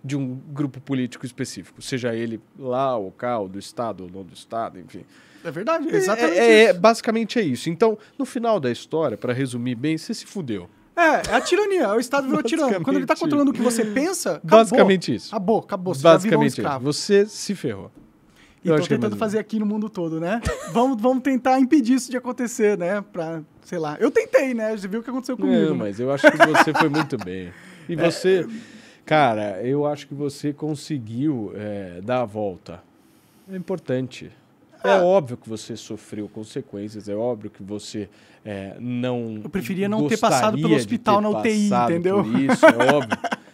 de um grupo político específico, seja ele lá ou cá, ou do Estado ou não do Estado, enfim. É verdade, é é, exatamente. É, é Basicamente é isso. Então, no final da história, para resumir bem, você se fudeu. É, é a tirania. O Estado virou tirano. Quando ele está controlando o que você pensa, acabou. Basicamente isso. Acabou, acabou. Você basicamente um Você se ferrou. E tentando é fazer aqui no mundo todo, né? vamos, vamos tentar impedir isso de acontecer, né? Pra, sei lá. Eu tentei, né? Você viu o que aconteceu comigo. Não, né? mas eu acho que você foi muito bem. E é. você, cara, eu acho que você conseguiu é, dar a volta. É importante. É ah. óbvio que você sofreu consequências, é óbvio que você é, não. Eu preferia não ter passado pelo hospital na UTI, entendeu? isso, é óbvio.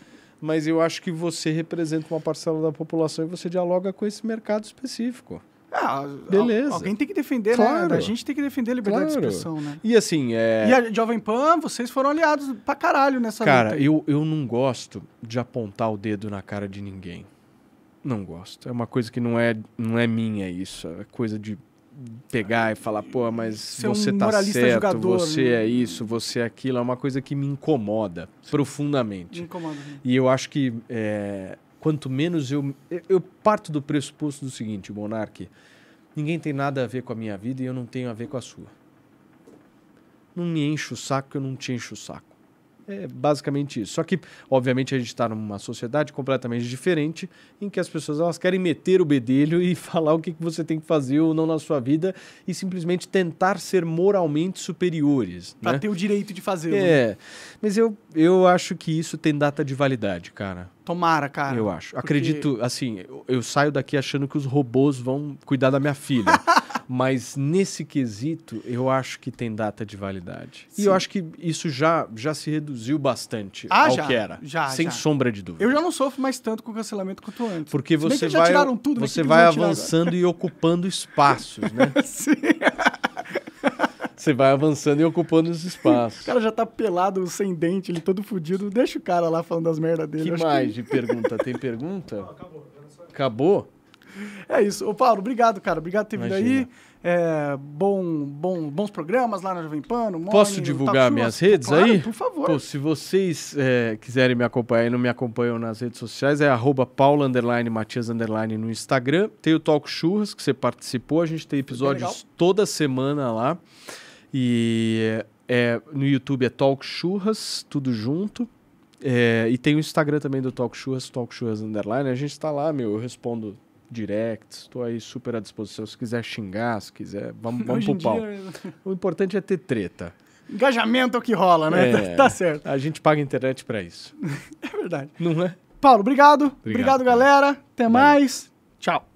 mas eu acho que você representa uma parcela da população e você dialoga com esse mercado específico. Ah, Beleza. Alguém tem que defender, né? claro. né? A gente tem que defender a liberdade claro. de expressão, né? E assim, é... E a Jovem Pan, vocês foram aliados pra caralho nessa Cara, luta eu, eu não gosto de apontar o dedo na cara de ninguém. Não gosto. É uma coisa que não é, não é minha isso. É coisa de pegar e falar, pô, mas você, é você um tá certo, jogador, você né? é isso, você é aquilo, é uma coisa que me incomoda Sim. profundamente. Me incomoda. Né? E eu acho que é, quanto menos eu, eu parto do pressuposto do seguinte, Monarque, ninguém tem nada a ver com a minha vida e eu não tenho a ver com a sua. Não me encho o saco, eu não te encho o saco. É basicamente isso. Só que, obviamente, a gente está numa sociedade completamente diferente em que as pessoas elas querem meter o bedelho e falar o que, que você tem que fazer ou não na sua vida e simplesmente tentar ser moralmente superiores. Para né? ter o direito de fazer. É. Né? Mas eu, eu acho que isso tem data de validade, cara. Tomara, cara. Eu acho. Porque... Acredito, assim, eu, eu saio daqui achando que os robôs vão cuidar da minha filha. Mas nesse quesito, eu acho que tem data de validade. Sim. E eu acho que isso já, já se reduziu bastante ah, ao já, que era. Já, sem já. sombra de dúvida. Eu já não sofro mais tanto com cancelamento quanto antes. Porque você vai, tudo, você vai avançando e ocupando espaços, né? Sim. Você vai avançando e ocupando os espaços. o cara já tá pelado, sem dente, ele todo fudido. Deixa o cara lá falando as merdas dele. que mais que... de pergunta? Tem pergunta? Não, acabou. Acabou? É isso. Ô, Paulo, obrigado, cara. Obrigado por ter vindo aí. É, bom, bom, bons programas lá na Jovem Pan. No Posso morning, divulgar minhas redes claro, aí? Por favor. Pô, se vocês é, quiserem me acompanhar e não me acompanham nas redes sociais, é arroba matias, no Instagram. Tem o Talk Churras, que você participou. A gente tem episódios toda semana lá. E é, é, no YouTube é Talk Churras, tudo junto. É, e tem o Instagram também do Talk Churras, Talk Churras Underline. A gente está lá, meu. Eu respondo directs, estou aí super à disposição. Se quiser xingar, se quiser, vamos, vamos pro pau. Dia... O importante é ter treta. Engajamento é o que rola, né? É, tá, certo. A gente paga internet para isso. é verdade. Não é? Paulo, obrigado. Obrigado, obrigado galera. Até Valeu. mais. Tchau.